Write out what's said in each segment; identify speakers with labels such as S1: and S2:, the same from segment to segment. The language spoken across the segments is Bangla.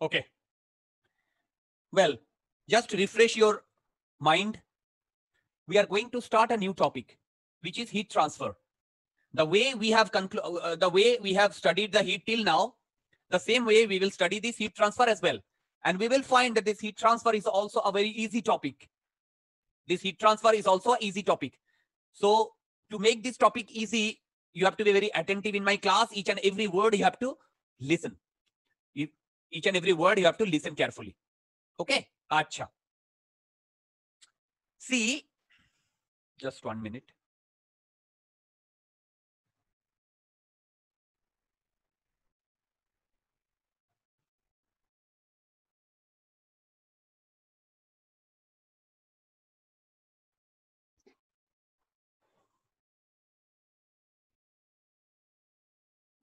S1: Okay. Well, just to refresh your mind,
S2: we are going to start a new topic, which is heat transfer. The way we have uh, the way we have studied the heat till now, the same way we will study this heat transfer as well. And we will find that this heat transfer is also a very easy topic. This heat transfer is also an easy topic. So to make this topic easy, you have to be
S1: very attentive in my class. Each and every word you have to listen each and every word you have to listen carefully okay acha see just one minute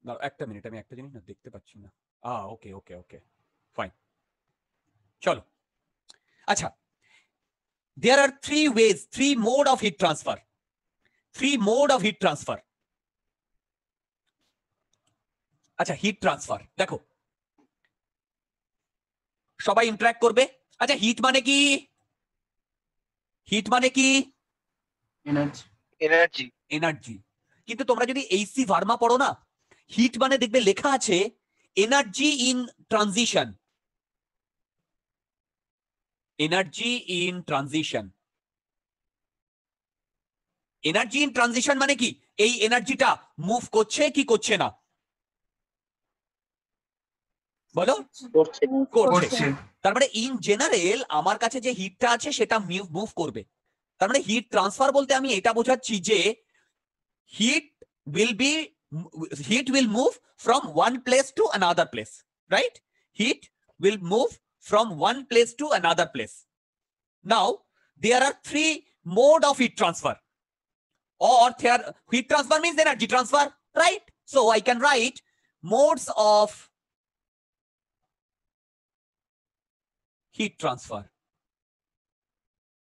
S1: না একটা মিনিট আমি একটা জিনিস না দেখতে পাচ্ছি না আ ওকে ওকে ওকে
S2: ফাইন চলো আচ্ছা there are three ways three mode of heat transfer three mode of heat transfer আচ্ছা হিট ট্রান্সফার দেখো সবাই ইন্টারাক্ট করবে আচ্ছা হিট মানে কি হিট মানে কি এনার্জি এনার্জি এনার্জি কিন্তু তোমরা যদি এইসি ভার্মা পড়ো না হিট মানে দেখবে লেখা আছে energy in transition energy in transition energy in transition মানে কি এই এনার্জিটা মুভ করছে কি করছে না বলো করছে তার মানে ইন জেনারেল আমার কাছে যে হিটটা আছে সেটা মুভ করবে তার মানে হিট ট্রান্সফার বলতে আমি এটা বোঝাচ্ছি যে heat will be heat will move from one place to another place, right? Heat will move from one place to another place. Now, there are three mode of heat transfer. Or there, heat transfer means energy transfer,
S1: right? So I can write modes of heat transfer.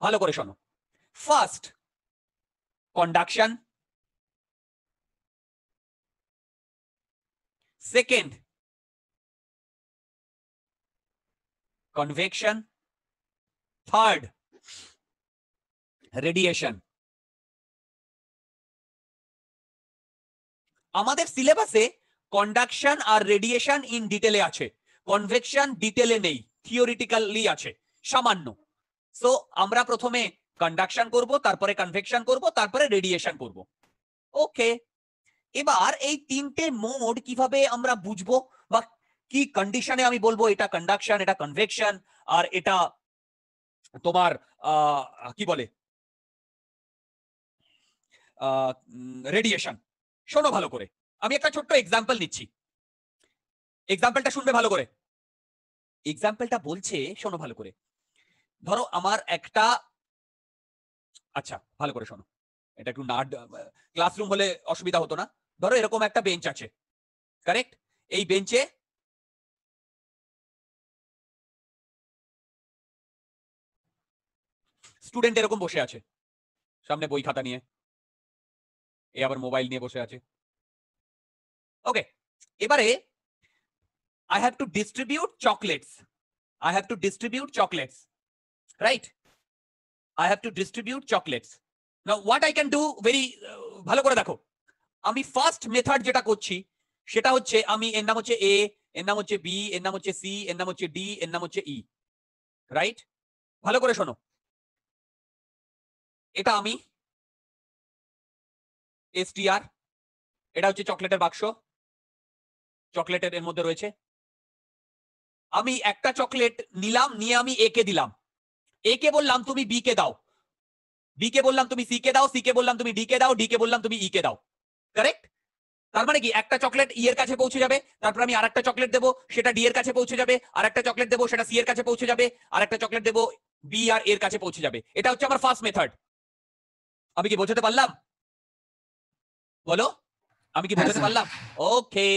S1: Hello, First, conduction. Second, convection. Third, radiation. আমাদের সিলেবাসে কন্ডাকশন আর রেডিয়েশন ইন ডিটেলে আছে কনভেকশন
S2: ডিটেলে নেই থিওরিটিক্যালি আছে সামান্য সো আমরা প্রথমে কন্ডাকশন করব তারপরে কনভেকশন করব তারপরে রেডিয়েশন করব ওকে এবার এই তিনটে মোড কিভাবে আমরা বুঝবো বা কি কন্ডিশনে আমি বলবো এটা
S1: কন্ডাকশন এটা কনভেকশন আর এটা তোমার কি বলে রেডিয়েশন শোনো ভালো করে আমি একটা ছোট্ট এক্সাম্পল নিচ্ছি এক্সাম্পলটা শুনবে ভালো করে এক্সাম্পলটা বলছে শোনো ভালো করে ধরো আমার একটা আচ্ছা ভালো করে শোনো এটা একটু নার্ড ক্লাসরুম হলে অসুবিধা হতো না ধরো এরকম একটা বেঞ্চ আছে কারেক্ট এই বেঞ্চে স্টুডেন্ট এরকম বসে আছে সামনে বই খাতা নিয়ে এ আবার মোবাইল নিয়ে বসে আছে ওকে এবারে I have to distribute chocolates I have to distribute chocolates right I have to
S2: distribute chocolates what I can do very ভালো করে দেখো আমি ফার্স্ট মেথড যেটা করছি সেটা হচ্ছে আমি এর নাম হচ্ছে এ এর নাম হচ্ছে বি এর নাম হচ্ছে সি এর নাম হচ্ছে
S1: ডি এর নাম হচ্ছে ই e, রাইট ভালো করে শোনো এটা আমি এসটিআর এটা হচ্ছে চকলেটের বাক্স চকলেটের এর মধ্যে রয়েছে আমি একটা চকলেট নিলাম নিয়ে আমি এ কে দিলাম এ কে বললাম তুমি বি কে দাও
S2: বি কে বললাম তুমি সি কে দাও সি কে বললাম তুমি ডি কে দাও ডি কে বললাম তুমি ই e কে দাও কারেক্ট তার মানে কি একটা চকলেট ই e এর কাছে পৌঁছে যাবে তারপর আমি আর একটা চকলেট দেবো সেটা ডি এর কাছে পৌঁছে যাবে আর একটা
S1: চকলেট দেবো সেটা সি এর কাছে পৌঁছে যাবে আর একটা চকলেট দেবো বি আর এর কাছে পৌঁছে যাবে এটা হচ্ছে আমার ফার্স্ট মেথড আমি কি বোঝাতে পারলাম বলো আমি কি হ্যাঁ, বোঝাতে পারলাম ওকে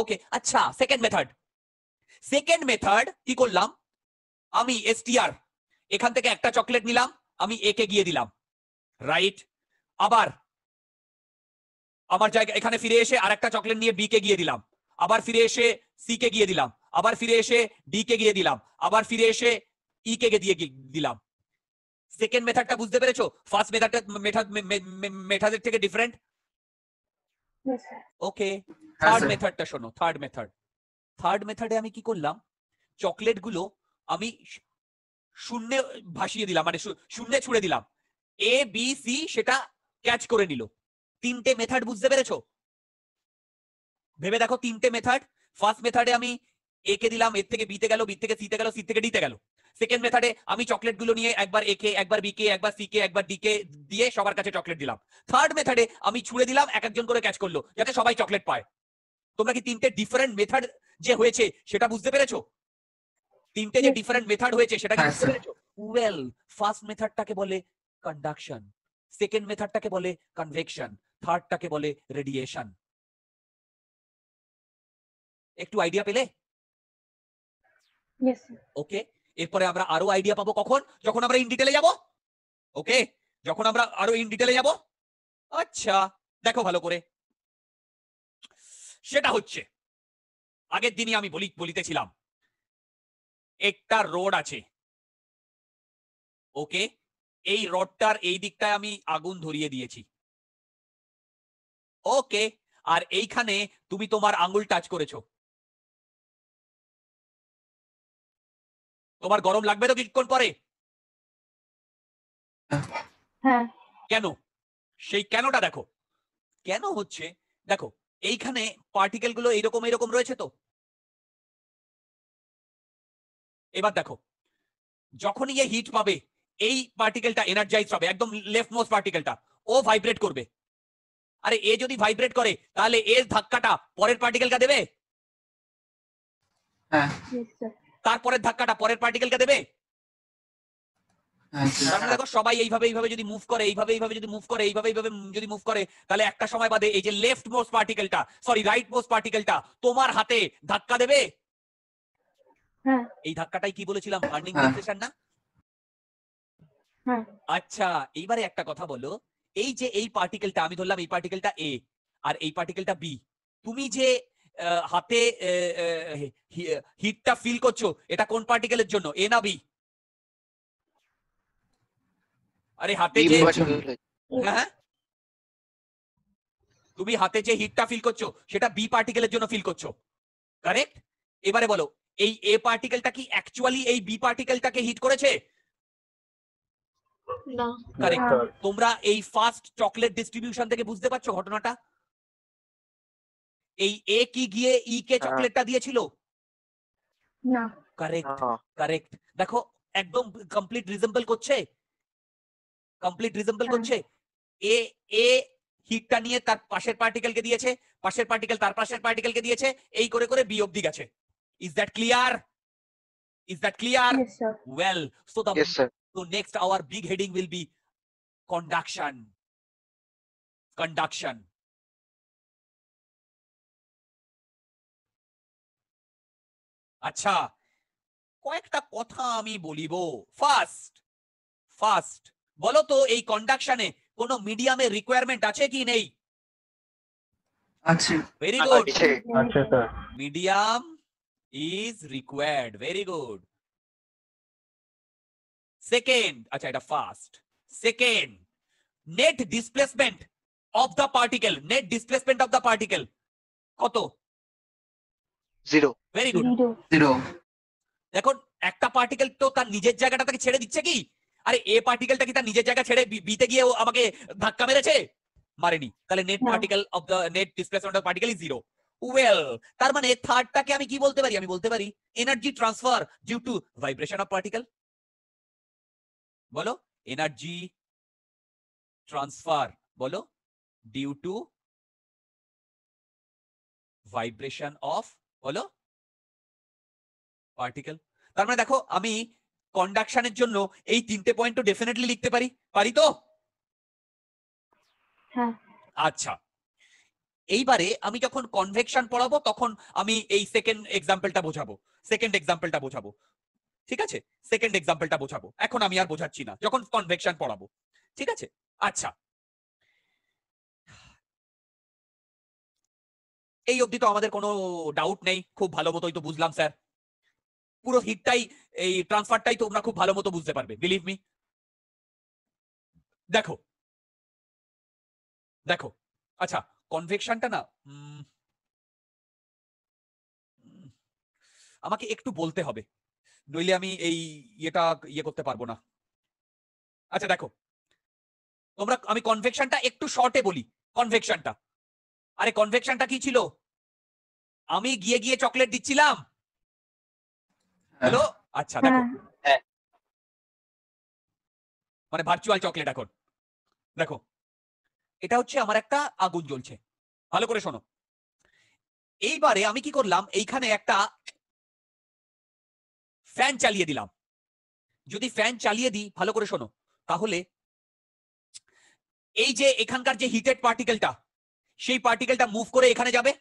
S1: ওকে আচ্ছা সেকেন্ড মেথড সেকেন্ড মেথড কি করলাম আমি এসটিআর এখান থেকে একটা চকলেট নিলাম আমি একে গিয়ে দিলাম রাইট আবার আমার জায়গা এখানে ফিরে এসে
S2: আর একটা চকলেট নিয়ে বি কে গিয়ে দিলাম আবার ফিরে এসে সি কে গিয়ে দিলাম আবার ফিরে এসে ডি কে গিয়ে দিলাম আবার ফিরে এসে ই e কে দিয়ে দিলাম সেকেন্ড মেথডটা বুঝতে পেরেছো ফার্স্ট মেথডটা মেথড মেথডের থেকে ডিফারেন্ট ওকে থার্ড মেথডটা শোনো থার্ড মেথড থার্ড মেথডে আমি কি করলাম চকলেট গুলো আমি শূন্যে ভাসিয়ে দিলাম মানে শূন্যে ছুড়ে দিলাম এ বি সি সেটা ক্যাচ করে নিলো তিনটে মেথড বুঝতে পেরেছো ভেবে দেখো তিনটে মেথড ফার্স্ট মেথডে আমি এ কে দিলাম এর থেকে বিতে গেল বি থেকে সিতে গেল সি থেকে ডিতে গেল সেকেন্ড মেথডে আমি চকলেট গুলো নিয়ে একবার এ কে একবার বি কে একবার সি কে একবার ডি কে দিয়ে সবার কাছে চকলেট দিলাম থার্ড মেথডে আমি ছুড়ে দিলাম এক একজন করে ক্যাচ করলো যাতে সবাই চকলেট পায় তোমরা কি তিনটে ডিফারেন্ট মেথড যে হয়েছে সেটা বুঝতে পেরেছো তিনটে যে ডিফারেন্ট মেথড হয়েছে সেটা কি হ্যাঁ, বুঝতে পেরেছো ওয়েল ফার্স্ট মেথডটাকে বলে
S1: কন্ডাকশন সেকেন্ড মেথডটাকে বলে কনভেকশন থার্ডটাকে বলে রেডিয়েশন একটু আইডিয়া পেলে ওকে এরপরে আমরা আরো আইডিয়া পাবো কখন যখন আমরা ইন ডিটেলে যাব ওকে যখন আমরা আরো ইন ডিটেলে যাব আচ্ছা দেখো ভালো করে সেটা হচ্ছে আগের দিনই আমি বলি বলিতেছিলাম একটা রোড আছে ওকে এই রোডটার এই দিকটায় আমি আগুন ধরিয়ে দিয়েছি ওকে আর এইখানে তুমি তোমার আঙ্গুল টাচ করেছো তোমার গরম লাগবে তো কিছুক্ষণ পরে হ্যাঁ। কেন সেই কেনটা দেখো কেন হচ্ছে দেখো এইখানে পার্টিকেল গুলো এইরকম এইরকম রয়েছে তো এবার দেখো যখনই হিট পাবে এই পার্টিকেলটা এনার্জাইজ হবে
S2: একদম লেফট মোস্ট পার্টিকেলটা ও ভাইব্রেট করবে আরে এ যদি ভাইব্রেট করে তাহলে এর
S1: ধাক্কাটা পরের কে দেবে হ্যাঁ। তারপরের ধাক্কাটা পরের কে দেবে হ্যাঁ, সবাই এইভাবে এইভাবে
S2: যদি মুভ করে এইভাবে এইভাবে যদি মুভ করে এইভাবে এইভাবে যদি মুভ করে তাহলে একটা সময় বাদে এই যে লেফট মোস্ট পার্টিকেলটা সরি রাইট মোস্ট পার্টিকেলটা তোমার হাতে ধাক্কা দেবে হ্যাঁ। এই ধাক্কাটাই কি বলেছিলাম ফার্নিং না আচ্ছা এইবারে একটা কথা বলো এই যে এই পার্টিকেলটা আমি ধরলাম এই পার্টিকেলটা এ আর এই পার্টিকেলটা বি তুমি যে হাতে হিটটা ফিল করছো এটা
S1: কোন পার্টিকেলের জন্য এ না বি আরে হাতে যে হ্যাঁ, হ্যাঁ তুমি হাতে যে হিটটা ফিল করছো
S2: সেটা বি পার্টিকেলের জন্য ফিল করছো কারেক্ট এবারে বলো এই এ পার্টিকেলটা কি অ্যাকচুয়ালি এই বি পার্টিকেলটাকে হিট করেছে কারেক্ট
S3: হ্যাঁ।
S1: তোমরা এই ফার্স্ট চকলেট ডিস্ট্রিবিউশন থেকে বুঝতে পারছো ঘটনাটা এই এ কি গিয়ে ই e কে চকলেটটা হ্যাঁ। দিয়েছিল না কারেক্ট হ্যাঁ। কারেক্ট দেখো একদম কমপ্লিট রিজেম্বল করছে
S2: কমপ্লিট রিজেম্বল করছে এ এ হিটটা নিয়ে তার পাশের পার্টিকেলকে দিয়েছে পাশের পার্টিকেল তার পাশের পার্টিকেলকে দিয়েছে এই করে করে বি অবধি গেছে is that clear
S1: is that clear well so the So next our big heading will be conduction. Conduction. আচ্ছা কয়েকটা কথা আমি বলিব ফার্স্ট ফার্স্ট বলো তো
S2: এই কন্ডাকশনে কোনো মিডিয়ামের রিকোয়ারমেন্ট আছে কি নেই
S1: আছে ভেরি গুড আচ্ছা sir
S2: medium is required very
S1: good second আচ্ছা এটা first second net displacement of the particle net displacement of the particle কত জিরো ভেরি গুড জিরো
S2: দেখো একটা পার্টিকেল তো তার নিজের জায়গাটা তাকে ছেড়ে দিচ্ছে কি আরে এ পার্টিকেলটা কি তার নিজের জায়গা ছেড়ে বিতে গিয়ে আমাকে ধাক্কা মেরেছে মারেনি তাহলে net particle of the net displacement of particle is zero well তার মানে থার্ডটাকে আমি কি বলতে পারি আমি বলতে পারি energy transfer
S1: due to vibration of particle বলো এনার্জি ট্রান্সফার বলো ডিউ টু ভাইব্রেশন অফ বলো পার্টিকেল
S2: তার মানে দেখো আমি কন্ডাকশনের জন্য এই তিনটে পয়েন্ট তো ডেফিনেটলি লিখতে পারি পারি তো হ্যাঁ। আচ্ছা এইবারে আমি যখন কনভেকশন পড়াবো তখন আমি এই সেকেন্ড এক্সাম্পলটা বোঝাবো সেকেন্ড এক্সাম্পলটা বোঝাবো
S1: ঠিক আছে সেকেন্ড এক্সাম্পলটা বোঝাবো এখন আমি আর বোঝাচ্ছি না যখন কনভেকশন পড়াবো ঠিক আছে আচ্ছা এই অবধি তো আমাদের কোনো ডাউট নেই খুব ভালো মতোই তো বুঝলাম স্যার পুরো হিটটাই এই ট্রান্সফারটাই তোমরা খুব ভালো মতো বুঝতে পারবে বিলিভ মি দেখো দেখো আচ্ছা কনভেকশনটা না আমাকে একটু বলতে হবে নইলে আমি এই ইয়েটা ইয়ে করতে পারবো না আচ্ছা দেখো তোমরা আমি কনভেকশনটা একটু শর্টে বলি কনভেকশনটা আরে কনভেকশনটা কি ছিল আমি গিয়ে গিয়ে চকলেট দিচ্ছিলাম হ্যালো আচ্ছা দেখো হ্যাঁ। হ্যাঁ। মানে ভার্চুয়াল চকলেট এখন দেখো এটা হচ্ছে আমার একটা আগুন জ্বলছে ভালো করে শোনো এইবারে আমি কি করলাম এইখানে একটা ফ্যান চালিয়ে দিলাম যদি ফ্যান চালিয়ে দিই ভালো করে শোনো তাহলে
S2: এই যে এখানকার যে হিটেড পার্টিকেলটা সেই পার্টিকেলটা মুভ করে এখানে
S1: যাবে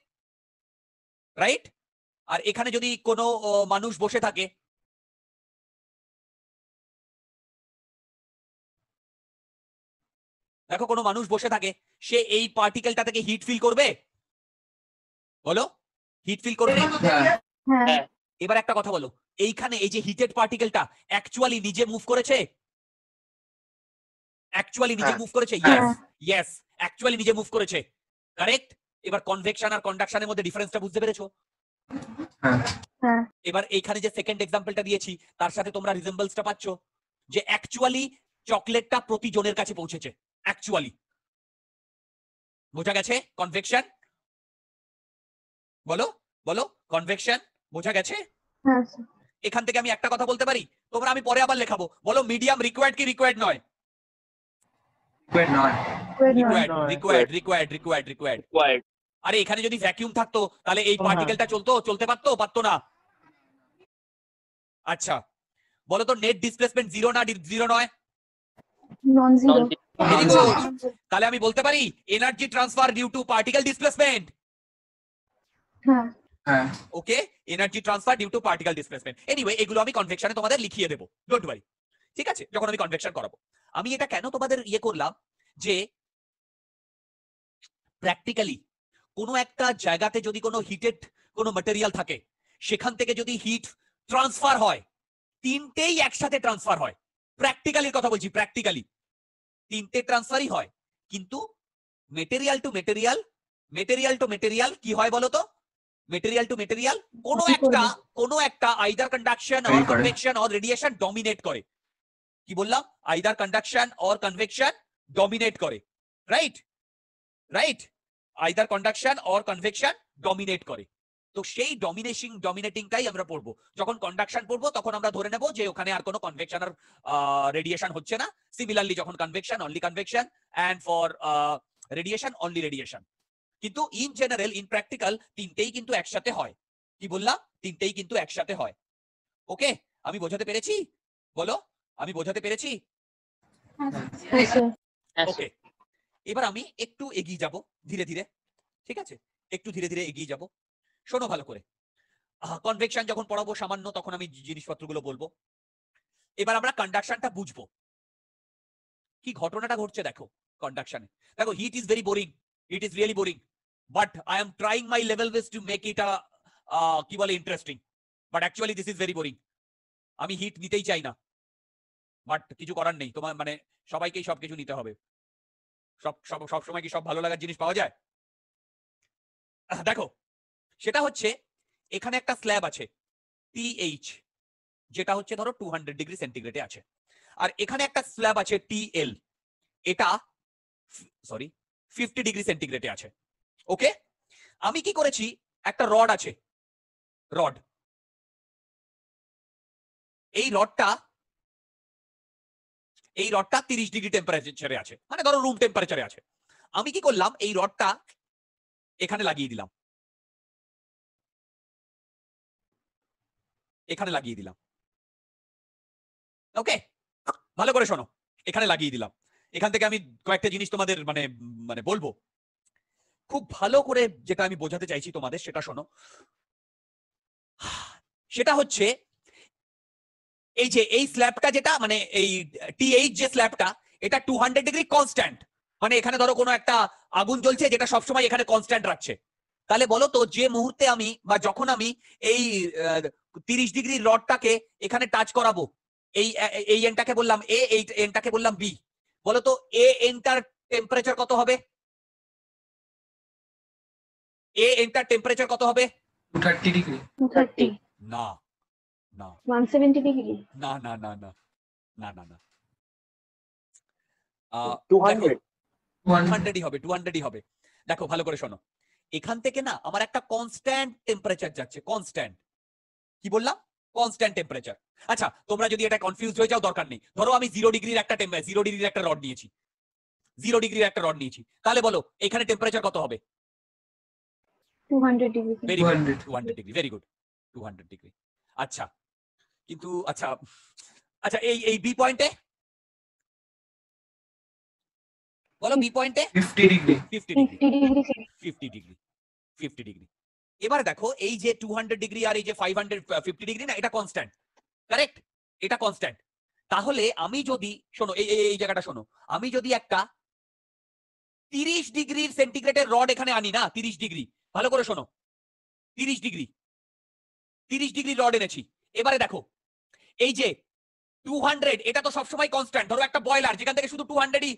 S1: রাইট আর এখানে যদি কোনো মানুষ বসে থাকে দেখো কোনো মানুষ বসে থাকে সে এই পার্টিকেলটা থেকে হিট ফিল করবে বলো হিট ফিল করবে হ্যাঁ। হ্যাঁ। এবার একটা কথা বলো এইখানে এই যে হিটেড পার্টিকেলটা অ্যাকচুয়ালি নিজে মুভ করেছে অ্যাকচুয়ালি
S2: নিজে মুভ হ্যাঁ, করেছে ইয়েস ইয়েস অ্যাকচুয়ালি নিজে মুভ করেছে কারেক্ট এবার কনভেকশন আর কন্ডাকশনের মধ্যে ডিফারেন্সটা বুঝতে পেরেছো
S3: হ্যাঁ। হ্যাঁ।
S2: এবার এইখানে যে সেকেন্ড এক্সাম্পলটা দিয়েছি তার সাথে তোমরা রিজেম্বলসটা পাচ্ছ যে অ্যাকচুয়ালি চকলেটটা প্রতি জনের কাছে
S1: পৌঁছেছে অ্যাকচুয়ালি বোঝা গেছে কনভেকশন বলো বলো কনভেকশন বোঝা গেছে হ্যাঁ এখান থেকে
S2: আমি একটা কথা বলতে পারি তোমরা আমি পরে আবার লেখাবো বলো মিডিয়াম রিকোয়ার্ড কি রিকোয়ার্ড নয় রিকোয়ার্ড আরে এখানে যদি ভ্যাকিউম থাকতো তাহলে এই পার্টিকেলটা হ্যাঁ। চলতো চলতে পারতো পারতো না আচ্ছা বলো তো নেট ডিসপ্লেসমেন্ট জিরো না জিরো নয় তাহলে আমি বলতে পারি energy transfer due to particle displacement okay energy transfer due to particle displacement anyway এগুলো আমি কনভেকশনে তোমাদের লিখিয়ে দেবো ডোন্ট ওয়ারি ঠিক আছে যখন আমি কনভেকশন করাবো আমি এটা কেন তোমাদের ইয়ে করলাম যে প্র্যাকটিক্যালি কোনো একটা জায়গাতে যদি কোনো হিটেড কোনো মেটেরিয়াল থাকে সেখান থেকে যদি হিট ট্রান্সফার হয় তিনটেই একসাথে ট্রান্সফার হয় প্র্যাকটিক্যালির কথা বলছি প্র্যাকটিক্যালি তিনটে ট্রান্সফারই হয় কিন্তু material to material material to material কি হয় বলতো material টু মেটেরিয়াল কোনো একটা কোনো একটা either conduction or convection or radiation dominate করে কি বললাম either conduction or convection dominate করে right right either conduction or convection dominate করে তো সেই ডমিনেশিং টাই আমরা পড়বো যখন কন্ডাকশন পড়বো তখন আমরা ধরে নেব যে ওখানে আর কোনো কনভেকশন আর রেডিয়েশন হচ্ছে না সিমিলারলি যখন convection only convection and for radiation only radiation কিন্তু ইন জেনারেল ইন প্র্যাকটিক্যাল তিনটেই কিন্তু একসাথে হয় কি বললাম তিনটেই কিন্তু একসাথে হয় ওকে আমি বোঝাতে পেরেছি বলো আমি বোঝাতে পেরেছি ওকে এবার আমি একটু এগিয়ে যাব ধীরে ধীরে ঠিক আছে একটু ধীরে ধীরে এগিয়ে যাব শোনো ভালো করে কনভেকশন যখন পড়াবো সামান্য তখন আমি জিনিসপত্রগুলো বলবো এবার আমরা কন্ডাকশনটা বুঝবো কি ঘটনাটা ঘটছে দেখো কন্ডাকশনে দেখো heat is very boring it is really boring but I am trying my level best to make it a কি বলে interesting but actually this is very boring
S1: আমি হিট নিতেই চাই না বাট কিছু করার নেই তোমার মানে সবাইকেই সবকিছু নিতে হবে সব সব সবসময় কি সব ভালো লাগার জিনিস পাওয়া যায় দেখো সেটা হচ্ছে এখানে একটা স্ল্যাব আছে টিএইচ
S2: যেটা হচ্ছে ধরো টু হান্ড্রেড ডিগ্রি সেন্টিগ্রেডে আছে আর এখানে একটা স্ল্যাব আছে টিএল
S1: এটা সরি ফিফটি ডিগ্রি সেন্টিগ্রেডে আছে ওকে আমি কি করেছি একটা রড আছে রড এই রডটা এই রডটা তিরিশ ডিগ্রি টেম্পারেচারে আছে মানে ধরো রুম টেম্পারেচারে আছে আমি কি করলাম এই রডটা এখানে লাগিয়ে দিলাম এখানে লাগিয়ে দিলাম ওকে ভালো করে শোনো এখানে লাগিয়ে দিলাম এখান
S2: থেকে আমি কয়েকটা জিনিস তোমাদের মানে মানে বলবো খুব ভালো করে যেটা আমি বোঝাতে চাইছি তোমাদের সেটা শোনো সেটা হচ্ছে এই যে এই স্ল্যাবটা যেটা মানে এই টিএইচ যে স্ল্যাবটা এটা টু হান্ড্রেড ডিগ্রি কনস্ট্যান্ট মানে এখানে ধরো কোনো একটা আগুন জ্বলছে যেটা সবসময় এখানে কনস্ট্যান্ট রাখছে তাহলে বলো তো যে মুহূর্তে আমি বা যখন আমি এই তিরিশ ডিগ্রি রডটাকে
S1: এখানে টাচ করাবো এই এই এনটাকে বললাম এ এই এনটাকে বললাম বি বলো তো এ এনটার টেম্পারেচার কত হবে এ এটার টেম্পারেচার কত হবে 230 ডিগ্রি 230 না না 170 ডিগ্রি
S2: না না না না না না না 200 200ই হবে 200ই হবে দেখো ভালো করে শোনো এখান থেকে না আমার একটা কনস্ট্যান্ট টেম্পারেচার যাচ্ছে কনস্ট্যান্ট কি বললাম কনস্ট্যান্ট টেম্পারেচার আচ্ছা তোমরা যদি এটা কনফিউজ হয়ে যাও দরকার নেই ধরো আমি জিরো ডিগ্রির একটা জিরো ডিগ্রির একটা রড নিয়েছি জিরো ডিগ্রির একটা রড নিয়েছি তাহলে বলো এখানে টেম্পারেচার কত হবে
S3: 200 ডিগ্রি
S1: ভেরি গুড 200 ডিগ্রি 200 বলো বি পয়েন্টে 50 ডিগ্রি 50 ডিগ্রি 50 ডিগ্রি 50
S2: ডিগ্রি এবার দেখো এই যে 200 ডিগ্রি আর এই যে 550 ডিগ্রি না এটা কনস্ট্যান্ট কারেক্ট এটা কনস্ট্যান্ট তাহলে আমি যদি শোনো এই এই জায়গাটা শোনো আমি যদি
S1: একটা 30 ডিগ্রির সেন্টিগ্রেডের রড এখানে আনি না 30 ডিগ্রি ভালো করে শোনো তিরিশ ডিগ্রি তিরিশ ডিগ্রি রড এনেছি এবারে দেখো এই যে টু হান্ড্রেড এটা তো সবসময় কনস্ট্যান্ট ধরো একটা বয়লার যেখান থেকে শুধু টু হান্ড্রেডই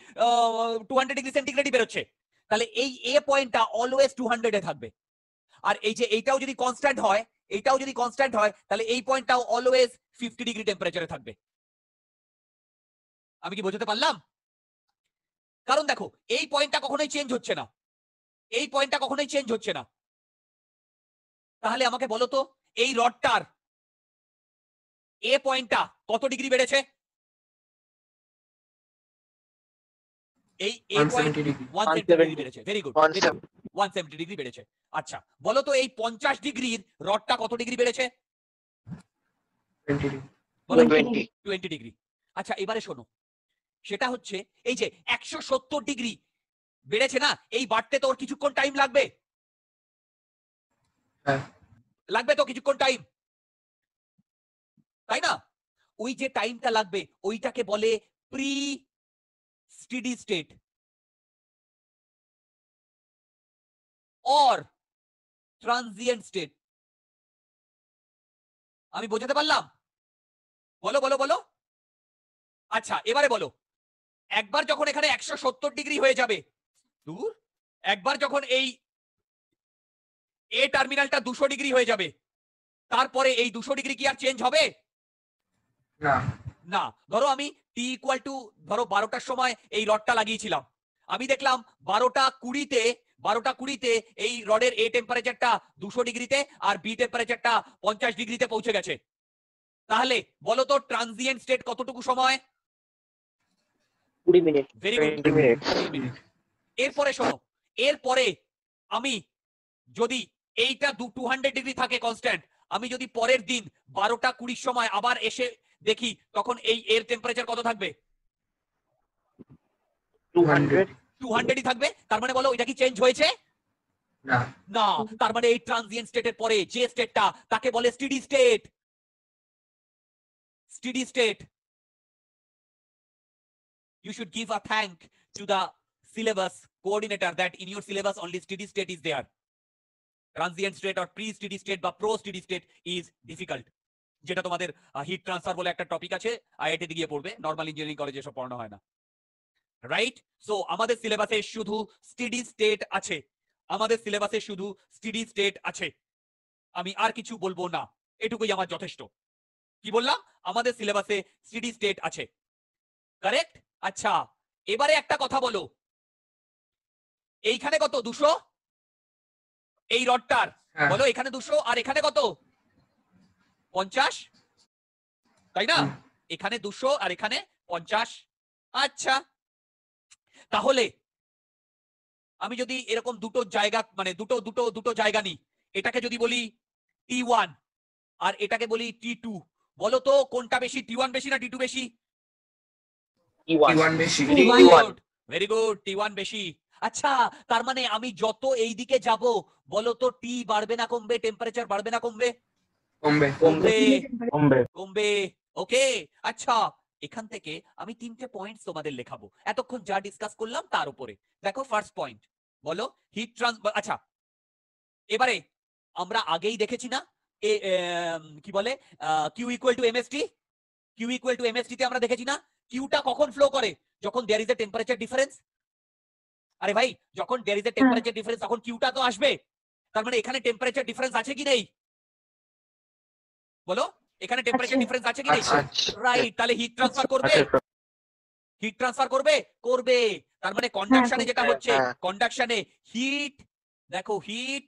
S2: টু হান্ড্রেড ডিগ্রি সেন্টিগ্রেডই বেরোচ্ছে তাহলে এই এ পয়েন্টটা অলওয়েজ টু হান্ড্রেডে থাকবে
S1: আর এই যে এইটাও যদি কনস্ট্যান্ট হয় এইটাও যদি কনস্ট্যান্ট হয় তাহলে এই পয়েন্টটাও অলওয়েজ ফিফটি ডিগ্রি টেম্পারেচারে থাকবে আমি কি বোঝাতে পারলাম কারণ দেখো এই পয়েন্টটা কখনোই চেঞ্জ হচ্ছে না এই পয়েন্টটা কখনোই চেঞ্জ হচ্ছে না তাহলে আমাকে বলো তো এই রডটার এ পয়েন্টটা কত ডিগ্রি বেড়েছে এই এ পয়েন্ট ডিগ্রি বেড়েছে আচ্ছা
S2: বলো তো এই ডিগ্রির রডটা কত ডিগ্রি বেড়েছে ডিগ্রি আচ্ছা এবারে শোনো সেটা হচ্ছে এই যে
S1: 170 ডিগ্রি বেড়েছে না এই বাড়তে তো ওর কিছুক্ষণ টাইম লাগবে হ্যাঁ। লাগবে তো কিছুক্ষণ টাইম তাই না ওই যে টাইমটা লাগবে ওইটাকে বলে pre steady state or transient state আমি বোঝাতে পারলাম বলো বলো বলো আচ্ছা এবারে বলো একবার যখন এখানে একশো ডিগ্রি হয়ে যাবে দূর একবার যখন এই এ টার্মিনালটা দুশো ডিগ্রি হয়ে যাবে তারপরে এই দুশো ডিগ্রি কি আর চেঞ্জ হবে
S2: না ধরো আমি টি ইকুয়াল টু ধরো বারোটার সময় এই রডটা লাগিয়েছিলাম আমি দেখলাম বারোটা কুড়িতে বারোটা কুড়িতে এই রডের এ টেম্পারেচারটা দুশো ডিগ্রিতে আর বি টেম্পারেচারটা পঞ্চাশ ডিগ্রিতে পৌঁছে গেছে তাহলে বলো তো ট্রানজিয়েন্ট স্টেট কতটুকু সময়
S1: কুড়ি মিনিট ভেরি গুড মিনিট
S2: এরপরে শোনো এরপরে আমি যদি এইটা দু টু হান্ড্রেড ডিগ্রি থাকে কনস্ট্যান্ট আমি যদি পরের দিন বারোটা কুড়ির সময় আবার এসে দেখি তখন এই এর টেম্পারেচার কত থাকবে টু হান্ড্রেডই থাকবে তার মানে বলো এটা কি চেঞ্জ হয়েছে
S3: না
S1: তার মানে এই ট্রানজিয়েন্ট স্টেটের পরে যে স্টেটটা তাকে বলে steady state steady state you should give a thank to the syllabus coordinator that in your syllabus only steady state is there.
S2: Transient state or pre-steady state বা pro-steady state is difficult. যেটা তোমাদের হিট ট্রান্সফার বলে একটা টপিক আছে আইআইটিতে গিয়ে পড়বে নর্মাল ইঞ্জিনিয়ারিং কলেজে সব পড়ানো হয় না রাইট সো আমাদের সিলেবাসে শুধু স্টিডি স্টেট আছে আমাদের সিলেবাসে শুধু স্টিডি স্টেট আছে আমি আর কিছু বলবো না এটুকুই আমার যথেষ্ট কি বললাম
S1: আমাদের সিলেবাসে স্টিডি স্টেট আছে কারেক্ট আচ্ছা এবারে একটা কথা বলো এইখানে কত দুশো এই রডটার হ্যাঁ। বলো এখানে দুশো আর এখানে কত পঞ্চাশ
S2: তাই না এখানে দুশো আর এখানে পঞ্চাশ আচ্ছা তাহলে আমি যদি এরকম দুটো জায়গা মানে দুটো দুটো দুটো জায়গা নিই এটাকে যদি বলি টি ওয়ান আর এটাকে বলি টি টু বলো তো কোনটা বেশি টি ওয়ান বেশি না টি টু বেশি ভেরি গুড টি ওয়ান বেশি আচ্ছা তার মানে আমি যত এই দিকে যাব বলো তো টি বাড়বে না কমবে টেম্পারেচার বাড়বে না কমবে কমবে কমবে কমবে ওকে আচ্ছা এখান থেকে আমি তিনটে পয়েন্ট তোমাদের লেখাবো এতক্ষণ যা ডিসকাস করলাম তার উপরে দেখো ফার্স্ট পয়েন্ট বলো হিট ট্রান্স আচ্ছা এবারে আমরা আগেই দেখেছি না কি বলে Q equal to M S T Q equal to M S T তে আমরা দেখেছি না কিউটা কখন ফ্লো করে যখন there is a temperature difference
S1: আরে ভাই যখন দেয়ার এ টেম্পারেচার ডিফারেন্স তখন কিউটা তো আসবে তার মানে এখানে টেম্পারেচার ডিফারেন্স আছে কি নেই বলো এখানে টেম্পারেচার আচ্ছা। ডিফারেন্স আছে কি নেই রাইট আচ্ছা, আচ্ছা। তাহলে হিট ট্রান্সফার করবে হিট ট্রান্সফার করবে করবে তার মানে হ্যাঁ, কন্ডাকশনে যেটা হচ্ছে কন্ডাকশনে হ্যাঁ। হিট দেখো হিট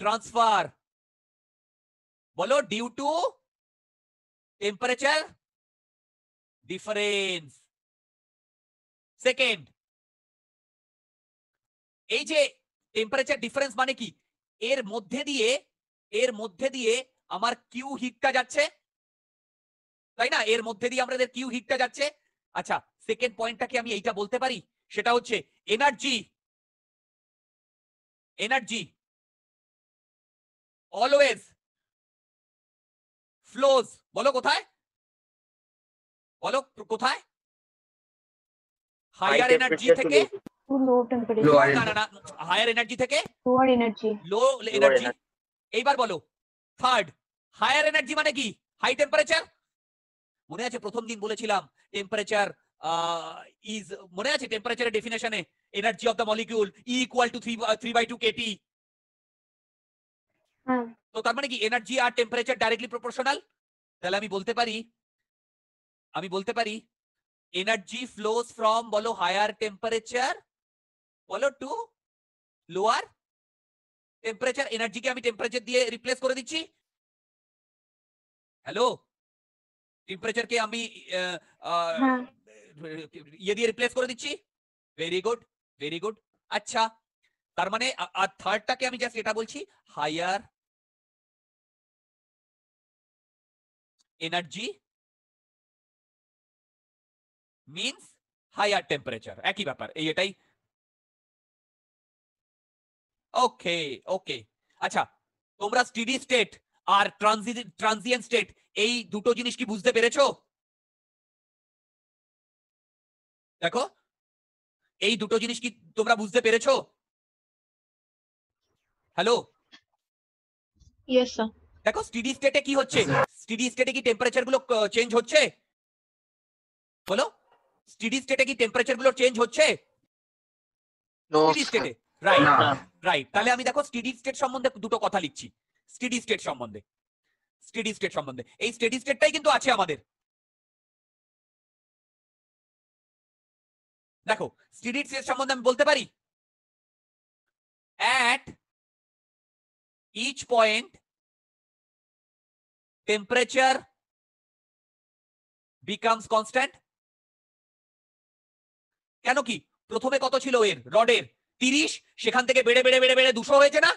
S1: ট্রান্সফার বলো due to temperature difference second এই যে টেম্পারেচার ডিফারেন্স মানে কি এর মধ্যে দিয়ে এর মধ্যে দিয়ে আমার কিউ হিটটা যাচ্ছে তাই না এর মধ্যে দিয়ে আমাদের কিউ হিটটা যাচ্ছে আচ্ছা সেকেন্ড পয়েন্টটাকে আমি এইটা বলতে পারি সেটা হচ্ছে এনার্জি এনার্জি অলওয়েজ ফ্লোজ বলো কোথায় বলো কোথায় হায়ার এনার্জি থেকে এনার্জি থেকে লো
S2: এনার্জি এইবার বলো থার্ড হায়ার এনার্জি মানে কি হাই টেম্পারেচার মনে আছে প্রথম দিন বলেছিলাম টেম্পারেচার ইজ মনে আছে টেম্পারেচারের ডেফিনেশনে energy of the molecule equal to three by two KT তো তার মানে কি এনার্জি আর টেম্পারেচার ডাইরেক্টলি প্রপোর্শনাল তাহলে আমি বলতে পারি
S1: আমি বলতে পারি এনার্জি ফ্লোস ফ্রম বলো হায়ার টেম্পারেচার বলো টু লোয়ার টেম্পারেচার এনার্জিকে আমি টেম্পারেচার দিয়ে রিপ্লেস করে দিচ্ছি হ্যালো টেম্পারেচারকে আমি হ্যাঁ। ইয়ে দিয়ে রিপ্লেস করে দিচ্ছি ভেরি গুড ভেরি গুড আচ্ছা তার মানে আর থার্ডটাকে আমি জাস্ট এটা বলছি higher energy means higher temperature একই ব্যাপার এই এটাই ওকে ওকে আচ্ছা তোমরা স্টিডি স্টেট আর ট্রানজিয়েন্ট স্টেট এই দুটো জিনিস কি বুঝতে পেরেছো দেখো এই দুটো জিনিস কি তোমরা বুঝতে পেরেছো হ্যালো দেখো স্টিডি স্টেটে কি হচ্ছে স্টিডি স্টেটে কি টেম্পারেচার গুলো চেঞ্জ হচ্ছে বলো স্টিডি স্টেটে কি টেম্পারেচার গুলো চেঞ্জ হচ্ছে স্টেটে রাইট রাইট তাহলে আমি দেখো স্টেডি স্টেট সম্বন্ধে দুটো কথা লিখছি স্টেডি স্টেট সম্বন্ধে স্টেডি স্টেট সম্বন্ধে এই স্টেডি স্টেটটাই কিন্তু আছে আমাদের দেখো স্টেডি স্টেট সম্বন্ধে আমি বলতে পারি at each point temperature becomes constant কেন কি প্রথমে কত ছিল এর রডের তিরিশ সেখান থেকে বেড়ে বেড়ে বেড়ে বেড়ে দুশো হয়েছে না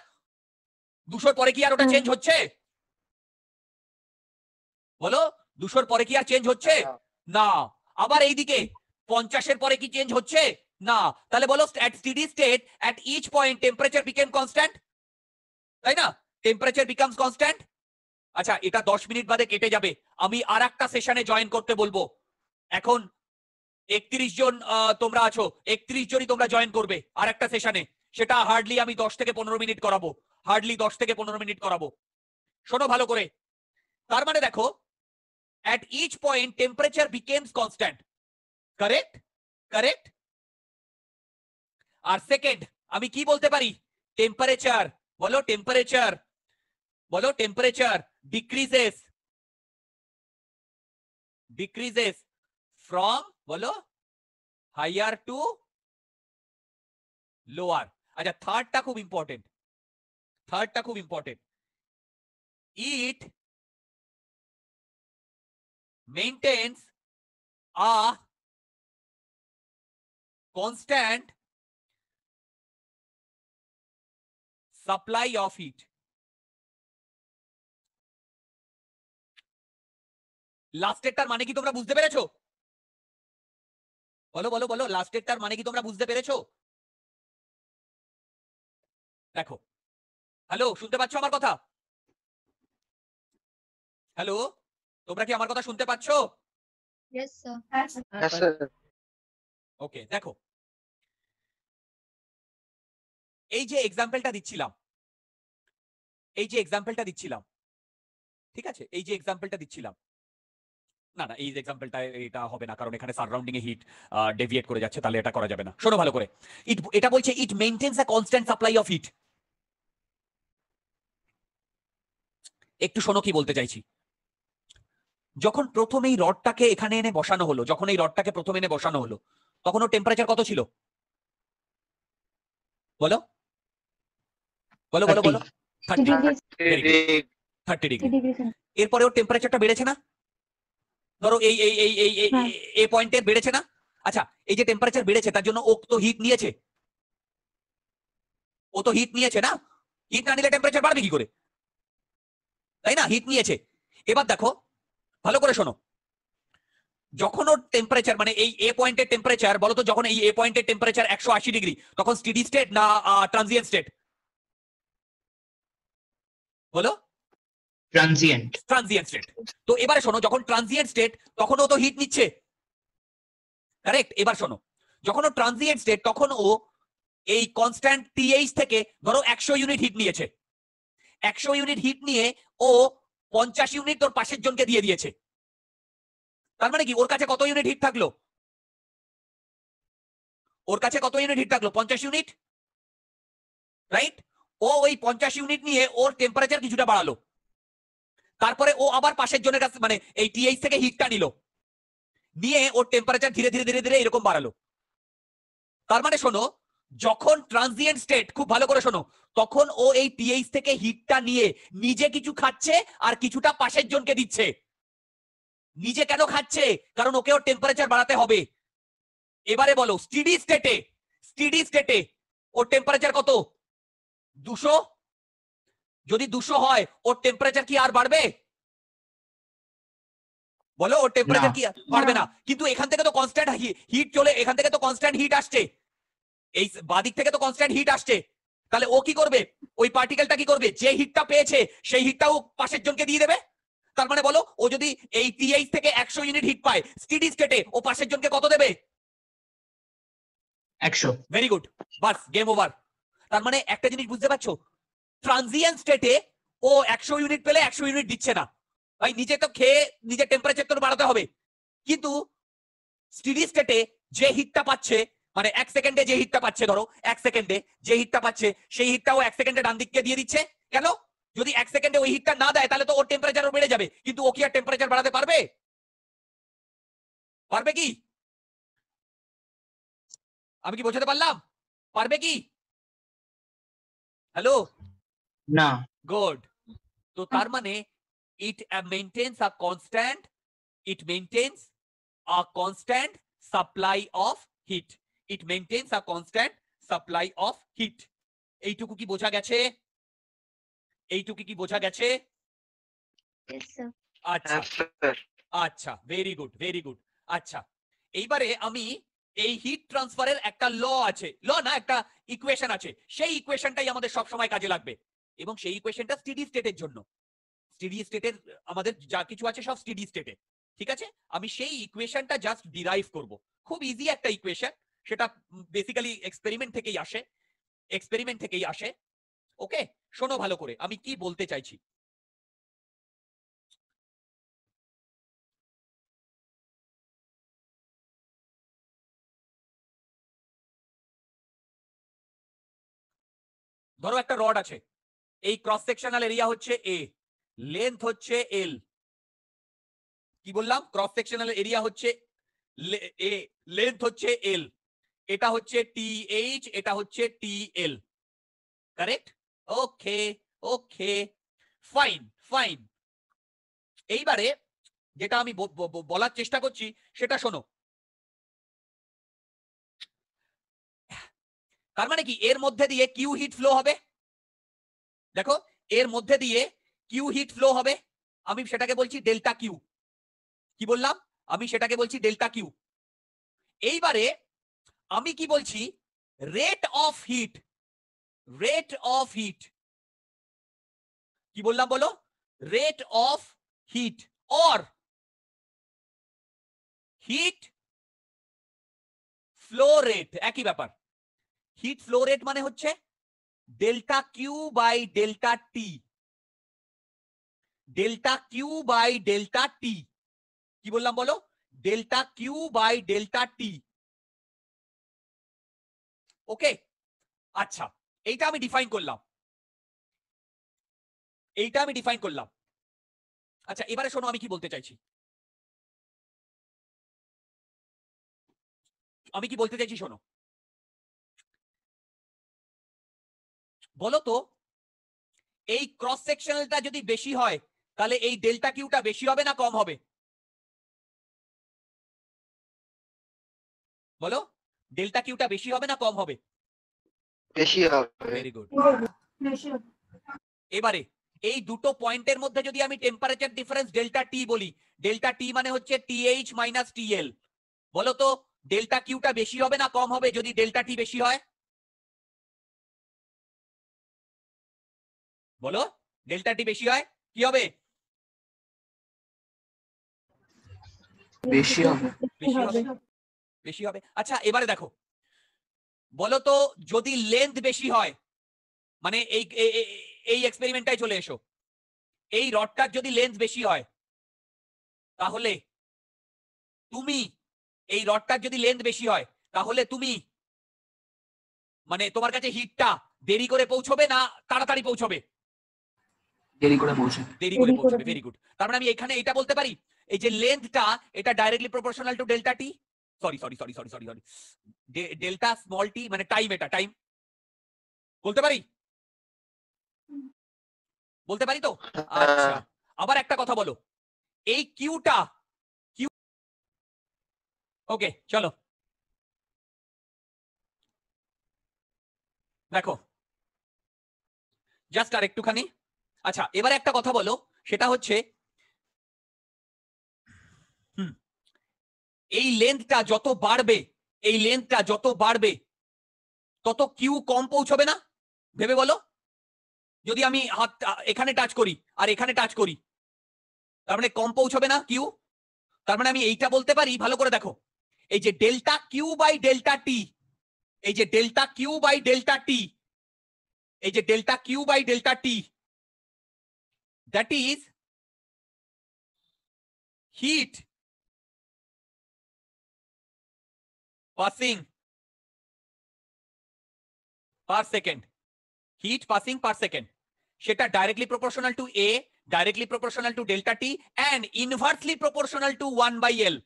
S1: দুশোর পরে কি আর ওটা চেঞ্জ হচ্ছে বলো দুশোর পরে কি আর চেঞ্জ হচ্ছে না আবার এইদিকে পঞ্চাশের পরে কি চেঞ্জ হচ্ছে
S2: না তাহলে বলো at state at each point temperature became constant তাই না টেম্পারেচার বিকামস কনস্ট্যান্ট আচ্ছা এটা দশ মিনিট বাদে কেটে যাবে আমি আর একটা সেশনে জয়েন করতে বলবো এখন একত্রিশ জন তোমরা আছো একত্রিশ জনই তোমরা জয়েন করবে আর একটা সেশনে সেটা হার্ডলি আমি দশ থেকে পনেরো মিনিট করাবো হার্ডলি দশ
S1: থেকে পনেরো মিনিট করাবো শোনো ভালো করে তার মানে দেখো at each point temperature becomes constant correct correct আর সেকেন্ড আমি কি বলতে পারি টেম্পারেচার বলো টেম্পারেচার বলো টেম্পারেচার ডিক্রিজেস ডিক্রিজেস ফ্রম বলো হাইয়ার টু লোয়ার আচ্ছা থার্ডটা খুব ইম্পর্টেন্ট থার্ডটা খুব important it maintains a constant supply of it লাস্টেরটার মানে কি তোমরা বুঝতে পেরেছো বলো বলো বলো লাস্টেরটার মানে কি তোমরা বুঝতে পেরেছো দেখো হ্যালো শুনতে পাচ্ছ আমার কথা হ্যালো তোমরা কি আমার কথা শুনতে পাচ্ছ ওকে দেখো এই যে এক্সাম্পলটা দিচ্ছিলাম এই যে এক্সাম্পলটা দিচ্ছিলাম ঠিক আছে এই যে এক্সাম্পলটা দিচ্ছিলাম
S2: না না এই যে এক্সাম্পলটা এটা হবে না কারণ এখানে সারাউন্ডিং এ হিট ডেভিয়েট করে যাচ্ছে তাহলে এটা করা যাবে না শোনো ভালো করে ইট এটা বলছে it maintains a constant supply of heat একটু শোনো কি বলতে চাইছি যখন প্রথম এই রডটাকে এখানে এনে বসানো হলো যখন এই রডটাকে প্রথম এনে বসানো হলো তখন ওর টেম্পারেচার কত ছিল বলো বলো বলো বলো
S4: থার্টি ডিগ্রি থার্টি ডিগ্রি
S2: এরপরে ওর টেম্পারেচারটা বেড়েছে না ধরো এই এই এই এই এই পয়েন্টে হ্যাঁ। বেড়েছে না আচ্ছা এই যে টেম্পারেচার বেড়েছে তার জন্য ও তো হিট নিয়েছে ও তো হিট নিয়েছে না হিট না নিলে টেম্পারেচার বাড়বে কি করে তাই না হিট নিয়েছে এবার দেখো ভালো করে শোনো যখন ওর টেম্পারেচার মানে এই এ পয়েন্টের টেম্পারেচার বলো তো যখন এই এ পয়েন্টের টেম্পারেচার
S1: একশো আশি ডিগ্রি তখন স্টিডি স্টেট না ট্রানজিয়েন্ট স্টেট বলো ট্রানজিয়েন্ট ট্রানজিয়েন্ট স্টেট তো এবারে শোনো যখন ট্রানজিয়েন্ট স্টেট তখন ও তো হিট নিচ্ছে কারেক্ট এবার শোনো যখন ও ট্রানজিয়েন্ট
S2: স্টেট তখন ও এই কনস্ট্যান্ট টিএইচ থেকে ধরো একশো ইউনিট হিট নিয়েছে
S1: একশো ইউনিট হিট নিয়ে ও পঞ্চাশ ইউনিট তোর পাশের জনকে দিয়ে দিয়েছে তার মানে কি ওর কাছে কত ইউনিট হিট থাকলো ওর কাছে কত ইউনিট হিট থাকলো পঞ্চাশ ইউনিট রাইট ও ওই পঞ্চাশ ইউনিট নিয়ে
S2: ওর টেম্পারেচার কিছুটা বাড়ালো তারপরে ও আবার পাশের জনের কাছে মানে এই টিএইচ থেকে হিটটা নিল নিয়ে ওর টেম্পারেচার ধীরে ধীরে ধীরে ধীরে এরকম বাড়ালো তার মানে শোনো যখন ট্রানজিয়েন্ট স্টেট খুব ভালো করে শোনো তখন ও এই টিএইচ থেকে হিটটা নিয়ে নিজে কিছু খাচ্ছে আর কিছুটা পাশের জনকে দিচ্ছে নিজে কেন খাচ্ছে কারণ ওকে ওর টেম্পারেচার বাড়াতে হবে এবারে বলো স্টিডি স্টেটে
S1: স্টিডি স্টেটে ওর টেম্পারেচার কত দুশো যদি দুশো হয় ওর টেম্পারেচার কি আর বাড়বে বলো ওর টেম্পারেচার কি বাড়বে না কিন্তু এখান থেকে তো কনস্ট্যান্ট হিট চলে এখান থেকে তো কনস্ট্যান্ট হিট আসছে
S2: এই বাদিক থেকে তো কনস্ট্যান্ট হিট আসছে তাহলে ও কি করবে ওই পার্টিকেলটা কি করবে যে হিটটা পেয়েছে সেই হিটটা ও পাশের জনকে দিয়ে দেবে তার মানে বলো ও যদি এই টিএইচ থেকে একশো ইউনিট হিট পায় স্টিডি স্টেটে ও পাশের জনকে কত দেবে একশো ভেরি গুড বাস গেম ওভার তার মানে একটা জিনিস বুঝতে পারছো ট্রানজিয়েন্ট স্টেটে ও একশো ইউনিট পেলে একশো ইউনিট দিচ্ছে না ভাই নিজে তো খেয়ে নিজে টেম্পারেচার তো বাড়াতে হবে কিন্তু স্টিডি স্টেটে যে হিটটা পাচ্ছে মানে এক সেকেন্ডে যে হিটটা পাচ্ছে ধরো এক সেকেন্ডে যে হিটটা পাচ্ছে সেই ও এক সেকেন্ডে ডান দিককে দিয়ে দিচ্ছে কেন
S1: যদি এক সেকেন্ডে ওই হিটটা না দেয় তাহলে তো ওর টেম্পারেচার বেড়ে যাবে কিন্তু ও কি আর টেম্পারেচার বাড়াতে পারবে পারবে কি আমি কি বোঝাতে পারলাম পারবে কি হ্যালো না গুড তো তার মানে it maintains a constant
S2: it maintains a constant supply of heat it maintains a constant supply of heat এইটুকু কি বোঝা গেছে এইটুকু কি বোঝা গেছে আচ্ছা আচ্ছা ভেরি গুড ভেরি গুড আচ্ছা এইবারে আমি এই হিট ট্রান্সফারের একটা ল আছে ল না একটা ইকুয়েশন আছে সেই ইকুয়েশনটাই আমাদের সবসময় কাজে লাগবে এবং সেই ইকুয়েশনটা স্টিডি স্টেটের জন্য স্টিডি স্টেটের আমাদের যা কিছু আছে সব স্টিডি স্টেটে ঠিক আছে আমি সেই ইকুয়েশনটা জাস্ট ডিরাইভ করব খুব ইজি একটা ইকুয়েশন সেটা
S1: বেসিক্যালি এক্সপেরিমেন্ট থেকেই আসে এক্সপেরিমেন্ট থেকেই আসে ওকে শোনো ভালো করে আমি কি বলতে চাইছি ধরো একটা রড আছে এই ক্রস সেকশনাল এরিয়া হচ্ছে এ লেন্থ হচ্ছে এল কি বললাম
S2: ক্রস সেকশনাল এরিয়া হচ্ছে এ লেন্থ হচ্ছে এল এটা হচ্ছে টি এইচ এটা হচ্ছে T L correct okay
S1: okay fine fine এইবারে যেটা আমি বলার চেষ্টা করছি সেটা শোনো তার মানে কি এর মধ্যে দিয়ে কিউ হিট ফ্লো হবে দেখো এর মধ্যে দিয়ে কিউ হিট ফ্লো হবে আমি সেটাকে বলছি ডেল্টা কিউ কি বললাম আমি সেটাকে বলছি ডেল্টা কিউ এইবারে আমি কি বলছি rate of heat rate of heat কি বললাম বলো rate of heat or heat flow rate একই ব্যাপার হিট ফ্লো রেট মানে হচ্ছে delta q by delta t delta q by delta t কি বললাম বলো delta q by delta t ওকে আচ্ছা এইটা আমি ডিফাইন করলাম এইটা আমি ডিফাইন করলাম আচ্ছা এবারে শোনো আমি কি বলতে চাইছি আমি কি বলতে চাইছি শোনো বলতো এই ক্রস সেকশনালটা যদি বেশি হয় তাহলে এই ডেল্টা কিউটা বেশি হবে না কম হবে বলো ডেল্টা কিউটা বেশি হবে না কম হবে বেশি হবে ভেরি গুড
S2: এবারে এই দুটো পয়েন্টের মধ্যে যদি আমি টেম্পারেচার ডিফারেন্স ডেল্টা টি বলি ডেল্টা টি মানে হচ্ছে
S1: টিএইচ মাইনাস টিএল বলো তো ডেল্টা কিউটা বেশি হবে না কম হবে যদি ডেল্টা টি বেশি হয় বলো ডেল্টা টি বেশি হয় কি হবে বেশি হবে আচ্ছা এবারে দেখো বলো তো যদি লেন্থ বেশি হয় মানে এই এই এক্সপেরিমেন্টটাই চলে এসো এই রডটার যদি লেন্থ বেশি হয় তাহলে তুমি এই রডটার যদি লেন্থ বেশি হয় তাহলে তুমি মানে তোমার কাছে হিটটা দেরি করে পৌঁছবে না তাড়াতাড়ি পৌঁছবে দেরি
S2: মানে আমি এখানে এটা বলতে পারি এই যে লেন্থটা
S1: এটা directly proportional to delta T sorry sorry sorry sorry sorry sorry delta small T মানে টাইম এটা টাইম বলতে পারি বলতে পারি তো আচ্ছা আবার একটা কথা বলো এই কিউটা কিউ ওকে চলো দেখো জাস্ট আর একটুখানি আচ্ছা এবারে একটা কথা বলো সেটা হচ্ছে এই লেন্থটা যত বাড়বে এই লেন্থটা যত বাড়বে তত কিউ কম পৌঁছবে না ভেবে বলো যদি আমি হাত এখানে টাচ করি আর এখানে টাচ করি তার মানে কম পৌঁছবে না কিউ
S2: তার মানে আমি এইটা বলতে পারি ভালো করে দেখো এই যে delta Q by delta T
S1: এই যে delta Q by delta T এই যে delta Q by delta T that is heat passing per second heat passing per second সেটা
S2: directly proportional to a directly proportional to delta t and inversely proportional to
S1: 1 by l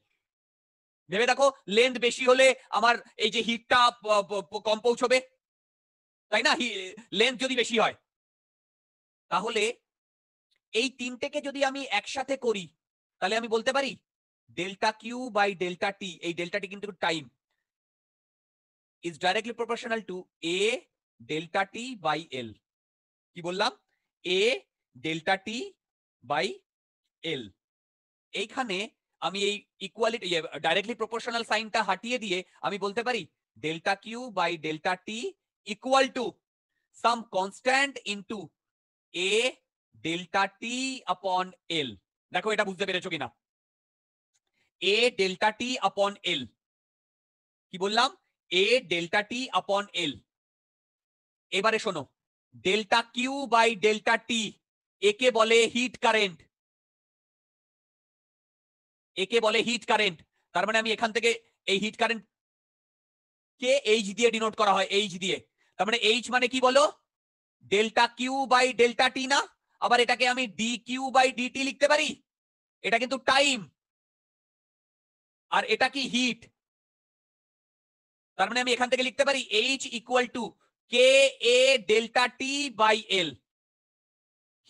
S1: ভেবে দেখো লেন্থ বেশি হলে আমার এই যে হিটটা কম পৌঁছবে তাই না লেন্থ যদি বেশি হয় তাহলে এই তিনটেকে যদি আমি একসাথে করি তাহলে আমি বলতে পারি
S2: delta Q by delta T এই ডেল্টা টি কিন্তু time is directly proportional to A delta T by L কি বললাম এ ডেল্টা টি বাই এল এইখানে আমি এই ইকুয়ালিটি ডাইরেক্টলি প্রপোর্শনাল সাইনটা হাটিয়ে দিয়ে আমি বলতে পারি delta Q by delta T equal to some constant into A delta T upon L দেখো এটা বুঝতে পেরেছো কিনা এ ডেল্টা টি আপন এল কি বললাম এ ডেল্টা টি
S1: আপন এল এবারে শোনো delta Q by delta T একে বলে হিট কারেন্ট একে বলে হিট কারেন্ট তার মানে আমি এখান থেকে এই হিট কারেন্ট কে এইচ দিয়ে
S2: ডিনোট করা হয় এইচ দিয়ে তার মানে এইচ মানে কি বলো delta Q by delta T না
S1: আবার এটাকে আমি ডি কিউ বাই ডিটি লিখতে পারি এটা কিন্তু টাইম আর এটা কি হিট তার মানে আমি এখান থেকে লিখতে পারি H equal to K A delta T by L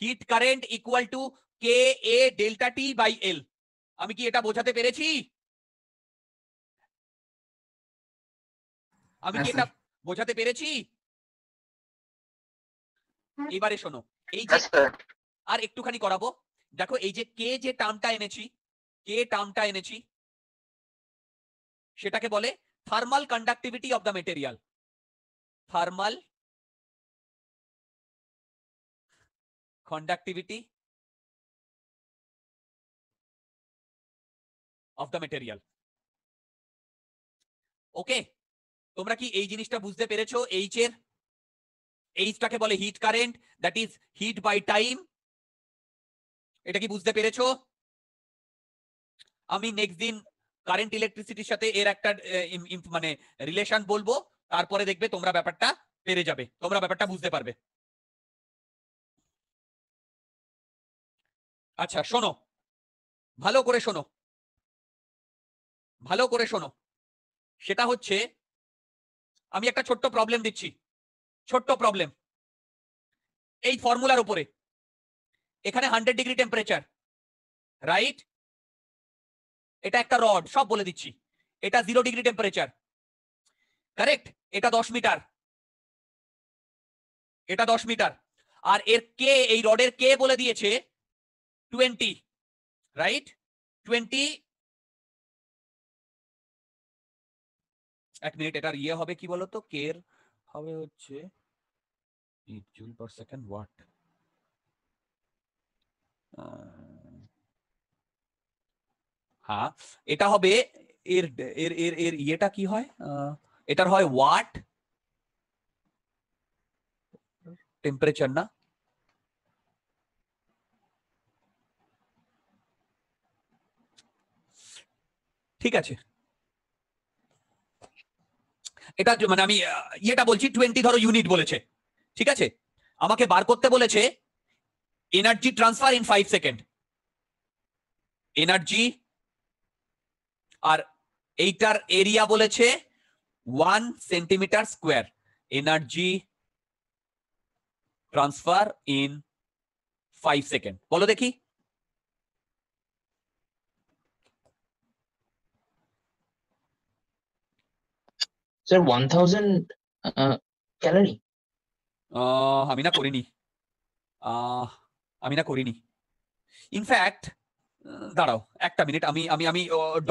S1: heat current equal to K A delta T by L আমি কি এটা বোঝাতে পেরেছি আমি কি হ্যাঁ, এটা বোঝাতে পেরেছি হ্যাঁ, এবারে শোনো এই যে
S2: আর একটুখানি করাবো দেখো এই যে কে যে টার্মটা এনেছি কে টার্মটা
S1: এনেছি সেটাকে বলে thermal conductivity of the material thermal conductivity of the material okay তোমরা কি এই জিনিসটা বুঝতে পেরেছো এইচ এর এইচটাকে বলে heat current that is heat by time এটা কি বুঝতে পেরেছো আমি নেক্সট দিন কারেন্ট ইলেকট্রিসিটির সাথে এর একটা মানে রিলেশন বলবো তারপরে দেখবে তোমরা ব্যাপারটা পেরে যাবে তোমরা ব্যাপারটা বুঝতে পারবে আচ্ছা শোনো ভালো করে শোনো ভালো করে শোনো সেটা হচ্ছে আমি একটা ছোট্ট প্রবলেম দিচ্ছি ছোট্ট প্রবলেম এই ফর্মুলার উপরে এখানে হান্ড্রেড ডিগ্রি টেম্পারেচার রাইট এটা একটা রড সব বলে দিচ্ছি এটা জিরো ডিগ্রি টেম্পারেচার কারেক্ট এটা দশ মিটার এটা দশ মিটার আর এর কে এই রডের কে বলে দিয়েছে টোয়েন্টি রাইট টোয়েন্টি এক মিনিট এটার ইয়ে হবে কি বলতো কে এর হবে হচ্ছে eight joule per second watt
S2: হ্যাঁ এটা হবে এর এর এর এর ইয়েটা কি হয় এটার হয় ওয়াট টেম্পারেচার না
S1: ঠিক আছে এটা মানে আমি
S2: ইয়েটা বলছি টোয়েন্টি ধরো ইউনিট বলেছে ঠিক আছে আমাকে বার করতে বলেছে energy transfer in five second energy আর এইটার এরিয়া বলেছে one centimetre square energy transfer in
S1: five second বলো দেখি স্যার ওয়ান থাউজেন্ড ক্যালোরি
S2: আমি না করিনি আমি না করিনি ইনফ্যাক্ট দাঁড়াও একটা মিনিট আমি আমি আমি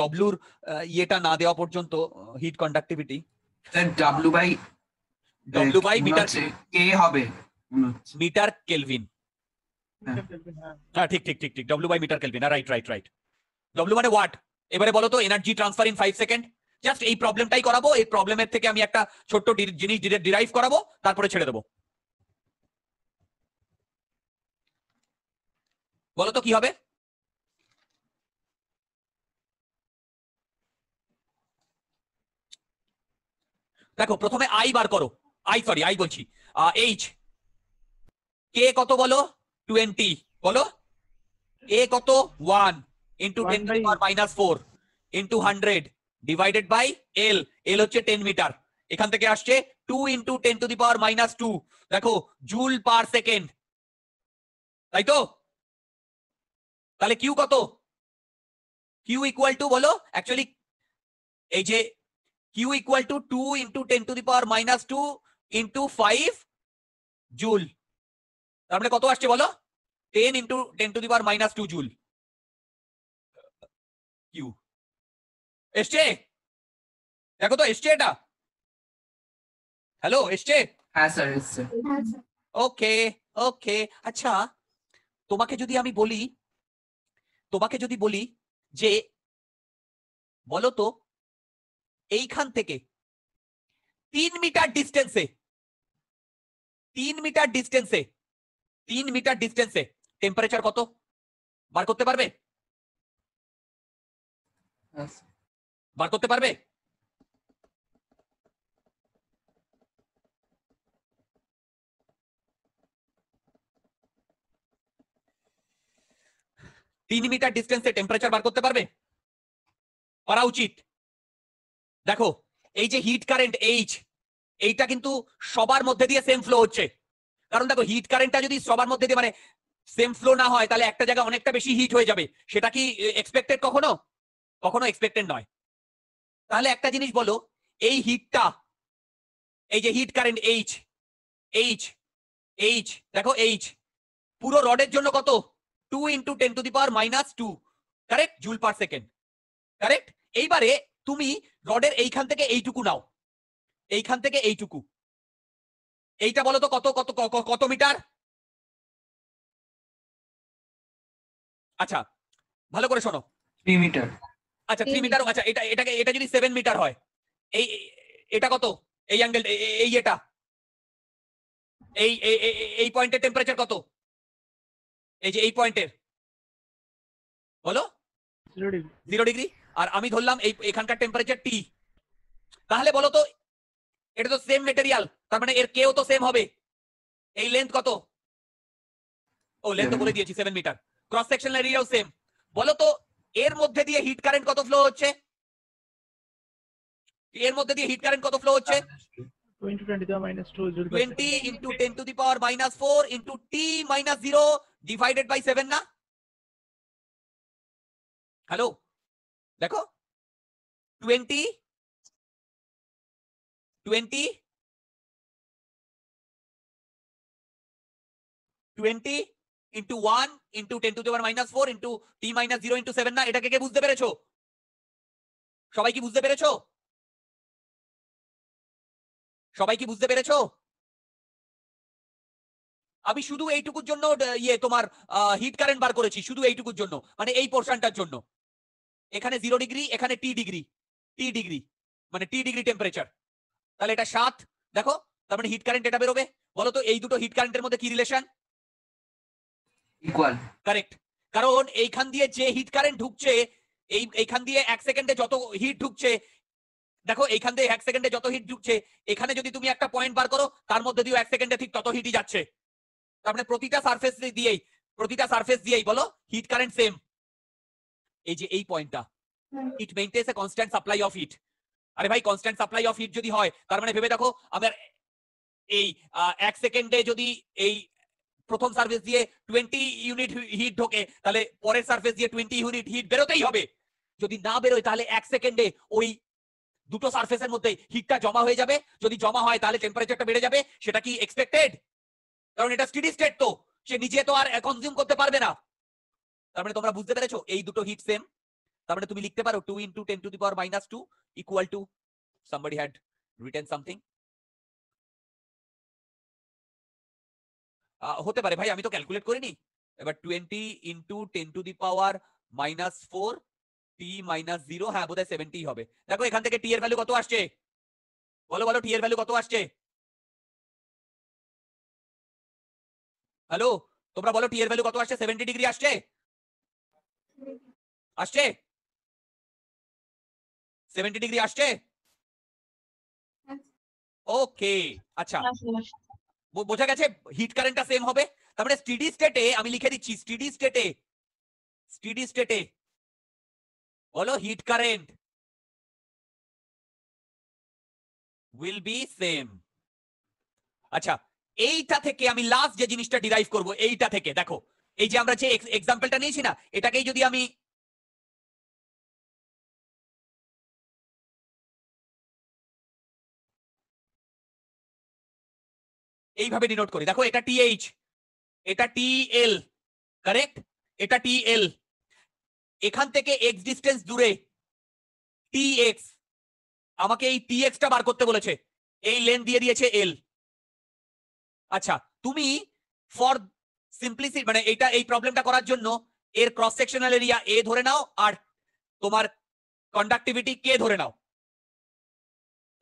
S2: ডব্লুর uh, uh, ইয়েটা না দেওয়া পর্যন্ত heat conductivity W by W by metre K হবে মিটার হ্যাঁ। কেলভিন হ্যাঁ ঠিক ঠিক ঠিক ঠিক W by metre kelvin right right right W মানে ওয়াট এবারে বলো তো energy transfer in five second just এই প্রবলেমটাই করাবো এই প্রবলেমের থেকে আমি একটা ছোট্ট জিনিস ডিরাইভ করাবো তারপরে ছেড়ে দেবো
S1: বলো তো কি হবে দেখো প্রথমে আই বার করো আই সরি আই বলছি এইচ কে কত বলো
S2: টোয়েন্টি বলো এ কত one into ten minus four into hundred divided by L L হচ্ছে টেন মিটার এখান থেকে আসছে
S1: two into ten to the power minus two দেখো জুল পার সেকেন্ড তাই তো তাহলে কিউ কত কিউ ইকুয়াল টু বলো অ্যাকচুয়ালি এই যে Q equal to two into ten to the power minus two into five joule তার মানে কত আসছে বলো ten into ten to the power minus two joule Q এসছে দেখো তো এসছে এটা হ্যালো এসছে হ্যাঁ এসছে ওকে ওকে আচ্ছা তোমাকে যদি আমি বলি তোমাকে যদি বলি যে বলো তো এইখান থেকে তিন মিটার ডিস্টেন্সে তিন মিটার ডিস্টেন্সে তিন মিটার ডিস্টেন্সে টেম্পারেচার কত বার করতে পারবে হ্যাঁ, বার করতে পারবে তিন মিটার ডিস্টেন্সে টেম্পারেচার বার করতে পারবে করা উচিত দেখো এই যে হিট কারেন্ট এইচ
S2: এইটা কিন্তু সবার মধ্যে দিয়ে সেম ফ্লো হচ্ছে কারণ দেখো হিট কারেন্টটা যদি সবার মধ্যে দিয়ে মানে
S1: সেম ফ্লো না হয় তাহলে একটা জায়গা অনেকটা বেশি হিট হয়ে যাবে সেটা কি এক্সপেক্টেড কখনো কখনো এক্সপেক্টেড নয় তাহলে একটা জিনিস বলো এই হিটটা এই যে heat current H H H দেখো এইচ পুরো
S2: রডের জন্য কত two into ten to the power minus two correct joule per second
S1: correct এইবারে তুমি রডের এইখান থেকে এইটুকু নাও এইখান থেকে এইটুকু এইটা বলো তো কত কত কত মিটার আচ্ছা ভালো করে শোনো থ্রি মিটার আচ্ছা থ্রি মিটার আচ্ছা এটা এটাকে এটা যদি সেভেন মিটার হয় এই এটা কত এই অ্যাঙ্গেল এই এটা এই এই পয়েন্টের টেম্পারেচার কত এই যে এই পয়েন্টের বলো জিরো ডিগ্রি আর আমি ধরলাম এই এখানকার টেম্পারেচার টি তাহলে বলো তো এটা তো সেম মেটেরিয়াল তার মানে এর কেও তো সেম হবে এই লেন্থ কত
S2: ও লেন্থ বলে দিয়েছি সেভেন মিটার ক্রস সেকশনাল এরিয়াও সেম বলো তো এর মধ্যে দিয়ে হিট কারেন্ট কত
S1: ফ্লো হচ্ছে এর মধ্যে দিয়ে হিট কারেন্ট কত ফ্লো হচ্ছে 20 না হ্যালো দেখো into one into ten to দেওয়ার minus four into T minus zero into seven না এটাকে কে বুঝতে পেরেছো সবাই কি বুঝতে পেরেছো সবাই কি বুঝতে পেরেছো আমি শুধু এইটুকুর জন্য ইয়ে তোমার হিট কারেন্ট বার করেছি শুধু এইটুকুর জন্য মানে এই পোর্শনটার জন্য এখানে জিরো
S2: ডিগ্রি এখানে টি ডিগ্রি টি ডিগ্রি মানে টি ডিগ্রি টেম্পারেচার তাহলে এটা সাত দেখো তার মানে হিট কারেন্ট এটা বেরোবে বলো তো এই দুটো হিট কারেন্টের মধ্যে কি রিলেশন ইকুয়াল কারেক্ট কারণ এইখান দিয়ে যে হিট কারেন্ট ঢুকছে এই এইখান দিয়ে এক সেকেন্ডে যত হিট ঢুকছে দেখো এইখান দিয়ে এক সেকেন্ডে যত হিট ঢুকছে এখানে যদি তুমি একটা পয়েন্ট বার করো তার মধ্যে দিয়েও এক সেকেন্ডে ঠিক তত হিটই যাচ্ছে তারপরে মানে প্রতিটা সারফেস দিয়েই প্রতিটা সারফেস দিয়েই বলো হিট কারেন্ট সেম এই যে এই পয়েন্টটা it maintains a constant supply of heat আরে ভাই কনস্ট্যান্ট সাপ্লাই অফ হিট যদি হয় তার মানে ভেবে দেখো আমার এই এক সেকেন্ডে যদি এই প্রথম সার্ভিস দিয়ে টোয়েন্টি ইউনিট হিট ঢোকে তাহলে পরের সার্ভিস দিয়ে টোয়েন্টি ইউনিট হিট বেরোতেই হবে যদি না বেরোয় তাহলে এক সেকেন্ডে ওই দুটো সার্ফেসের মধ্যে হিটটা জমা হয়ে যাবে যদি জমা হয় তাহলে টেম্পারেচারটা বেড়ে যাবে সেটা কি এক্সপেক্টেড কারণ এটা স্টিডি স্টেট তো সে নিজে তো আর কনজিউম করতে পারবে না তার মানে তোমরা বুঝতে পেরেছো এই দুটো হিট সেম তার মানে তুমি লিখতে পারো
S1: two into ten to the power minus two equal to somebody had written something হতে পারে ভাই আমি তো ক্যালকুলেট করিনি এবার twenty into ten to the power minus four T minus zero হ্যাঁ বোধ হয় হবে দেখো এখান থেকে টি এর ভ্যালু কত আসছে বলো বলো টি এর ভ্যালু কত আসছে হ্যালো তোমরা বলো টি এর ভ্যালু কত আসছে সেভেন্টি ডিগ্রি আসছে আসছে সেভেন্টি ডিগ্রি আসছে ওকে হ্যাঁ। আচ্ছা বোঝা গেছে হিট কারেন্টটা সেম হবে তারপরে স্টিডি স্টেটে আমি লিখে দিচ্ছি স্টিডি স্টেটে স্টিডি স্টেটে বলো heat current will be same আচ্ছা এইটা থেকে আমি লাস্ট যে জিনিসটা ডিরাইভ করব এইটা থেকে দেখো এই যে আমরা যে এক্সাম্পলটা নিয়েছি না এটাকেই যদি আমি এইভাবে ডিনোট করি দেখো এটা টিএইচ এটা টিএল কারেক্ট এটা টিএল এখান থেকে এক্স ডিস্টেন্স দূরে টি এক্স আমাকে এই টি এক্সটা বার করতে বলেছে এই লেন দিয়ে দিয়েছে এল আচ্ছা তুমি ফর সিম্পলিসি মানে
S2: এটা এই প্রবলেমটা করার জন্য এর ক্রস সেকশনাল এরিয়া এ ধরে নাও আর তোমার কন্ডাক্টিভিটি কে ধরে নাও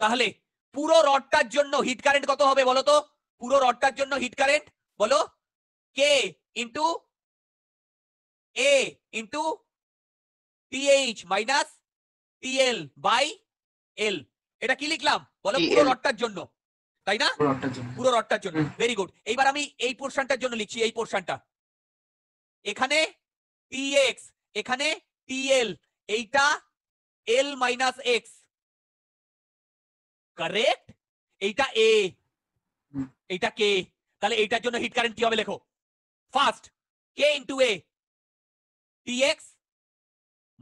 S2: তাহলে পুরো রডটার জন্য
S1: হিট কারেন্ট কত হবে বলো তো পুরো রডটার জন্য হিট কারেন্ট বলো K into A into T H minus T L by L এটা কি লিখলাম বলো পুরো রডটার জন্য
S2: তাই না পুরো রডটার জন্য ভেরি গুড এইবার আমি এই পোর্শনটার জন্য লিখছি এই পোর্শনটা
S1: এখানে টিএক্স এখানে টিএল এইটা এল মাইনাস এক্স কারেক্ট এইটা এ এটা কে তাহলে এইটার জন্য হিট কারেন্ট কি হবে লেখো first K into A T X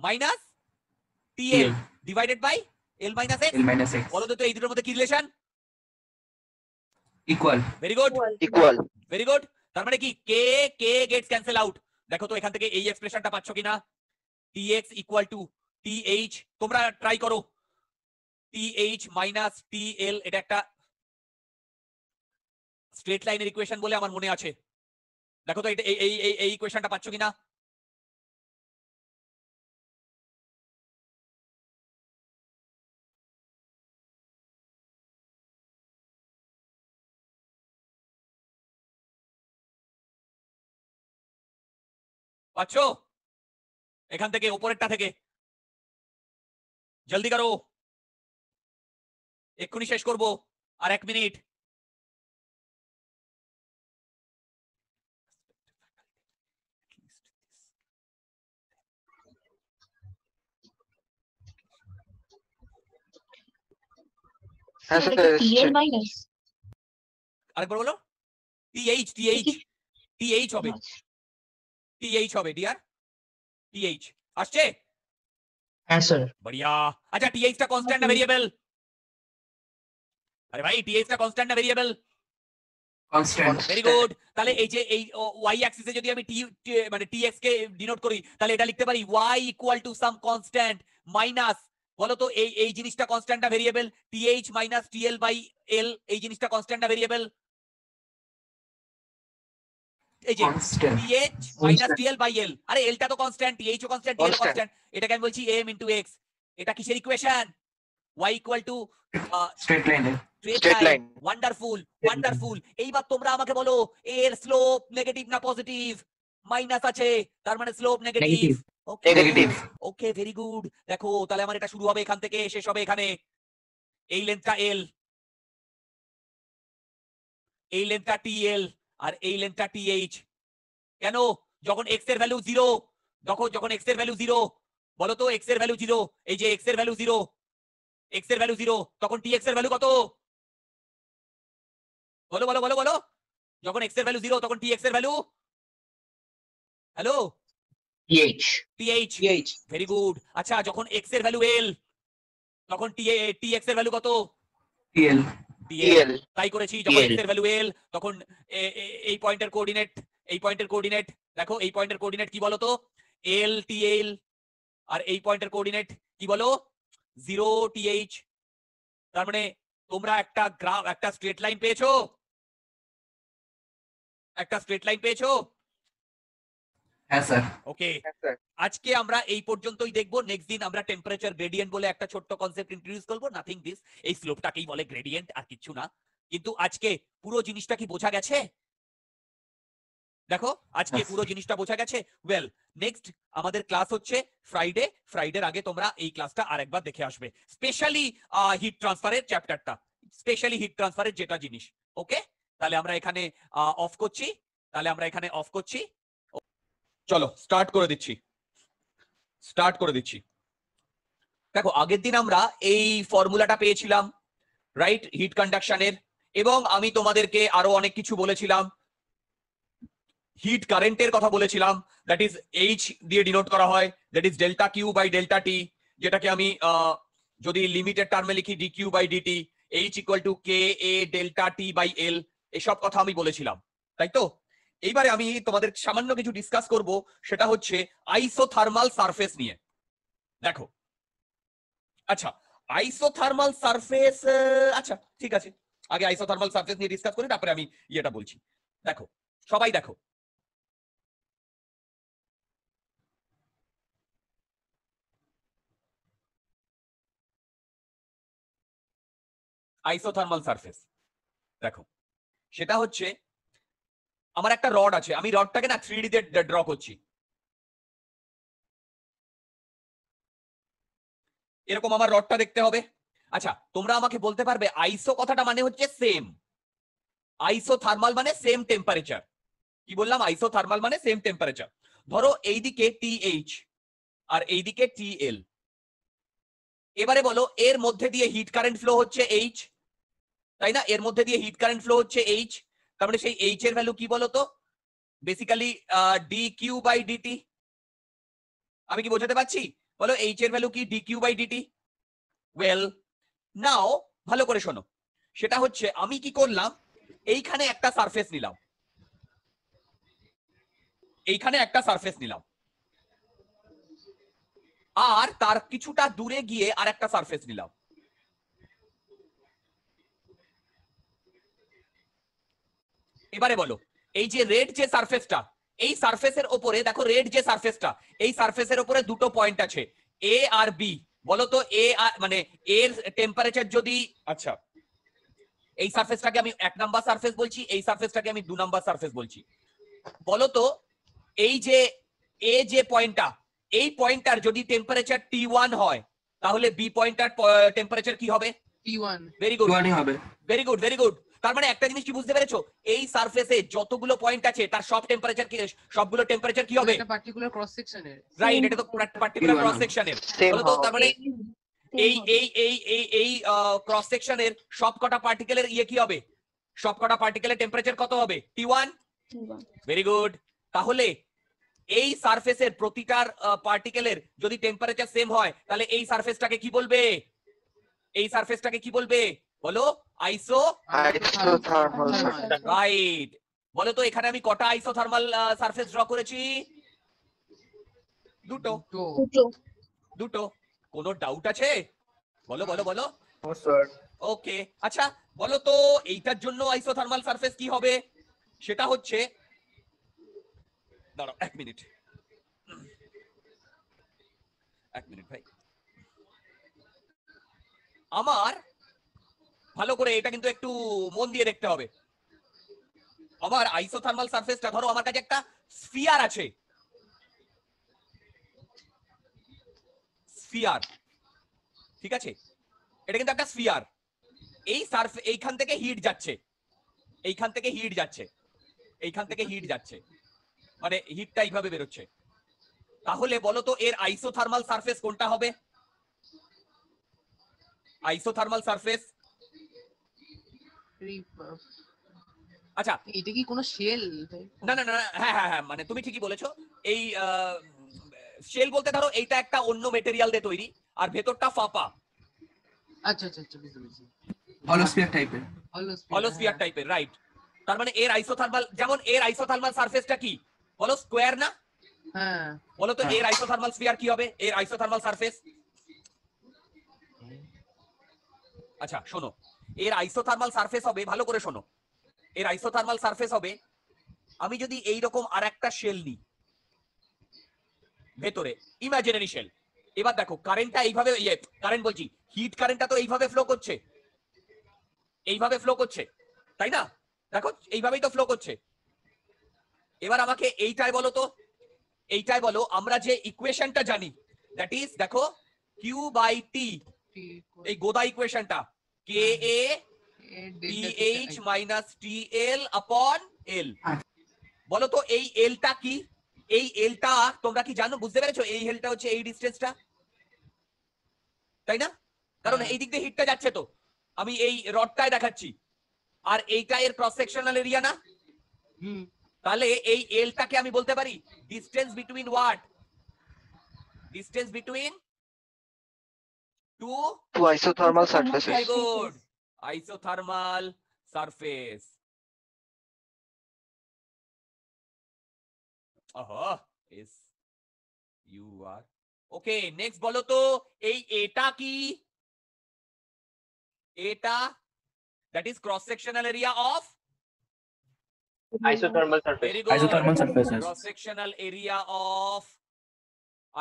S1: minus T L divided by L minus X বলো তো এই দুটোর মধ্যে কি relation equal
S2: very good equal very good তার মানে কি K K gets cancel out দেখো তো এখান থেকে এই এক্সপ্রেশনটা পাচ্ছ কিনা T X equal to T
S1: H তোমরা ট্রাই করো টি এইচ মাইনাস টি এল এটা একটা স্ট্রেট লাইনের ইকুয়েশন বলে আমার মনে আছে দেখো তো এটা এই এই এই ইকুয়েশনটা পাচ্ছ কিনা পাচ্ছ এখান থেকে ওপরেরটা থেকে জলদি করো এক্ষুনি শেষ করব আর এক মিনিট
S3: হ্যাঁ স্যার এসছে
S1: আরেকবার বলো টিএইচ টিএইচ টিএইচ হবে টিএইচ হবে ডিয়ার টিএইচ আসছে হ্যাঁ স্যার बढ़िया কনস্ট্যান্ট না আরে ভাই টিএইচটা
S2: কনস্ট্যান্ট না ভেরিয়েবল কনস্ট্যান্ট ভেরি গুড তাহলে এই যে এই ওয়াই অ্যাক্সিসে যদি আমি টি মানে টিএক্স কে ডিনোট করি তাহলে এটা লিখতে পারি Y equal to some constant minus বলতো এই এই জিনিসটা কনস্ট্যান্ট না variable T H minus T L by L এই জিনিসটা কনস্ট্যান্ট না ভেরিয়েবল এই যে T H minus T L by L আরে এলটা তো কনস্ট্যান্ট টিএইচ ও কনস্ট্যান্ট টিএল কনস্ট্যান্ট এটাকে আমি বলছি এম ইনটু এক্স এটা কিসের equation y equal to straight line straight line wonderful wonderful এইবার তোমরা আমাকে বলো এর স্লোপ নেগেটিভ না পজিটিভ মাইনাস আছে তার মানে slope negative okay okay very good দেখো
S1: তাহলে আমার এটা শুরু হবে এখান থেকে শেষ হবে এখানে এই লেন্থটা এল এই লেন্থটা টি এল আর এই লেন্থটা টি এইচ কেন
S2: যখন এক্স এর ভ্যালু জিরো যখন যখন এক্স এর ভ্যালু জিরো বলো তো এক্স এর ভ্যালু জিরো
S1: এই যে এক্স এর ভ্যালু জিরো এক্স এর ভ্যালু জিরো তখন টি এক্স এর ভ্যালু কত বলো বলো বলো বলো যখন এক্স এর ভ্যালু জিরো তখন টি এক্স এর value hello PH PH PH very good আচ্ছা যখন এক্স
S2: এর ভ্যালু এল তখন টি টি এর ভ্যালু কত টিএল টিএল তাই করেছি যখন এক্স এর ভ্যালু এল তখন এই পয়েন্টের কোঅর্ডিনেট এই পয়েন্টের কোঅর্ডিনেট দেখো এই পয়েন্টের কোঅর্ডিনেট কি বলো তো এল টি আর এই পয়েন্টের কোঅর্ডিনেট
S1: কি বলো জিরো টি তার মানে তোমরা একটা গ্রাফ একটা স্ট্রেট লাইন পেয়েছো একটা স্ট্রেট লাইন পেয়েছো হ্যাঁ স্যার ওকে হ্যাঁ, আজকে আমরা এই পর্যন্তই দেখব নেক্সট দিন আমরা
S2: টেম্পারেচার গ্রেডিয়েন্ট বলে একটা ছোট্ট কনসেপ্ট ইন্ট্রোডিউস করব নাথিং দিস এই স্লোপটাকেই বলে গ্রেডিয়েন্ট আর কিছু না কিন্তু আজকে পুরো জিনিসটা কি বোঝা গেছে দেখো আজকে পুরো জিনিসটা বোঝা গেছে ওয়েল নেক্সট আমাদের ক্লাস হচ্ছে ফ্রাইডে ফ্রাইডের আগে তোমরা এই ক্লাসটা আরেকবার দেখে আসবে স্পেশালি হিট ট্রান্সফারের চ্যাপ্টারটা স্পেশালি হিট ট্রান্সফারের যেটা জিনিস ওকে তাহলে আমরা এখানে অফ করছি তাহলে আমরা এখানে অফ করছি চলো স্টার্ট করে দিচ্ছি স্টার্ট করে দিচ্ছি দেখো আগের দিন আমরা এই ফর্মুলাটা পেয়েছিলাম রাইট হিট কন্ডাকশনের এবং আমি তোমাদেরকে আরো অনেক কিছু বলেছিলাম হিট কারেন্টের কথা বলেছিলাম দ্যাট ইজ এইচ দিয়ে ডিনোট করা হয় that is delta Q by delta T যেটাকে আমি যদি লিমিটেড টার্মে লিখি D Q by D T H equal to K A delta T by L এসব কথা আমি বলেছিলাম তাই তো এইবারে আমি তোমাদের সামান্য কিছু ডিসকাস করব সেটা হচ্ছে আইসোথার্মাল সারফেস নিয়ে দেখো আচ্ছা আইসোথার্মাল সারফেস আচ্ছা ঠিক আছে আগে
S1: আইসোথার্মাল সারফেস নিয়ে ডিসকাস করি তারপরে আমি ইয়েটা বলছি দেখো সবাই দেখো আইসোথার্মাল সারফেস দেখো সেটা হচ্ছে আমার একটা রড আছে আমি রডটাকে না থ্রি ডিতে ড্র করছি এরকম আমার রডটা দেখতে হবে আচ্ছা তোমরা আমাকে বলতে পারবে আইসো কথাটা মানে হচ্ছে
S2: সেম আইসো থার্মাল মানে সেম টেম্পারেচার কি বললাম আইসো থার্মাল মানে সেম টেম্পারেচার ধরো এইদিকে টিএইচ আর এইদিকে টিএল এবারে বলো এর মধ্যে দিয়ে হিট কারেন্ট ফ্লো হচ্ছে এইচ তাই না এর মধ্যে দিয়ে হিট কারেন্ট ফ্লো হচ্ছে এইচ তাহলে মানে সেই এইচ এর ভ্যালু কি বলতো basically D Q by D T আমি কি বোঝাতে পারছি বলো এইচ এর ভ্যালু কি D Q by D T well now ভালো করে শোনো সেটা হচ্ছে আমি কি করলাম এইখানে একটা সারফেস নিলাম এইখানে একটা সারফেস নিলাম আর তার কিছুটা দূরে গিয়ে আর একটা সারফেস নিলাম এবারে বলো এই যে রেড যে সারফেসটা এই সারফেসের ওপরে দেখো রেড যে সারফেসটা এই সারফেসের ওপরে দুটো পয়েন্ট আছে এ আর বি বলো তো এ আর মানে এর টেম্পারেচার যদি আচ্ছা এই সারফেসটাকে আমি এক নাম্বার সারফেস বলছি এই সারফেসটাকে আমি দু নাম্বার সারফেস বলছি বলো তো এই যে এ যে পয়েন্টটা এই পয়েন্টটার যদি টেম্পারেচার টি ওয়ান হয় তাহলে বি পয়েন্টটার টেম্পারেচার কি হবে T one very good very good very good তার মানে একটা জিনিস কি বুঝতে পেরেছো এই সারফেসে যতগুলো পয়েন্ট আছে তার সব টেম্পারেচার কি সবগুলো টেম্পারেচার কি হবে
S4: পার্টিকুলার ক্রস সেকশনের
S2: রাইট এটা তো পার্টিকুলার ক্রস সেকশনের তো তার মানে এই এই এই এই এই ক্রস সেকশনের সবকটা পার্টিকেলের ইয়ে কি হবে সবকটা পার্টিকেলের টেম্পারেচার কত হবে টি ওয়ান ভেরি গুড তাহলে এই সারফেসের প্রতিটার পার্টিকেলের যদি টেম্পারেচার সেম হয় তাহলে এই সারফেসটাকে কি বলবে এই সারফেসটাকে কি বলবে বলো আইসো আইসোথার্মাল রাইট বলো তো এখানে আমি কটা আইসোথার্মাল সারফেস ড্র করেছি দুটো দুটো কোনো ডাউট আছে বলো বলো বলো ওকে আচ্ছা বলো তো এইটার জন্য আইসোথার্মাল সারফেস কি হবে সেটা হচ্ছে দাঁড়াও এক মিনিট এক মিনিট ভাই আমার ভালো করে এটা কিন্তু একটু মন দিয়ে দেখতে হবে আমার আইসোথার্মাল সারফেসটা ধরো আমার কাছে একটা স্ফিয়ার আছে স্ফিয়ার ঠিক আছে এটা কিন্তু একটা স্ফিয়ার এই সার্ফে এইখান থেকে হিট যাচ্ছে এইখান থেকে হিট যাচ্ছে এইখান থেকে হিট যাচ্ছে মানে হিটটা এইভাবে বেরোচ্ছে তাহলে বলো তো এর আইসোথার্মাল সারফেস কোনটা হবে আইসোথার্মাল সারফেস
S4: আচ্ছা এটা কি কোনো শেল না না
S2: না হ্যাঁ হ্যাঁ হ্যাঁ মানে তুমি ঠিকই বলেছো এই শেল বলতে ধরো এইটা একটা অন্য মেটেরিয়াল দিয়ে তৈরি আর ভেতরটা ফাঁপা
S4: আচ্ছা আচ্ছা আচ্ছা বুঝতে পেরেছি হলোস্ফিয়ার টাইপের
S2: হলোস্ফিয়ার টাইপের রাইট তার মানে এর আইসোথার্মাল যেমন এর আইসোথার্মাল সারফেসটা কি বলো স্কোয়ার না হ্যাঁ বলো তো এর আইসোথার্মাল হ্যাঁ। স্ফিয়ার কি হবে এর আইসোথার্মাল সারফেস আচ্ছা শোনো এর আইসোথার্মাল সার্ফেস হবে ভালো করে শোনো এর আইসোথার্মাল সার্ফেস হবে আমি যদি এই রকম আর একটা শেল নিই ভেতরে ইমাজিনারি শেল এবার দেখো কারেন্টটা এইভাবে কারেন্ট ইয়ে, বলছি হিট কারেন্টটা তো এইভাবে ফ্লো করছে এইভাবে ফ্লো করছে তাই না দেখো এইভাবেই তো ফ্লো করছে এবার আমাকে এইটাই বলো তো এইটাই বলো আমরা যে ইকুয়েশনটা জানি দ্যাট ইজ দেখো কিউ বাই টি এই গোদা ইকুয়েশনটা কে A
S4: T H
S2: minus T এল আপন এল বলো তো এই এলটা কি এই এলটা তোমরা কি জানো বুঝতে পেরেছো এই এলটা হচ্ছে এই ডিস্টেন্সটা তাই না কারণ হ্যাঁ। এই দিক দিয়ে হিটটা যাচ্ছে তো আমি এই রডটায় দেখাচ্ছি আর এইটা এর ক্রস সেকশনাল এরিয়া না তাহলে এই এলটাকে আমি বলতে পারি distance between what distance between
S1: to to isothermal surfaces. Very good. Isothermal surface. Uh-huh. Yes. You are. Okay. Next bolo to ei eta ki eta that is cross sectional area of isothermal surface isothermal surface cross sectional
S2: area of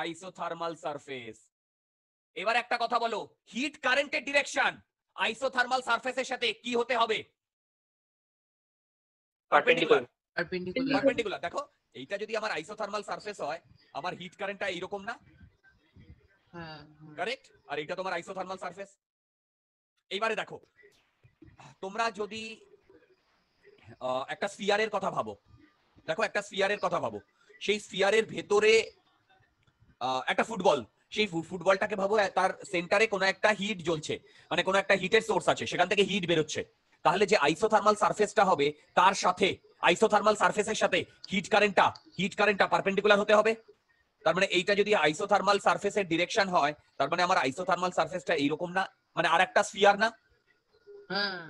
S2: isothermal surface এবার একটা কথা বলো হিট কারেন্টের ডিরেকশন আইসোথার্মাল সারফেসের সাথে কি হতে হবে দেখো এইটা যদি আমার আইসোথার্মাল সারফেস হয় আমার হিট কারেন্টটা এইরকম না কারেক্ট হ্যাঁ, হ্যাঁ। আর এটা তোমার আইসোথার্মাল সারফেস এইবারে দেখো তোমরা যদি একটা স্ফিয়ারের কথা ভাবো দেখো একটা স্ফিয়ারের কথা ভাবো সেই স্ফিয়ারের ভেতরে একটা ফুটবল সেই ফুটবলটাকে ভাবো তার সেন্টারে কোনো একটা হিট জ্বলছে মানে কোনো একটা হিটের সোর্স আছে সেখান থেকে হিট বেরোচ্ছে তাহলে যে আইসোথার্মাল সার্ফেসটা হবে তার সাথে আইসোথার্মাল সার্ফেসের সাথে হিট কারেন্টটা হিট কারেন্টটা পারপেন্ডিকুলার হতে হবে তার মানে এইটা যদি আইসোথার্মাল সার্ফেসের ডিরেকশন হয় তার মানে আমার আইসোথার্মাল সার্ফেসটা এইরকম না মানে আর একটা স্ফিয়ার না হ্যাঁ।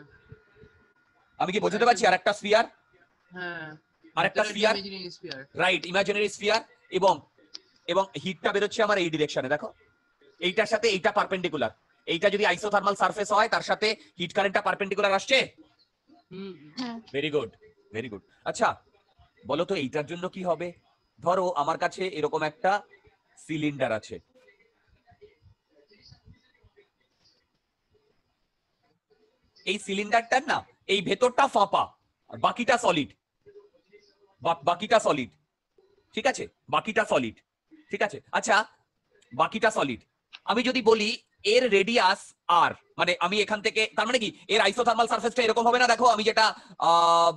S2: আমি কি বোঝাতে পারছি আর একটা স্ফিয়ার আর একটা স্ফিয়ার রাইট ইমাজিনারি স্ফিয়ার এবং এবং হিটটা বেরোচ্ছে আমার এই ডিরেকশনে দেখো এইটার সাথে এইটা পারপেন্ডিকুলার এইটা যদি আইসোথার্মাল সারফেস হয় তার সাথে হিট কারেন্টটা পারপেন্ডিকুলার আসছে ভেরি গুড ভেরি গুড আচ্ছা বলো তো এইটার জন্য কি হবে ধরো আমার কাছে এরকম একটা সিলিন্ডার আছে এই সিলিন্ডারটার না এই ভেতরটা ফাঁপা আর বাকিটা সলিড বাকিটা সলিড ঠিক আছে বাকিটা সলিড ঠিক আছে আচ্ছা বাকিটা সলিড আমি যদি বলি এর রেডিয়াস আর মানে আমি এখান থেকে তার মানে কি এর আইসোথার্মাল সার্ফেসটা এরকম হবে না দেখো আমি যেটা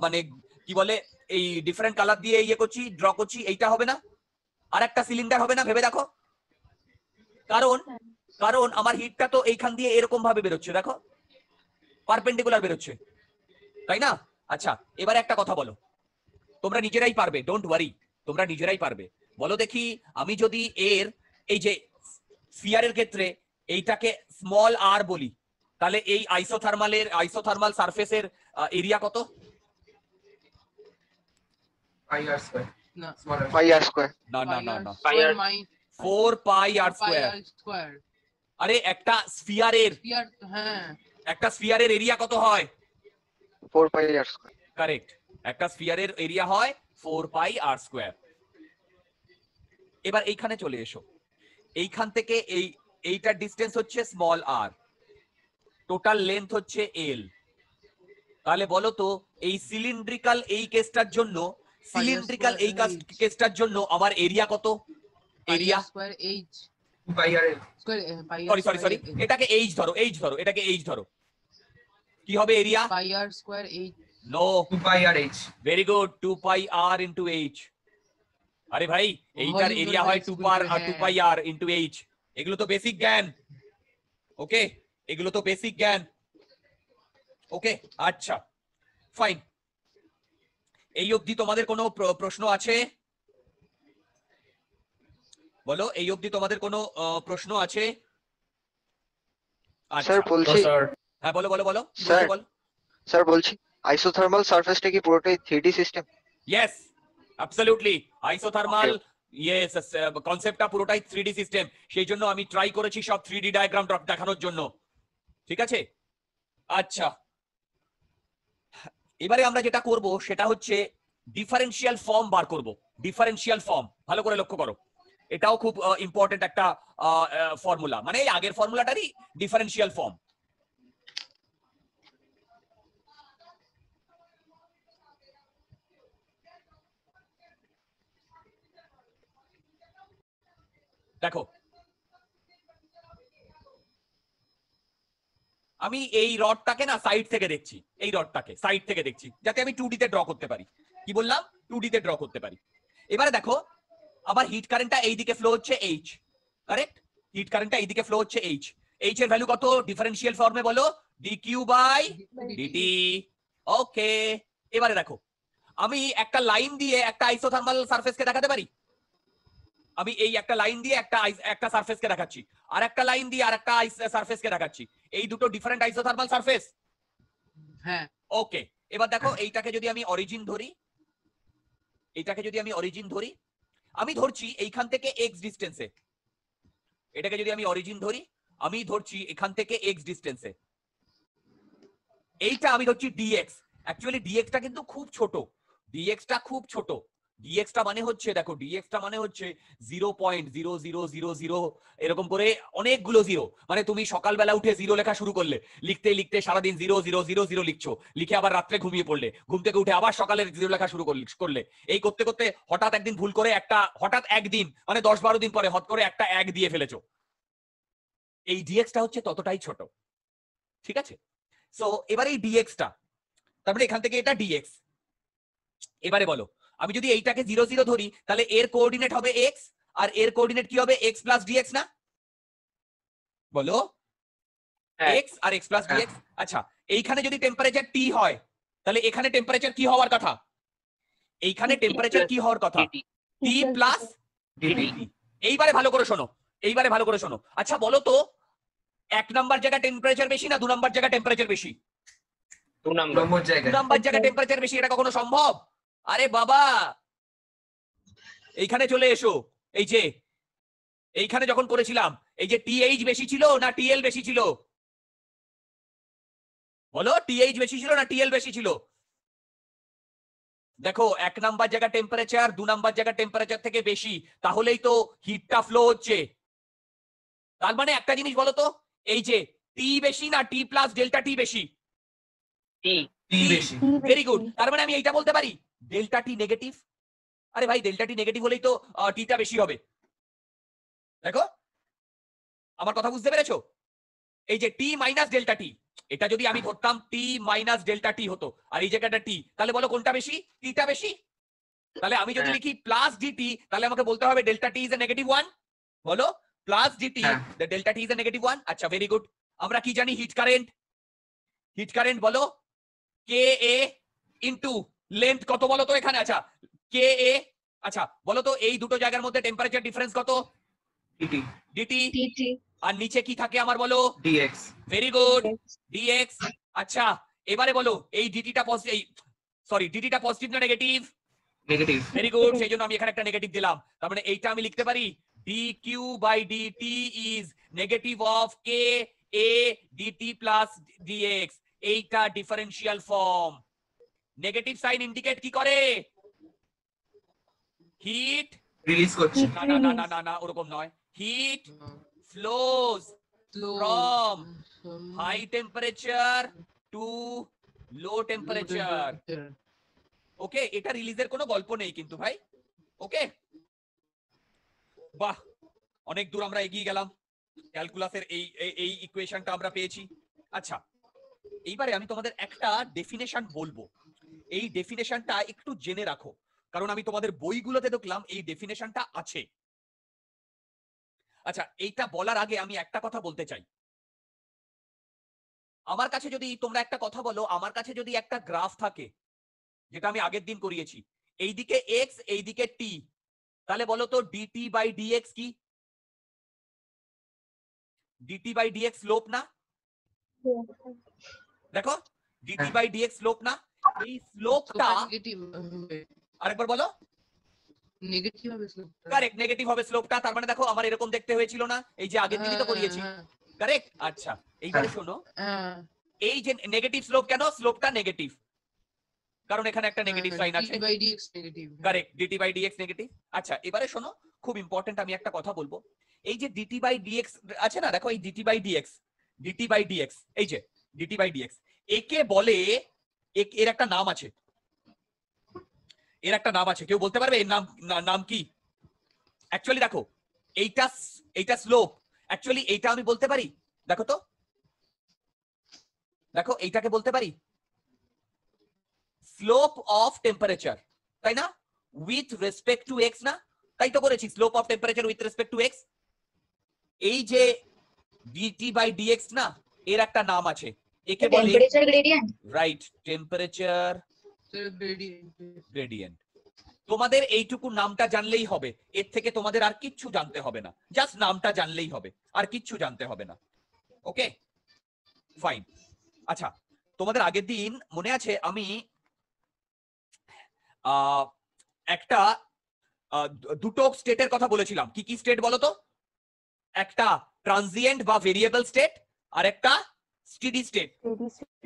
S2: মানে কি বলে এই ডিফারেন্ট কালার দিয়ে ইয়ে করছি ড্র করছি এইটা হবে না আর একটা সিলিন্ডার হবে না ভেবে দেখো কারণ কারণ আমার হিটটা তো এইখান দিয়ে এরকম ভাবে বেরোচ্ছে দেখো পারপেন্ডিকুলার বেরোচ্ছে তাই না আচ্ছা এবারে একটা কথা বলো তোমরা নিজেরাই পারবে ডোন্ট ওয়ারি তোমরা নিজেরাই পারবে বলো দেখি আমি যদি এর এই যে ফিয়ারের ক্ষেত্রে এইটাকে স্মল আর বলি তাহলে এই আইসোথার্মালের আইসোথার্মাল সারফেসের এরিয়া কত ফোর পাই আর
S4: স্কোয়ার
S2: আরে একটা স্ফিয়ারের হ্যাঁ। একটা স্ফিয়ারের এরিয়া কত হয় four pi R square correct একটা স্ফিয়ারের এরিয়া হয় ফোর পাই আর স্কোয়ার এবার এইখানে চলে এসো এইখান থেকে এই এইটার ডিস্টেন্স হচ্ছে স্মল আর টোটাল লেন্থ হচ্ছে এল তাহলে বলো তো এই সিলিন্ড্রিক্যাল এই কেসটার জন্য সিলিন্ড্রিক্যাল এই কেসটার জন্য আমার এরিয়া কত area
S4: square H sorry
S2: sorry sorry এটাকে এইচ ধরো এইচ ধরো এটাকে এইচ ধরো কি হবে area
S4: pi R square
S3: H
S2: no 2 pi R H very good 2 pi R into H আরে ভাই এইটার এরিয়া হয় two per R two pi R into H এগুলো তো বেসিক জ্ঞান ওকে এগুলো তো বেসিক জ্ঞান ওকে আচ্ছা ফাইন এই অবধি তোমাদের কোনো প্রশ্ন আছে বলো এই অবধি তোমাদের কোনো প্রশ্ন আছে স্যার আচ্ছা। বলছি হ্যাঁ বলো বলো বলো
S4: স্যার বলছি আইসোথার্মাল সারফেসটা কি পুরোটাই three D system
S2: yes absolutely isothermal yes কনসেপ্টটা পুরোটাই থ্রি সিস্টেম সেই জন্য আমি ট্রাই করেছি সব থ্রি ডায়াগ্রাম দেখানোর জন্য ঠিক আছে আচ্ছা এবারে আমরা যেটা করব সেটা হচ্ছে ডিফারেন্সিয়াল ফর্ম বার করব ডিফারেন্সিয়াল ফর্ম ভালো করে লক্ষ্য করো এটাও খুব ইম্পর্টেন্ট একটা ফর্মুলা মানে আগের ফর্মুলাটারই ডিফারেন্সিয়াল ফর্ম দেখো আমি এই রডটাকে না সাইড থেকে দেখছি এই রডটাকে সাইড থেকে দেখছি যাতে আমি টু ডিতে ড্র করতে পারি কি বললাম টু ডিতে ড্র করতে পারি এবারে দেখো আবার হিট কারেন্টটা এইদিকে ফ্লো হচ্ছে এইচ কারেক্ট হিট কারেন্টটা এইদিকে ফ্লো হচ্ছে এইচ এইচ এর ভ্যালু কত ডিফারেন্সিয়াল ফর্মে বলো D Q by D T okay এবারে দেখো আমি একটা লাইন দিয়ে একটা আইসোথার্মাল সার্ফেসকে দেখাতে পারি আমি এই একটা লাইন দিয়ে একটা একটা কে দেখাচ্ছি আর একটা লাইন দিয়ে আর একটা uh, কে দেখাচ্ছি এই দুটো ডিফারেন্ট আইসোথার্মাল সারফেস হ্যাঁ ওকে এবার দেখো এইটাকে যদি আমি অরিজিন ধরি এইটাকে যদি আমি অরিজিন ধরি আমি ধরছি এইখান থেকে এক্স ডিস্টেন্সে এটাকে যদি আমি অরিজিন ধরি আমি ধরছি এখান থেকে এক্স ডিস্টেন্সে এইটা আমি ধরছি ডিএক্স অ্যাকচুয়ালি ডিএক্সটা কিন্তু খুব ছোট ডিএক্সটা খুব ছোট ডিএক্সটা মানে হচ্ছে দেখো ডিএক্সটা মানে হচ্ছে zero point zero zero zero zero এরকম করে অনেকগুলো জিরো মানে তুমি সকালবেলা উঠে জিরো লেখা শুরু করলে লিখতে লিখতে সারাদিন জিরো জিরো জিরো জিরো লিখছো লিখে আবার রাত্রে ঘুমিয়ে পড়লে ঘুম থেকে উঠে আবার সকালে জিরো লেখা শুরু করলে এই করতে করতে হঠাৎ একদিন ভুল করে একটা হঠাৎ একদিন মানে দশ বারো দিন পরে হট করে একটা এক দিয়ে ফেলেছো এই ডিএক্সটা হচ্ছে ততটাই ছোট ঠিক আছে সো এবার এই ডিএক্সটা তারপরে এখান থেকে এটা ডিএক্স এবারে বলো আমি যদি এইটাকে জিরো জিরো ধরি তাহলে এর কোঅর্ডিনেট হবে এক্স আর এর কোঅর্ডিনেট কি হবে এক্স প্লাস ডিএক্স না বলো এক্স হ্যাঁ। আর এক্স প্লাস ডিএক্স আচ্ছা এইখানে যদি টেম্পারেচার টি হয় তাহলে এখানে টেম্পারেচার কি হওয়ার কথা এইখানে টেম্পারেচার কি হওয়ার কথা টি প্লাস এইবারে ভালো করে শোনো এইবারে ভালো করে শোনো আচ্ছা বলো তো এক নাম্বার জায়গা টেম্পারেচার বেশি না দু নাম্বার জায়গা টেম্পারেচার বেশি
S3: দু নাম্বার জায়গা
S2: টেম্পারেচার বেশি এটা কখনো সম্ভব আরে বাবা
S1: এইখানে চলে এসো এই যে এইখানে যখন করেছিলাম এই যে টিএইচ বেশি ছিল না টিএল বেশি ছিল বলো টিএইচ বেশি ছিল না টিএল বেশি ছিল দেখো এক নাম্বার জায়গা টেম্পারেচার দু নাম্বার জায়গা টেম্পারেচার
S2: থেকে বেশি তাহলেই তো হিটটা ফ্লো হচ্ছে তার মানে একটা জিনিস বলো তো এই যে টি বেশি না টি প্লাস ডেল্টা টি বেশি
S3: টি বেশি
S1: ভেরি গুড তার মানে আমি এইটা বলতে পারি ডেল্টা টি নেগেটিভ আরে ভাই ডেল্টা টি নেগেটিভ হলেই তো টিটা বেশি হবে দেখো আমার কথা বুঝতে পেরেছো
S2: এই যে টি মাইনাস ডেল্টা টি এটা যদি আমি ধরতাম টি মাইনাস ডেল্টা টি হতো আর এই জায়গাটা টি তাহলে বলো কোনটা বেশি টিটা বেশি তাহলে আমি যদি হ্যাঁ। লিখি প্লাস ডিটি তাহলে আমাকে বলতে হবে delta T is a negative one বলো plus D T delta T is a negative one আচ্ছা ভেরি গুড আমরা কি জানি হিট কারেন্ট হিট কারেন্ট বলো কে এ ইন্টু লেন্থ কত বলো তো এখানে আচ্ছা কে এ আচ্ছা বলো তো এই দুটো জায়গার মধ্যে টেম্পারেচার ডিফারেন্স কত ডিটি আর নিচে কি থাকে আমার বলো ডিএক্স ভেরি গুড ডিএক্স আচ্ছা এবারে বলো এই ডিটিটা পজিটিভ সরি ডিটিটা পজিটিভ না নেগেটিভ নেগেটিভ ভেরি গুড সেই জন্য আমি এখানে একটা নেগেটিভ দিলাম তার মানে এইটা আমি লিখতে পারি dq by dt is negative of k a dt plus dx এইটা differential form negative sign indicate কি করে হিট রিলিজ করছে না না না না না ওরকম নয় heat flows from high temperature to low temperature okay এটা রিলিজের কোনো গল্প নেই কিন্তু ভাই ওকে বাহ অনেক দূর আমরা এগিয়ে গেলাম ক্যালকুলাসের এই এই ইকুয়েশনটা আমরা পেয়েছি আচ্ছা এইবারে আমি তোমাদের একটা ডেফিনেশন বলবো এই ডেফিনেশনটা একটু জেনে রাখো কারণ আমি তোমাদের বইগুলোতে দেখলাম এই
S1: ডেফিনেশনটা আছে আচ্ছা এইটা বলার আগে আমি একটা কথা বলতে চাই আমার কাছে যদি তোমরা একটা কথা বলো আমার কাছে যদি একটা গ্রাফ থাকে যেটা আমি আগের দিন করিয়েছি এইদিকে এক্স এইদিকে টি তাহলে বলো তো ডিটি বাই ডিএক্স কি ডিটি বাই ডিএক্স লোপ না হ্যাঁ। দেখো ডিটি বাই ডিএক্স লোপ না
S4: এই শ্লোকটা আরেকবার বলো নেগেটিভ হবে শ্লোকটা
S2: কারেক্ট নেগেটিভ হবে শ্লোকটা তার মানে দেখো আমার এরকম দেখতে হয়েছিল না এই যে আগের দিনই তো হ্যাঁ, করিয়েছি কারেক্ট হ্যাঁ। আচ্ছা এইবারে হ্যাঁ, শোনো এই যে নেগেটিভ শ্লোক কেন শ্লোকটা নেগেটিভ কারণ এখানে একটা নেগেটিভ সাইন আছে correct D T by D X negative আচ্ছা এবারে শোনো খুব ইম্পর্টেন্ট আমি একটা কথা বলবো এই যে ডিটি বাই ডিএক্স আছে না দেখো এই D T by D X D T by D X এই যে ডিটি বাই ডিএক্স একে বলে এর একটা নাম আছে এর একটা নাম আছে কেউ বলতে পারবে এর নাম নাম কি অ্যাকচুয়ালি দেখো এইটা এইটা স্লোপ অ্যাকচুয়ালি এইটা আমি বলতে পারি দেখো তো দেখো এইটাকে বলতে পারি স্লোপ অফ টেম্পারেচার তাই না উইথ রেসপেক্ট টু এক্স না তাই তো করেছি slope of temperature with respect to X এই যে ডিটি বাই ডিএক্স না এর একটা নাম আছে একে বলে রাইট টেম্পারেচার গ্রেডিয়েন্ট তোমাদের এইটুকু নামটা জানলেই হবে এর থেকে তোমাদের আর কিচ্ছু জানতে হবে না জাস্ট নামটা জানলেই হবে আর কিচ্ছু জানতে হবে না ওকে ফাইন আচ্ছা তোমাদের আগের দিন মনে আছে আমি একটা দুটো স্টেটের কথা বলেছিলাম কি কি স্টেট বলো তো একটা ট্রানজিয়েন্ট বা ভেরিয়েবল স্টেট আর একটা স্টেডি স্টেট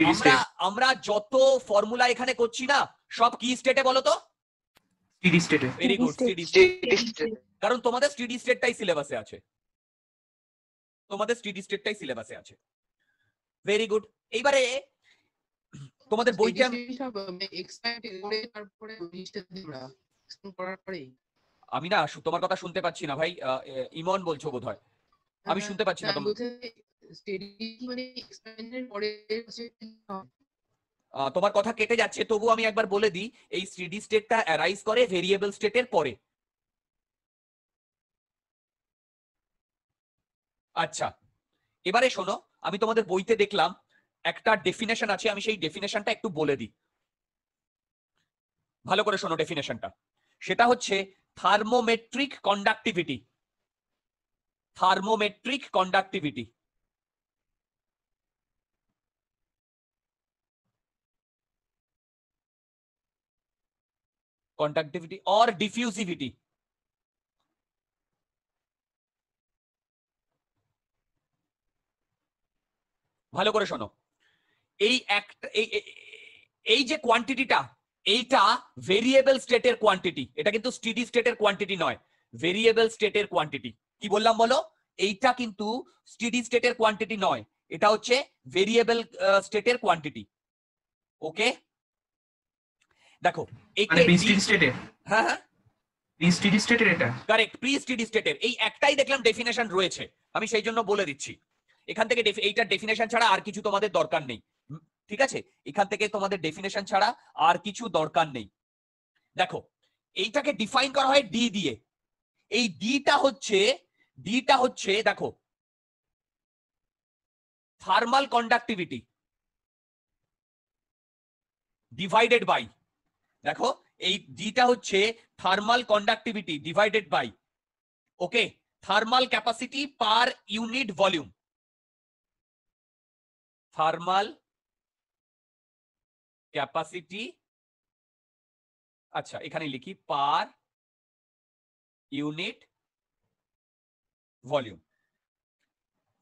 S2: আমরা আমরা যত ফর্মুলা এখানে করছি না সব কি স্টেটে বলো তো
S1: স্টেডি স্টেটে ভেরি গুড স্টেডি
S2: স্টেট কারণ তোমাদের স্টেডি স্টেটটাই সিলেবাসে আছে তোমাদের স্টেডি স্টেটটাই সিলেবাসে আছে ভেরি গুড এইবারে তোমাদের বইতে
S4: মানে
S2: আমি না তোমার কথা শুনতে পাচ্ছি না ভাই ইমন বলছো বোধহয়
S4: আমি হ্যাঁ, শুনতে পাচ্ছি না হ্যাঁ,
S2: তোমার কথা কেটে যাচ্ছে তবু আমি একবার বলে দিই এই স্টেডি স্টেটটা অ্যারাইজ করে ভেরিয়েবল স্টেটের পরে আচ্ছা এবারে শোনো আমি তোমাদের বইতে দেখলাম একটা ডেফিনেশন আছে আমি সেই ডেফিনেশনটা একটু বলে দিই ভালো করে শোনো ডেফিনেশনটা সেটা হচ্ছে thermometric
S1: conductivity thermometric conductivity conductivity or diffusivity. ভালো করে শোনো এই এই যে
S2: কোয়ান্টিটিটা এইটা ভেরিয়েবল স্টেটের কোয়ান্টিটি এটা কিন্তু স্টিডি স্টেটের কোয়ান্টিটি নয় ভেরিয়েবল স্টেটের কোয়ান্টিটি কি বললাম বলো এইটা কিন্তু স্টিডি স্টেটের কোয়ান্টিটি নয় এটা হচ্ছে ভেরিয়েবল স্টেটের কোয়ান্টিটি ওকে দেখো মানে হ্যাঁ হ্যাঁ কারেক্ট প্রি স্টেডি স্টেটের এই একটাই দেখলাম ডেফিনেশন রয়েছে আমি সেই জন্য বলে দিচ্ছি এখান থেকে এইটার ডেফিনেশন ছাড়া আর কিছু তোমাদের দরকার নেই ঠিক আছে এখান থেকে তোমাদের ডেফিনেশন ছাড়া আর কিছু দরকার নেই দেখো এইটাকে ডিফাইন করা হয় ডি দিয়ে
S1: এই ডিটা হচ্ছে ডিটা হচ্ছে দেখো থার্মাল কন্ডাক্টিভিটি
S2: ডিভাইডেড বাই দেখো এই ডিটা হচ্ছে thermal conductivity divided
S1: by okay thermal capacity per unit volume thermal capacity আচ্ছা এখানে লিখি পার ইউনিট ভলিউম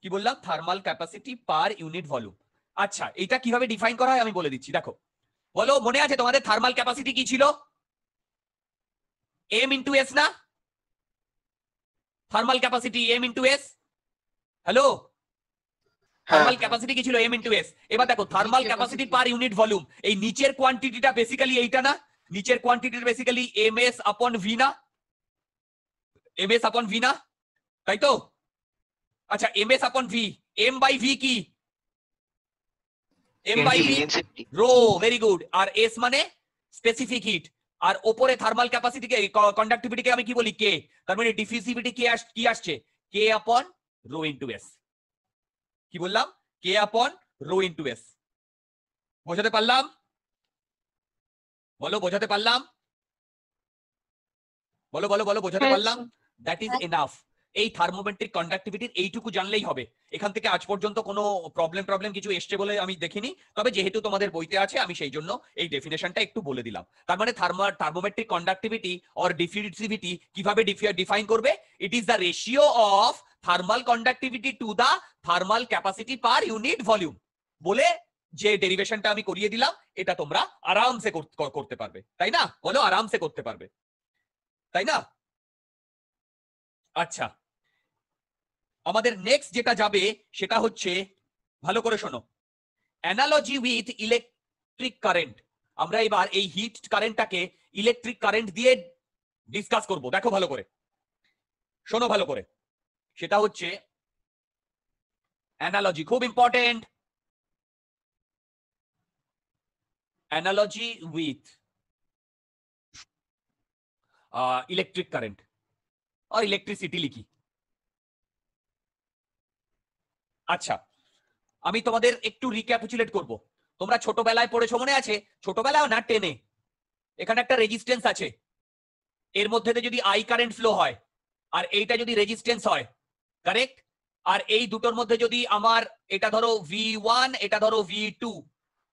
S1: কি বললাম thermal
S2: capacity per unit volume আচ্ছা এটা কিভাবে ডিফাইন করা হয় আমি বলে দিচ্ছি দেখো বলো মনে আছে তোমাদের থার্মাল ক্যাপাসিটি কি ছিল এম ইন্টু এস না thermal capacity M into S hello thermal capacity কি ছিল এম ইন্টু এস এবার দেখো thermal capacity per unit volume এই নিচের কোয়ান্টিটিটা বেসিক্যালি এইটা না নিচের quantity basically M S upon V না এম এস আপন ভি না তাই তো আচ্ছা M S upon V M by V কি এমবাই রো ভেরি গুড আর এস মানে স্পেসিফিক হিট আর ওপরে থার্মাল ক্যাপাসিটিকে কন্ডাক্টিভিটিকে আমি কি বলি মানে কে কি আসছে কে আপন রো এস
S1: কি বললাম কে আপন রো এস বোঝাতে পারলাম বলো বোঝাতে পারলাম বলো বলো বলো বোঝাতে পারলাম
S2: দ্যাট ইজ এনাফ এই থার্মোমেট্রিক কন্ডাক্টিভিটির এইটুকু জানলেই হবে এখান থেকে আজ পর্যন্ত কোনো প্রবলেম প্রবলেম কিছু এসছে বলে আমি দেখিনি তবে যেহেতু তোমাদের বইতে আছে আমি সেই জন্য এই ডেফিনেশনটা একটু বলে দিলাম তার মানে থার্মোমেট্রিক কন্ডাক্টিভিটি অর ডিফিউসিভিটি কিভাবে ডিফাইন করবে it is the ratio of thermal conductivity to the thermal capacity per unit volume বলে যে ডেরিভেশনটা আমি করিয়ে দিলাম এটা তোমরা আরামসে করতে পারবে তাই না বলো আরামসে করতে পারবে তাই না আচ্ছা আমাদের নেক্সট যেটা যাবে সেটা হচ্ছে ভালো করে শোনো অ্যানালজি উইথ ইলেকট্রিক কারেন্ট আমরা এবার এই হিট কারেন্টটাকে ইলেকট্রিক কারেন্ট দিয়ে ডিসকাস করব দেখো ভালো করে
S1: শোনো ভালো করে সেটা হচ্ছে অ্যানালজি খুব important analogy with electric current আর ইলেকট্রিসিটি লিখি আচ্ছা
S2: আমি তোমাদের একটু রিক্যাপুচুলেট করব তোমরা ছোটবেলায় পড়েছো মনে আছে ছোটবেলায় না টেনে এখানে একটা রেজিস্ট্যান্স আছে এর মধ্যে যদি আই কারেন্ট ফ্লো হয় আর এইটা যদি রেজিস্ট্যান্স হয় কারেক্ট আর এই দুটোর মধ্যে যদি আমার এটা ধরো ভি ওয়ান এটা ধরো V two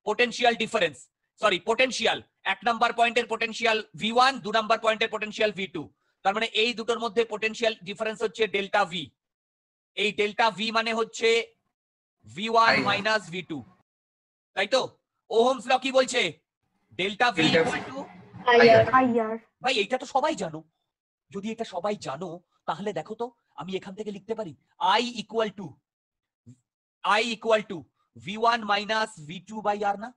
S2: potential difference sorry potential এক নাম্বার পয়েন্টের পোটেন্সিয়াল ভি ওয়ান দু নাম্বার পয়েন্টের পোটেন্সিয়াল ভি টু তার মানে এই দুটোর মধ্যে পোটেন্সিয়াল ডিফারেন্স হচ্ছে ডেল্টা ভি এই ডেল্টা ভি মানে হচ্ছে V one minus V two তাই তো ওহমস ল কি বলছে ডেল্টা ভি ভাই এটা তো সবাই জানো যদি এটা সবাই জানো তাহলে দেখো তো আমি এখান থেকে লিখতে পারি I equal to I equal to V one minus V two by R না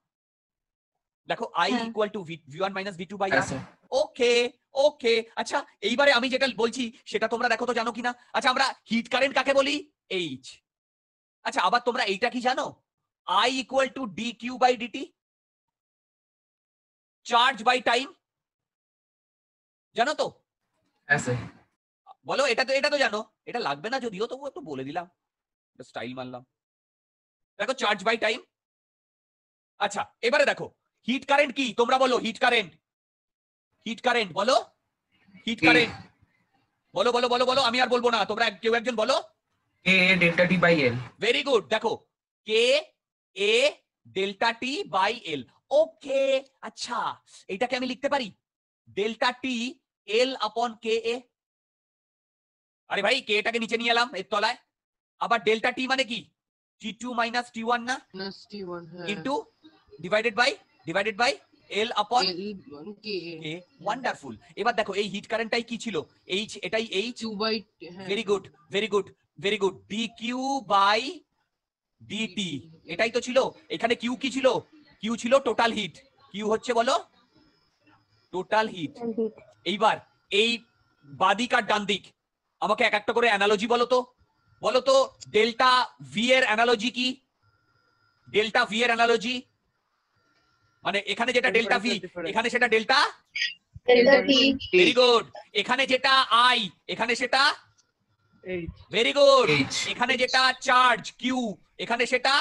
S2: দেখো I equal to V one minus V two by R okay okay আচ্ছা এইবারে আমি যেটা বলছি সেটা তোমরা দেখো তো জানো কিনা আচ্ছা আমরা হিট কারেন্ট কাকে বলি এইচ আচ্ছা
S1: আবার তোমরা এইটা কি জানো I equal to D Q by D T charge by time জানো তো
S2: বলো এটা তো এটা তো জানো এটা লাগবে না যদিও তবু একটু বলে দিলাম স্টাইল মানলাম
S1: দেখো চার্জ বাই টাইম আচ্ছা এবারে দেখো হিট কারেন্ট কি তোমরা বলো হিট কারেন্ট হিট কারেন্ট বলো হিট কারেন্ট
S2: বলো বলো বলো বলো আমি আর বলবো না তোমরা কেউ একজন বলো K A delta T by L very good দেখো K A delta T by এল ওকে আচ্ছা এটাকে আমি লিখতে পারি ডেল্টা টি এল আপন কে এ আরে ভাই কে এটাকে নিচে নিয়ে এলাম এর তলায় আবার ডেল্টা টি মানে কি T two minus T one না into divided by divided by L upon K wonderful এবার দেখো এই হিট কারেন্টটাই কি ছিল এইচ
S3: এটাই H Q by very
S2: good very good very good D Q by D T এটাই তো ছিল এখানে কিউ কি ছিল কিউ ছিল টোটাল হিট কিউ হচ্ছে বলো টোটাল হিট এইবার এই বাদিক আর ডান দিক আমাকে এক একটা করে অ্যানালজি বলো তো বলো তো ডেল্টা ভি এর অ্যানালজি কি ডেল্টা ভি এর অ্যানালজি মানে এখানে যেটা ডেল্টা ভি এখানে সেটা ডেল্টা ভেরি গুড এখানে যেটা আই এখানে সেটা ভেরি গুড এখানে যেটা চার্জ কিউ এখানে সেটা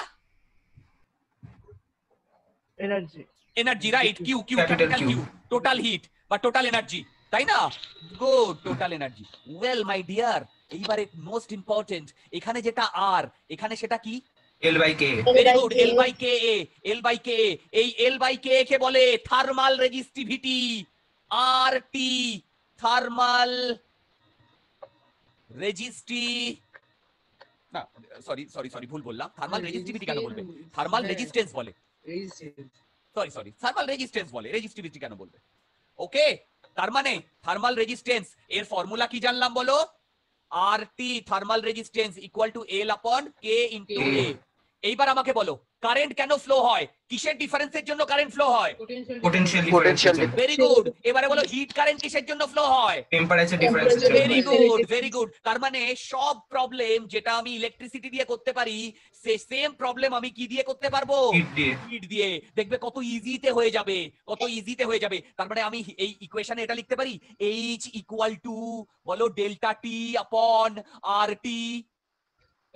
S2: energy right Q Q Q total heat বা টোটাল এনার্জি তাই না good total energy well my dear এইবারে মোস্ট ইম্পর্টেন্ট এখানে যেটা আর এখানে সেটা কি
S3: L by K very good L by
S2: K L by K এই এল বাই কে কে বলে thermal resistivity R T thermal রেজিস্টি না সরি সরি সরি ভুল বললাম থার্মাল রেজিস্টিভিটি কেন বলবে থার্মাল রেজিস্ট্যান্স বলে সরি সরি
S1: থার্মাল রেজিস্ট্যান্স
S2: বলে রেজিস্টিভিটি কেন বলবে ওকে তার মানে থার্মাল রেজিস্ট্যান্স এর ফর্মুলা কি জানলাম বলো R T thermal resistance equal to L upon K into এ এইবার আমাকে বলো কারেন্ট কেন ফ্লো হয় কিসের ডিফারেন্সের জন্য কারেন্ট ফ্লো হয় ভেরি গুড এবারে বলো হিট কারেন্ট কিসের জন্য ফ্লো হয় ভেরি গুড ভেরি গুড তার মানে সব প্রবলেম যেটা আমি ইলেকট্রিসিটি দিয়ে করতে পারি সে সেম প্রবলেম আমি কি দিয়ে করতে পারবো হিট দিয়ে দেখবে কত ইজিতে হয়ে যাবে কত ইজিতে হয়ে যাবে তার মানে আমি এই ইকুয়েশনে এটা লিখতে পারি এইচ ইকুয়াল টু বলো delta T upon R T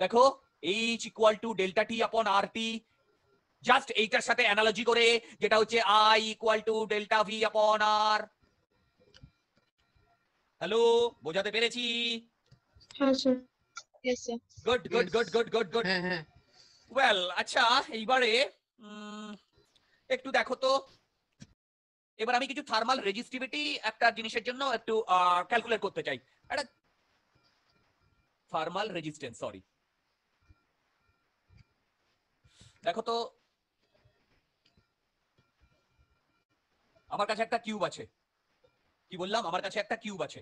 S2: দেখো H equal to delta T upon R T just এইটার সাথে অ্যানালজি করে যেটা হচ্ছে I equal to delta V upon R hello বোঝাতে পেরেছি good good good good good good well আচ্ছা এইবারে একটু দেখো তো এবার আমি কিছু থার্মাল রেজিস্টিভিটি একটা জিনিসের জন্য একটু ক্যালকুলেট করতে চাই একটা থার্মাল রেজিস্ট্যান্স সরি দেখো তো আমার কাছে একটা কিউব আছে কি বললাম আমার কাছে একটা কিউব আছে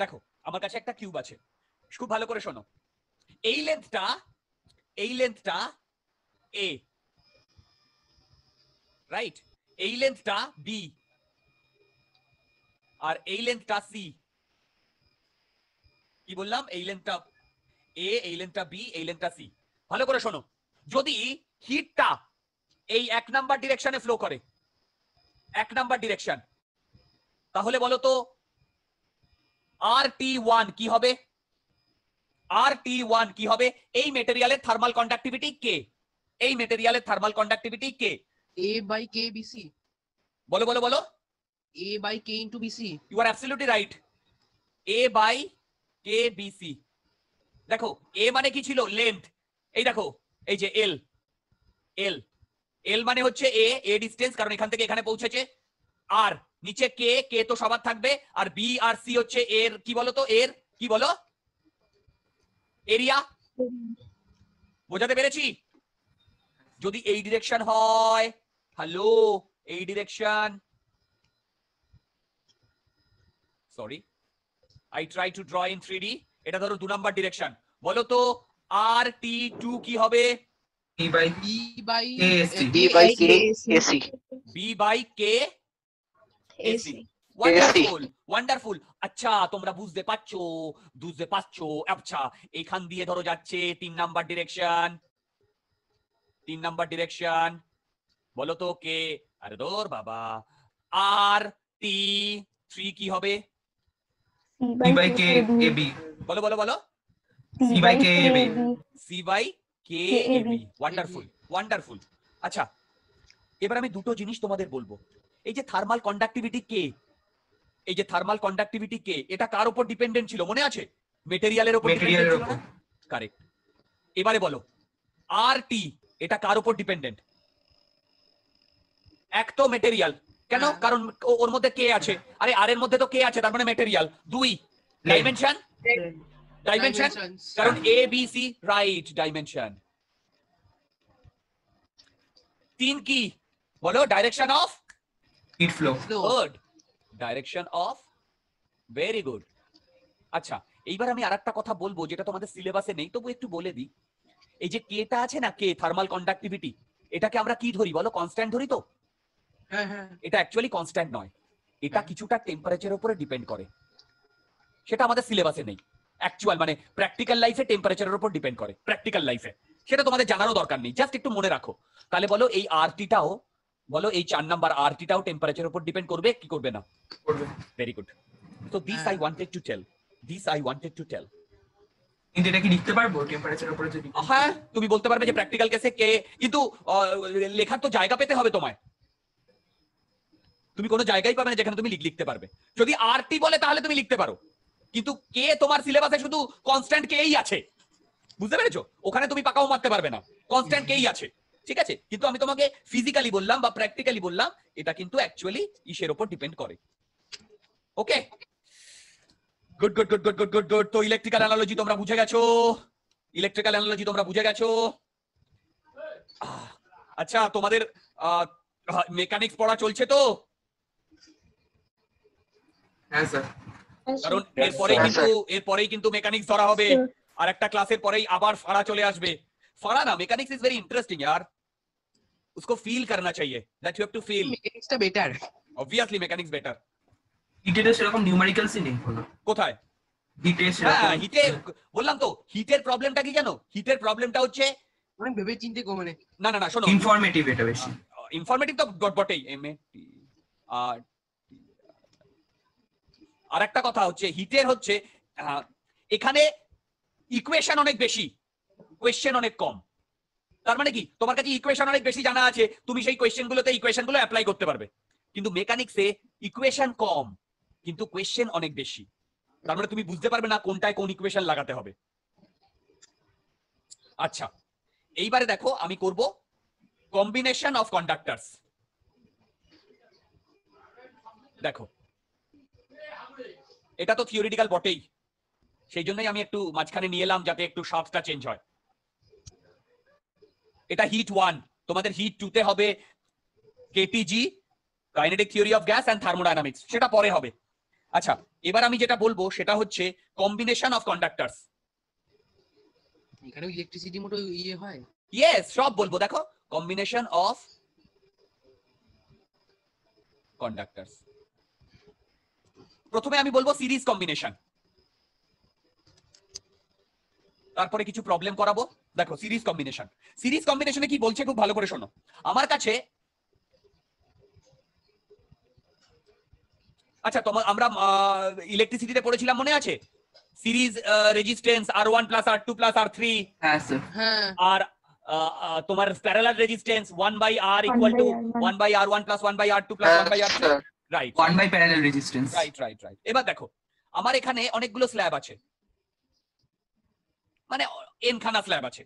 S2: দেখো আমার কাছে একটা কিউব আছে খুব ভালো করে শোনো এই লেন্থটা এই লেন্থটা এ রাইট এই লেন্থটা বি আর এই লেন্থটা সি কি বললাম এই লেন্থটা এ এই লেন্থটা বি এই লেন্থটা সি ভালো করে শোনো যদি হিটটা এই এক নাম্বার ডিরেকশনে ফ্লো করে এক নাম্বার ডিরেকশন তাহলে বলো তো আর টি ওয়ান কি হবে আর টি ওয়ান কি হবে এই মেটেরিয়ালের থার্মাল কন্ডাক্টিভিটি কে এই মেটেরিয়ালের thermal conductivity K A by K BC বলো বলো বলো A by K into BC you are absolutely right A by K BC দেখো এ মানে কি ছিল লেন্থ এই দেখো এই যে এল এল এল মানে হচ্ছে এ এ ডিস্টেন্স কারণ এখান থেকে এখানে পৌঁছেছে আর নিচে কে কে তো সবার থাকবে আর বি আর সি হচ্ছে এর কি বলতো এর কি বলো এরিয়া বোঝাতে পেরেছি যদি এই ডিরেকশন হয় হ্যালো এই direction sorry I try to draw in three এটা ধরো দু নাম্বার ডিরেকশন বলো তো আর টি টু কি হবে B by K AC wonderful wonderful আচ্ছা তোমরা বুঝতে পারছো বুঝতে পারছো আচ্ছা এখান দিয়ে ধরো যাচ্ছে তিন নাম্বার ডিরেকশন তিন নাম্বার ডিরেকশন বলো তো কে আরে দোর বাবা আর টি থ্রি কি হবে সি বাই ওয়ান্ডারফুল আচ্ছা এবার আমি দুটো জিনিস তোমাদের বলবো এই যে থার্মাল কন্ডাক্টিভিটি কে এই যে থার্মাল কন্ডাক্টিভিটি কে এটা কার উপর ডিপেন্ডেন্ট ছিল মনে আছে মেটেরিয়ালের উপর মেটেরিয়ালের উপর কারেক্ট এবারে বলো আর টি এটা কার উপর ডিপেন্ডেন্ট এক তো মেটেরিয়াল কেন কারণ ওর মধ্যে কে আছে আরে আর এর মধ্যে তো কে আছে তার মানে মেটেরিয়াল দুই ডাইমেনশন ডাইমেনশন কারণ A B C right dimension তিন কি বলো direction of heat flow good direction of very good আচ্ছা এইবার আমি আরেকটা কথা বলবো যেটা তোমাদের সিলেবাসে নেই তবু একটু বলে দিই এই যে কেটা আছে না কে থার্মাল কন্ডাক্টিভিটি এটাকে আমরা কি ধরি বলো কনস্ট্যান্ট ধরি তো হ্যাঁ, হ্যাঁ। এটা অ্যাকচুয়ালি কনস্ট্যান্ট নয় এটা হ্যাঁ। কিছুটা টেম্পারেচারের উপরে ডিপেন্ড করে সেটা আমাদের সিলেবাসে নেই অ্যাকচুয়াল মানে প্র্যাকটিক্যাল লাইফে টেম্পারেচারের উপর ডিপেন্ড করে প্র্যাকটিক্যাল লাইফে সেটা তোমাদের জানারও দরকার নেই জাস্ট একটু মনে রাখো তাহলে বলো এই আরটিটাও বলো এই চার নাম্বার আরটিটাও টেম্পারেচারের উপর ডিপেন্ড করবে কি করবে না করবে very good so this I wanted to tell this I wanted to tell কিন্তু এটা কি লিখতে পারবো টেম্পারেচারের উপরে যদি হ্যাঁ তুমি বলতে পারবে যে প্র্যাকটিক্যাল কেসে কে কিন্তু লেখার তো জায়গা পেতে হবে তোমায় তুমি কোনো জায়গায় পাবে না যেখানে তুমি লিখতে পারবে যদি আরটি বলে তাহলে তুমি লিখতে পারো কিন্তু কে তোমার সিলেবাসে শুধু কনস্ট্যান্ট কেই আছে বুঝতে পেরেছো ওখানে তুমি পাকাও মারতে পারবে না কনস্ট্যান্ট কেই আছে ঠিক আছে কিন্তু আমি তোমাকে ফিজিক্যালি বললাম বা প্র্যাকটিক্যালি বললাম এটা কিন্তু অ্যাকচুয়ালি ইসের উপর ডিপেন্ড করে okay good good good good good good good তো ইলেকট্রিক্যাল অ্যানালজি তোমরা বুঝে গেছো ইলেকট্রিক্যাল অ্যানালজি তোমরা বুঝে গেছো আচ্ছা তোমাদের মেকানিক্স পড়া চলছে তো
S3: কারণ এরপরেই কিন্তু
S2: এরপরেই কিন্তু মেকানিক্স ধরা হবে আর একটা ক্লাসের পরেই আবার ফারা চলে আসবে ফারা না মেকানিক্স ইজ ভেরি ইন্টারেস্টিং ইয়ার उसको फील करना चाहिए that you have to feel mechanics টা বেটার অবভিয়াসলি মেকানিক্স বেটার হিটের সেরকম নিউমেরিক্যালসই নেই কোথায় হিটে হ্যাঁ হিটে বললাম তো হিটের প্রবলেমটা কি জানো হিটের প্রবলেমটা হচ্ছে অনেক ভেবে চিনতে কো মানে না না না শোনো ইনফরমেটিভ এটা বেশি ইনফরমেটিভ তো বটেই এম এ আর আর একটা কথা হচ্ছে হিটের হচ্ছে এখানে ইকুয়েশন অনেক বেশি কোয়েশ্চেন অনেক কম তার মানে কি তোমার কাছে ইকুয়েশন অনেক বেশি জানা আছে তুমি সেই কোয়েশ্চেন গুলোতে ইকুয়েশন গুলো অ্যাপ্লাই করতে পারবে কিন্তু মেকানিক্সে ইকুয়েশন কম কিন্তু কোয়েশ্চেন অনেক বেশি তার মানে তুমি বুঝতে পারবে না কোনটায় কোন ইকুয়েশন লাগাতে হবে আচ্ছা এইবারে দেখো আমি করব কম্বিনেশন অফ কন্ডাক্টরস দেখো এটা তো থিওরিটিক্যাল বটেই সেই জন্যই আমি একটু মাঝখানে নিয়ে এলাম যাতে একটু শার্পটা চেঞ্জ হয় এটা হিট ওয়ান তোমাদের হিট টুতে হবে KPG kinetic theory of gas and thermodynamics সেটা পরে হবে আচ্ছা এবার আমি যেটা বলবো সেটা হচ্ছে কম্বিনেশন অফ কন্ডাক্টরস
S4: এখানে ইলেকট্রিসিটি ইয়ে হয়
S2: ইয়েস সব বলবো দেখো কম্বিনেশন অফ কন্ডাক্টরস প্রথমে আমি বলবো সিরিজ কম্বিনেশন তারপরে কিছু প্রবলেম করাবো দেখো সিরিজ কম্বিনেশন সিরিজ কম্বিনেশনে কি বলছে খুব ভালো করে শোনো আমার কাছে আচ্ছা তোমার আমরা ইলেকট্রিসিটিতে পড়েছিলাম মনে আছে সিরিজ রেজিস্ট্যান্স হ্যাঁ। R one plus R two plus R three আর তোমার parallel resistance one by R equal to one by R one plus one by R two plus one by R right one by parallel resistance right right right এবার দেখো আমার এখানে অনেকগুলো স্ল্যাব আছে মানে এন খানা স্ল্যাব আছে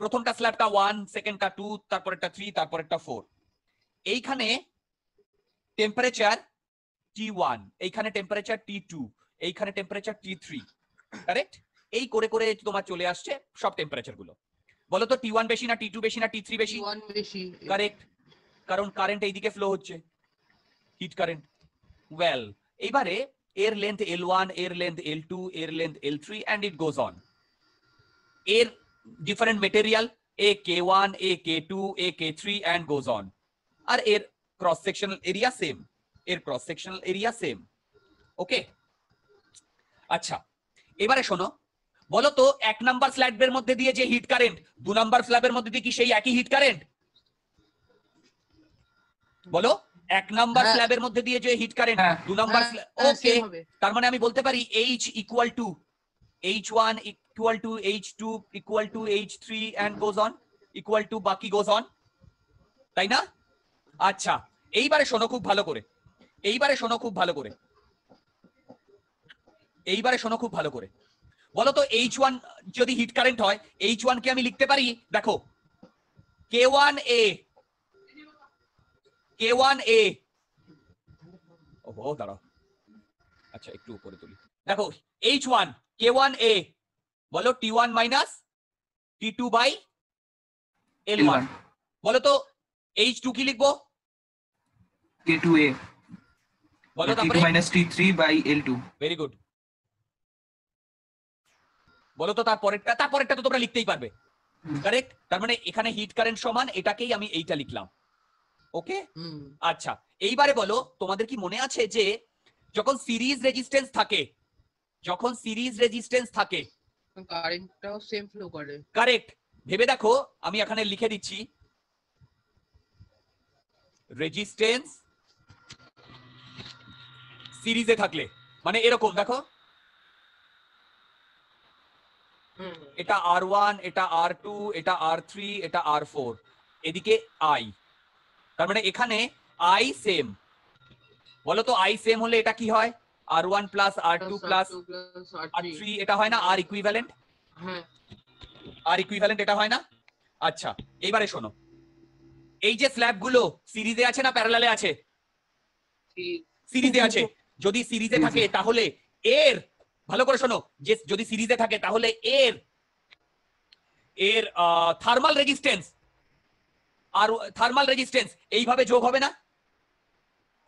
S2: প্রথমটা স্ল্যাবটা ওয়ান সেকেন্ডটা টু তারপর একটা থ্রি তারপর একটা ফোর এইখানে টেম্পারেচার টি ওয়ান এইখানে টেম্পারেচার টি টু এইখানে টেম্পারেচার টি থ্রি কারেক্ট এই করে করে তোমার চলে আসছে সব টেম্পারেচার গুলো বলো তো টি ওয়ান বেশি না টি টু বেশি না টি থ্রি বেশি কারেক্ট কারণ কারেন্ট এইদিকে ফ্লো হচ্ছে হিট কারেন্ট ওয়েল এবারে এর লেন্থ এল ওয়ান এর লেন্থ এল টু এর length L three and it goes on এর different material A K one A K two A K three and goes on আর এর ক্রস সেকশনাল এরিয়া সেম এর cross sectional area same okay আচ্ছা এবারে শোনো বলো তো এক নাম্বার স্ল্যাবের মধ্যে দিয়ে যে হিট কারেন্ট দু নাম্বার স্ল্যাবের মধ্যে দিয়ে কি সেই একই হিট কারেন্ট বলো এক নাম্বার স্ল্যাবের মধ্যে দিয়ে যে হিট হ্যাঁ। কারেন্ট দু নাম্বার হ্যাঁ, হ্যাঁ, ওকে তার মানে আমি বলতে পারি H equal to H one equal to H two equal to H three and goes on equal to বাকি গোজ অন তাই না আচ্ছা এইবারে শোনো খুব ভালো করে এইবারে শোনো খুব ভালো করে এইবারে শোনো খুব ভালো করে বলো তো এইচ ওয়ান যদি হিট কারেন্ট হয় এইচ ওয়ান কে আমি লিখতে পারি দেখো কে ওয়ান এ কে ওয়ান এ আচ্ছা একটু উপরে তুলি দেখো H one K one A বলো T one minus
S1: T two by L one বলো তো এইচ টু কি লিখবো কে টু এ বলো তারপরে minus T three by L two very good
S2: বলো তো তার পরেরটা তো তোমরা লিখতেই পারবে কারেক্ট তার মানে এখানে হিট কারেন্ট সমান এটাকেই আমি এইটা লিখলাম ওকে আচ্ছা এইবারে বলো তোমাদের কি মনে আছে যে যখন সিরিজ রেজিস্ট্যান্স থাকে যখন সিরিজ রেজিস্ট্যান্স থাকে
S4: কারেন্টটাও সেম ফ্লো করে
S2: কারেক্ট ভেবে দেখো আমি এখানে লিখে দিচ্ছি রেজিস্ট্যান্স সিরিজে থাকলে মানে এরকম দেখো এটা আর ওয়ান এটা আর টু এটা আর থ্রি এটা আর ফোর এদিকে আই তার মানে এখানে আই সেম বলো তো আই সেম হলে এটা কি হয় R one plus R two plus
S3: R three এটা হয় না আর
S2: ইকুইভ্যালেন্ট আর ইকুইভ্যালেন্ট এটা হয় না আচ্ছা এইবারে শোনো এই যে স্ল্যাব গুলো সিরিজে আছে না প্যারালালে আছে সিরিজে আছে যদি সিরিজে থাকে তাহলে এর ভালো করে শোনো যে যদি সিরিজে থাকে তাহলে এর এর থার্মাল রেজিস্ট্যান্স আর থার্মাল রেজিস্ট্যান্স এইভাবে যোগ হবে না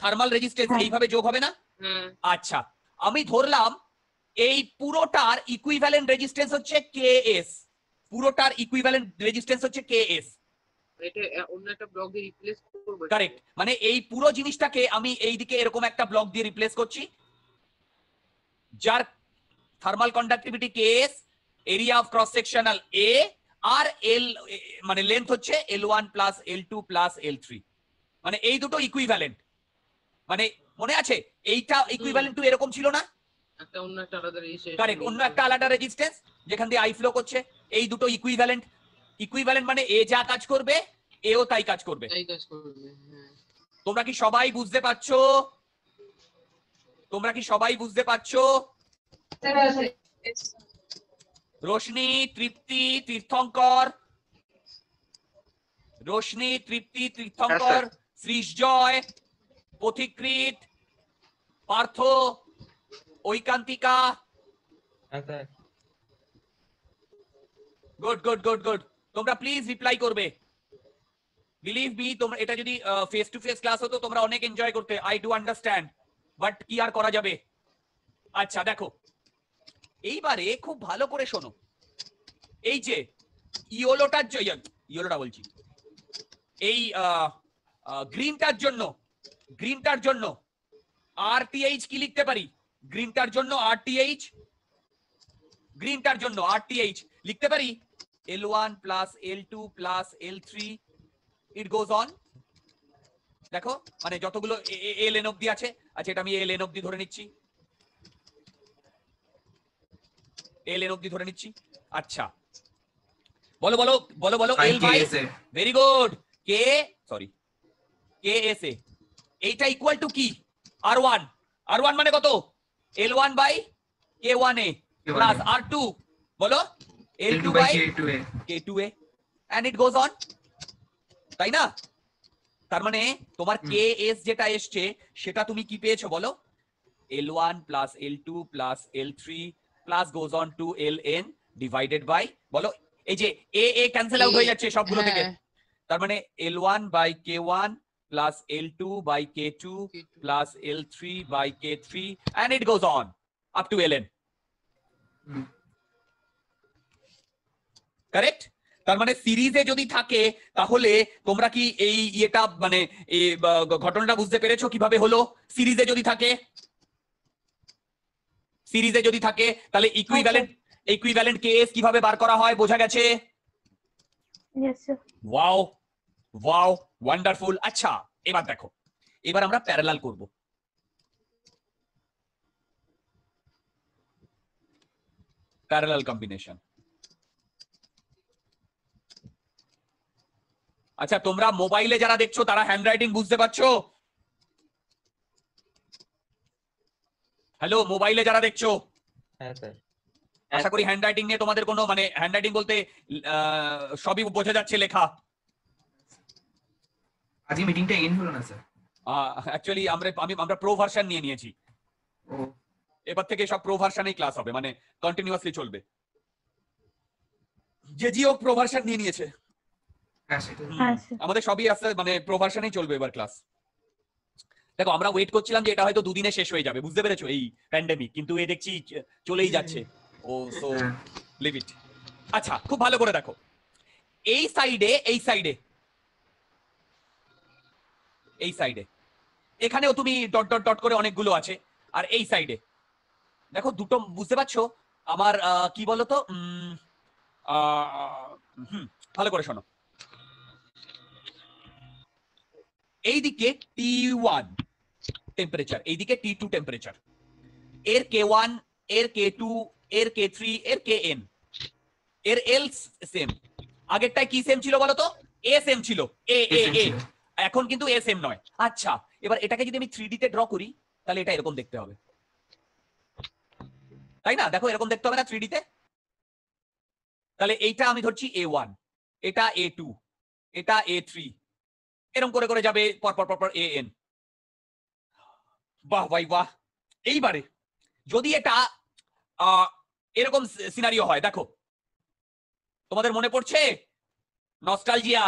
S2: থার্মাল রেজিস্ট্যান্স এইভাবে যোগ হবে না আচ্ছা আমি ধরলাম এই পুরোটার ইকুইভ্যালেন্ট রেজিস্ট্যান্স হচ্ছে কে এস পুরোটার ইকুইভ্যালেন্ট রেজিস্ট্যান্স হচ্ছে কে এস কারেক্ট মানে এই পুরো জিনিসটাকে আমি এইদিকে এরকম একটা ব্লক দিয়ে রিপ্লেস করছি যার thermal conductivity case area of cross sectional A আর এল মানে লেন্থ হচ্ছে L one plus L two plus L three মানে এই দুটো ইকুইভ্যালেন্ট মানে মনে আছে এইটা ইকুইভ্যালেন্ট টু এরকম ছিল না
S4: অন্য একটা আলাদা কারেক্ট অন্য
S2: একটা আলাদা রেজিস্ট্যান্স যেখান দিয়ে আই ফ্লো করছে এই দুটো ইকুইভ্যালেন্ট ইকুইভ্যালেন্ট মানে এ যা কাজ করবে এও তাই কাজ করবে হ্যাঁ। তোমরা কি সবাই বুঝতে পারছো তোমরা কি সবাই বুঝতে পারছো রোশনি তৃপ্তি তীর্থঙ্কর রোশনি তৃপ্তি তীর্থঙ্কর হ্যাঁ, সৃজয় পথিকৃত পার্থ ঐকান্তিকা হ্যাঁ, গুড গুড গুড গুড তোমরা প্লিজ রিপ্লাই করবে বিলিভ মি তোমরা এটা যদি ফেস টু ফেস ক্লাস হতো তোমরা অনেক এনজয় করতে আই ডু আন্ডারস্ট্যান্ড বাট কি আর করা যাবে আচ্ছা দেখো এইবারে খুব ভালো করে শোনো এই যে ইয়োলোটার ইয়োলোটা বলছি এই গ্রিনটার জন্য গ্রিনটার জন্য আর টিএইচ কি লিখতে পারি গ্রিনটার জন্য আর টিএইচ গ্রিনটার জন্য আর টিএইচ লিখতে পারি L one plus L two plus L three it goes on দেখো মানে যতগুলো এল এন অব্দি আছে আচ্ছা এটা আমি এল এন অব্দি ধরে নিচ্ছি এল এর অবধি ধরে নিচ্ছি আচ্ছা বলো বলো বলো বলো L by very good K sorry K S A এইটা ইকুয়াল টু কি আর ওয়ান আর ওয়ান মানে কত L one by K one A plus R two বলো L two by K two A and it goes on তাই না তার মানে তোমার কে এস যেটা এসছে সেটা তুমি কি পেয়েছো বলো L one plus L two plus L three plus goes on to L N divided by বলো এই যে এ এ ক্যান্সেল আউট হয়ে যাচ্ছে সবগুলো থেকে হ্যাঁ। তার মানে L one by K one plus L two by K two plus L three by K three and it goes on up to L N correct তার মানে সিরিজে যদি থাকে তাহলে তোমরা কি এই ইয়েটা মানে ঘটনাটা বুঝতে পেরেছো কিভাবে হলো সিরিজে যদি থাকে সিরিজে যদি থাকে তাহলে ইকুইভ্যালেন্ট ইকুইভ্যালেন্ট কেএস কিভাবে বার করা হয় বোঝা গেছে ওয়াও ওয়াও ওয়ান্ডারফুল আচ্ছা এবার দেখো এবার আমরা প্যারালাল করব প্যারালাল কম্বিনেশন আচ্ছা তোমরা মোবাইলে যারা দেখছো তারা হ্যান্ডরাইটিং বুঝতে পারছো হ্যালো মোবাইলে যারা দেখছো হ্যাঁ স্যার আশা করি হ্যান্ড রাইটিং নিয়ে তোমাদের কোনো মানে হ্যান্ড রাইটিং বলতে সবই বোঝা যাচ্ছে লেখা আজকে মিটিংটা এন্ড হলো না স্যার অ্যাকচুয়ালি আমরা আমি আমরা প্রো ভার্সন নিয়ে নিয়েছি এবার থেকে সব প্রো ভার্সনেই ক্লাস হবে মানে কন্টিনিউয়াসলি চলবে যে জিও প্রো ভার্সন নিয়ে নিয়েছে হ্যাঁ, আমাদের সবই আস্তে মানে প্রো ভার্সনেই চলবে এবার ক্লাস দেখো আমরা ওয়েট করছিলাম যে এটা হয়তো দুদিনে শেষ হয়ে যাবে বুঝতে পেরেছো এই প্যান্ডেমিক কিন্তু এ দেখছি চলেই যাচ্ছে ও সো লিভ ইট আচ্ছা খুব ভালো করে দেখো এই সাইডে এই সাইডে এই সাইডে এখানেও তুমি ডট ডট ডট করে অনেকগুলো আছে আর এই সাইডে দেখো দুটো বুঝতে পারছো আমার কি বলতো ভালো করে শোনো এইদিকে টি ওয়ান টেম্পারেচার এইদিকে টি টু টেম্পারেচার এর কে ওয়ান এর কে টু এর কে থ্রি এর কে এন এর এল সেম আগেরটা কি সেম ছিল বলতো এ সেম ছিল এ এ এ এখন কিন্তু এ সেম নয় আচ্ছা এবার এটাকে যদি আমি থ্রি তে ড্র করি তাহলে এটা এরকম দেখতে হবে তাই না দেখো এরকম দেখতে হবে না থ্রি তে তাহলে এইটা আমি ধরছি এ ওয়ান এটা এ টু এটা এ থ্রি এরকম করে করে যাবে পরপর পরপর এ এন বাহ ভাই বাহ এইবারে যদি এটা এরকম সিনারিও হয় দেখো তোমাদের মনে পড়ছে নস্টালজিয়া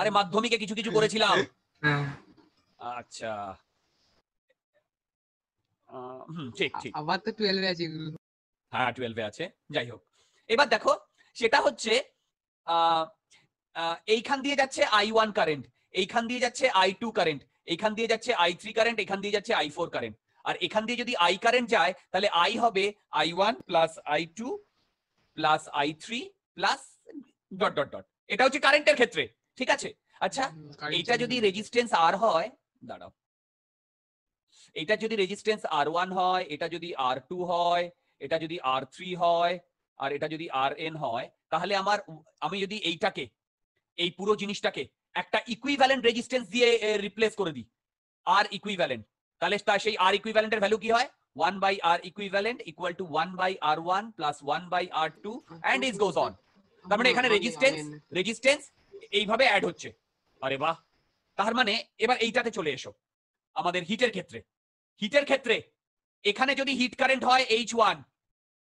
S2: আরে মাধ্যমিকে কিছু কিছু করেছিলাম হ্যাঁ। আচ্ছা ঠিক ঠিক আবার তো টুয়েলভে আছে হ্যাঁ টুয়েলভে আছে যাই হোক এবার দেখো সেটা হচ্ছে এইখান দিয়ে যাচ্ছে আই ওয়ান কারেন্ট এইখান দিয়ে যাচ্ছে আই টু কারেন্ট এখান দিয়ে যাচ্ছে আই থ্রি কারেন্ট এখান দিয়ে যাচ্ছে আই ফোর কারেন্ট আর এখান দিয়ে যদি আই কারেন্ট যায় তাহলে আই হবে I one plus I two plus I three plus dot dot dot এটা হচ্ছে কারেন্টের ক্ষেত্রে ঠিক আছে আচ্ছা এটা যদি রেজিস্ট্যান্স আর হয় দাঁড়াও এটা যদি রেজিস্ট্যান্স আর ওয়ান হয় এটা যদি আর টু হয় এটা যদি আর থ্রি হয় আর এটা যদি আর এন হয় তাহলে আমার আমি যদি এইটাকে এই পুরো জিনিসটাকে একটা ইকুইভ্যালেন্ট রেজিস্ট্যান্স দিয়ে রিপ্লেস করে দিই আর ইকুইভ্যালেন্ট তাহলে তার সেই আর ইকুইভ্যালেন্টের ভ্যালু কি হয় one by R equivalent equal to one by R one plus one by R two and it goes on তার মানে এখানে রেজিস্টেন্স রেজিস্টেন্স এইভাবে অ্যাড হচ্ছে আরে বাহ তার মানে এবার এইটাতে চলে এসো আমাদের হিটের ক্ষেত্রে হিটের ক্ষেত্রে এখানে যদি হিট কারেন্ট হয় এইচ ওয়ান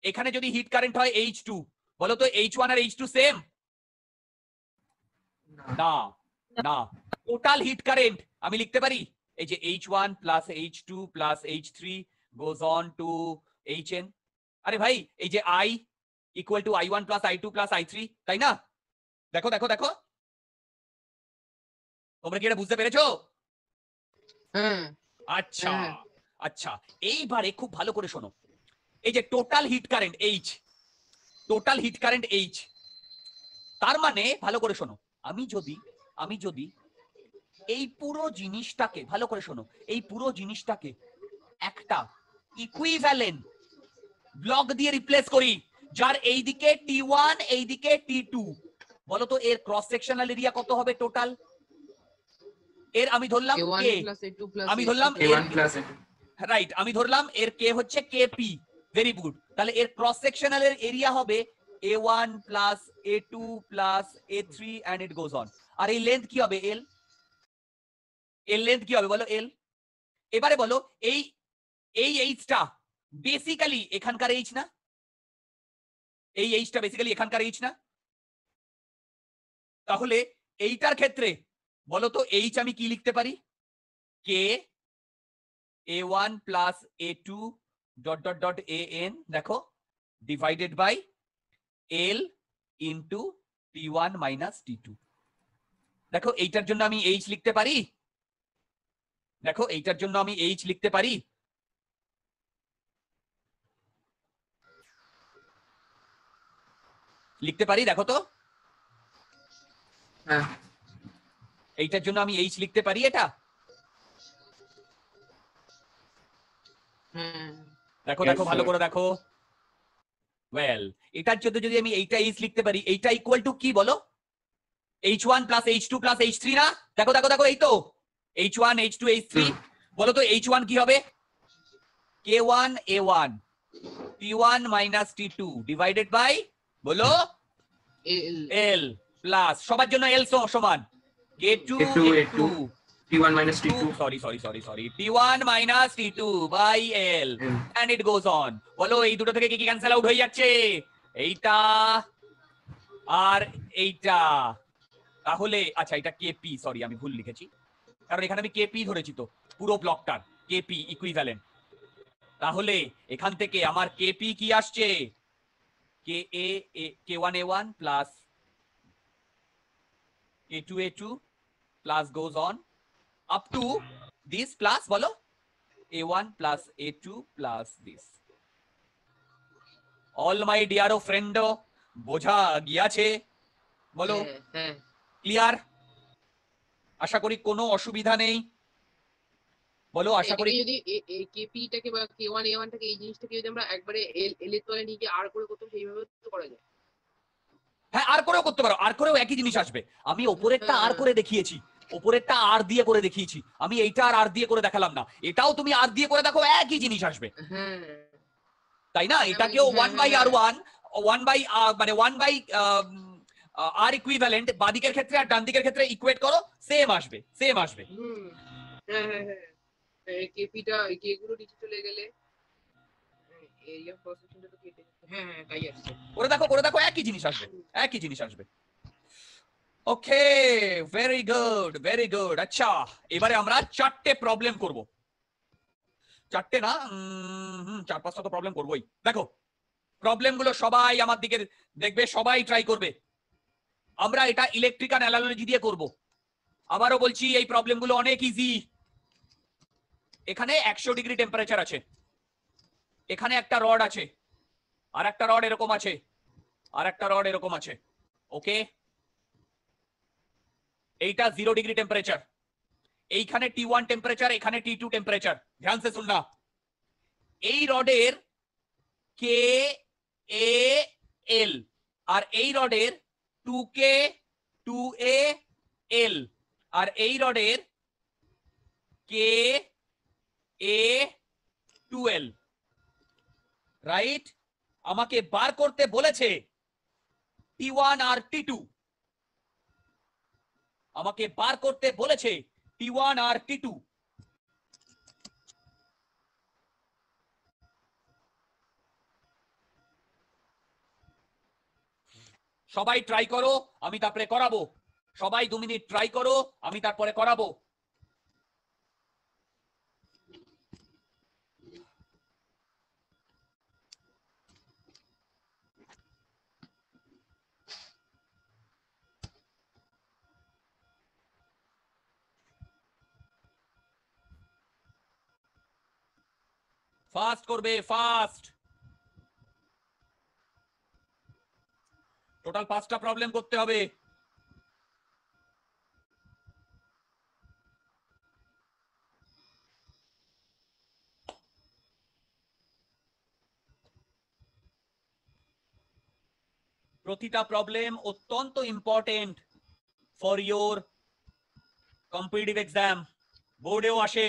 S2: এখানে যদি হিট কারেন্ট হয় এইচ টু বলতো এইচ ওয়ান আর এইচ টু সেম না না টোটাল হিট কারেন্ট আমি লিখতে পারি এই যে H one plus H two plus H three goes on
S1: to H N আরে ভাই এই যে I equal to I one plus I two plus I three তাই না দেখো দেখো দেখো তোমরা কি এটা বুঝতে পেরেছো আচ্ছা আচ্ছা এইবারে খুব ভালো
S2: করে শোনো এই যে total heat current H total heat current H তার মানে ভালো করে শোনো আমি যদি আমি যদি এই পুরো জিনিসটাকে ভালো করে শোনো এই পুরো জিনিসটাকে একটা ইকুইভ্যালেন্ট ব্লক দিয়ে রিপ্লেস করি যার এইদিকে টি ওয়ান এইদিকে টি টু বলতো এর ক্রস সেকশনাল এরিয়া কত হবে টোটাল এর
S4: আমি ধরলাম কে আমি ধরলাম
S2: রাইট আমি ধরলাম এর কে হচ্ছে কে পি ভেরি গুড তাহলে এর ক্রস সেকশনাল এরিয়া হবে A one plus A two plus A three and it goes on আর এই লেন্থ কি হবে এল
S1: এর লেন্থ কি হবে বলো এল এবারে বলো এই এই এইচটা বেসিক্যালি এখানকার এইচ না এই এইচটা বেসিক্যালি এখানকার এইচ না তাহলে এইটার ক্ষেত্রে বলো তো এইচ আমি কি লিখতে পারি K A one plus A two
S2: dot dot dot A N দেখো divided by L into T one minus T two দেখো এইটার জন্য আমি এইচ লিখতে পারি দেখো এইটার জন্য আমি এইচ লিখতে পারি লিখতে পারি দেখো তো হ্যাঁ। এইটার জন্য আমি এইচ লিখতে পারি এটা দেখো দেখো ভালো করে দেখো ওয়েল এটার জন্য যদি আমি এইটা এইচ লিখতে পারি এইটা ইকুয়াল টু কি বলো H one plus H two plus H three না দেখো দেখো দেখো এই তো H one H two H three বলো তো এইচ ওয়ান কি হবে K one A one T one minus T two divided by বলো এল প্লাস সবার জন্য এল সমান K two A two T1 minus T2. Sorry, sorry, sorry, sorry. T1 minus T2 by L. Mm. And it goes on. বলো এই দুটো থেকে কি কি ক্যান্সেল আউট হয়ে যাচ্ছে এইটা আর এইটা তাহলে আচ্ছা এটা কেপি সরি আমি ভুল লিখেছি কারণ এখানে আমি কেপি ধরেছি তো পুরো ব্লকটার কেপি ইকুইভ্যালেন্ট তাহলে এখান থেকে আমার কেপি কি আসছে K A K one A one plus A two A two plus goes on up to this plus বলো A one plus A two plus this all my ডিয়ারো ফ্রেন্ড বোঝা গিয়াছে বলো হ্যাঁ, হ্যাঁ। ক্লিয়ার আশা করি কোনো অসুবিধা নেই বলো আশা করি যদি
S4: কেপিটাকে বা কে ওয়ান এ ওয়ানটাকে এই জিনিসটাকে যদি আমরা একবারে এল এল এর তলে নিয়ে আর করে করতে সেইভাবে তো করা যায়
S2: হ্যাঁ আর করেও করতে পারো আর করেও একই জিনিস আসবে আমি ওপরেরটা আর হ্যাঁ। করে দেখিয়েছি ওপরেরটা আর দিয়ে করে দেখিয়েছি আমি এইটা আর আর দিয়ে করে দেখালাম না এটাও তুমি আর দিয়ে করে দেখো একই জিনিস আসবে হ্যাঁ। তাই না হ্যাঁ, এটাকেও one by R one one by মানে ওয়ান বাই আর ইকুইভ্যালেন্ট দিকের ক্ষেত্রে আর ডান দিকের ক্ষেত্রে ইকুয়েট করো সেম আসবে সেম আসবে
S4: হ্যাঁ, হ্যাঁ, হ্যাঁ। করে দেখো করে দেখো একই জিনিস আসবে একই
S2: জিনিস আসবে okay very good very good আচ্ছা এবারে আমরা চারটে প্রবলেম করব চারটে না চার পাঁচটা তো প্রবলেম করবই দেখো প্রবলেম গুলো সবাই আমার দিকে দেখবে সবাই ট্রাই করবে আমরা এটা ইলেকট্রিক্যাল অ্যানালজি দিয়ে করব আবারও বলছি এই প্রবলেমগুলো অনেক ইজি এখানে একশো ডিগ্রি টেম্পারেচার আছে এখানে একটা রড আছে আর একটা রড এরকম আছে আর একটা রড এরকম আছে ওকে এইটা জিরো ডিগ্রি টেম্পারেচার এইখানে টি ওয়ান টেম্পারেচার এখানে টি টু টেম্পারেচার ধ্যান সে শুননা এই রডের কে এ এল আর এই রডের টু কে টু এ এল আর এই রডের কে এ টুয়েলভ রাইট আমাকে বার করতে বলেছে টি ওয়ান আর টি টু আমাকে বার করতে বলেছে টি ওয়ান আর টি টু সবাই ট্রাই করো আমি তারপরে করাবো সবাই দু মিনিট ট্রাই করো আমি তারপরে করাবো ফাস্ট করবে ফাস্ট টোটাল পাঁচটা
S1: প্রবলেম করতে হবে
S2: প্রতিটা প্রবলেম অত্যন্ত important for your competitive exam বোর্ডেও আসে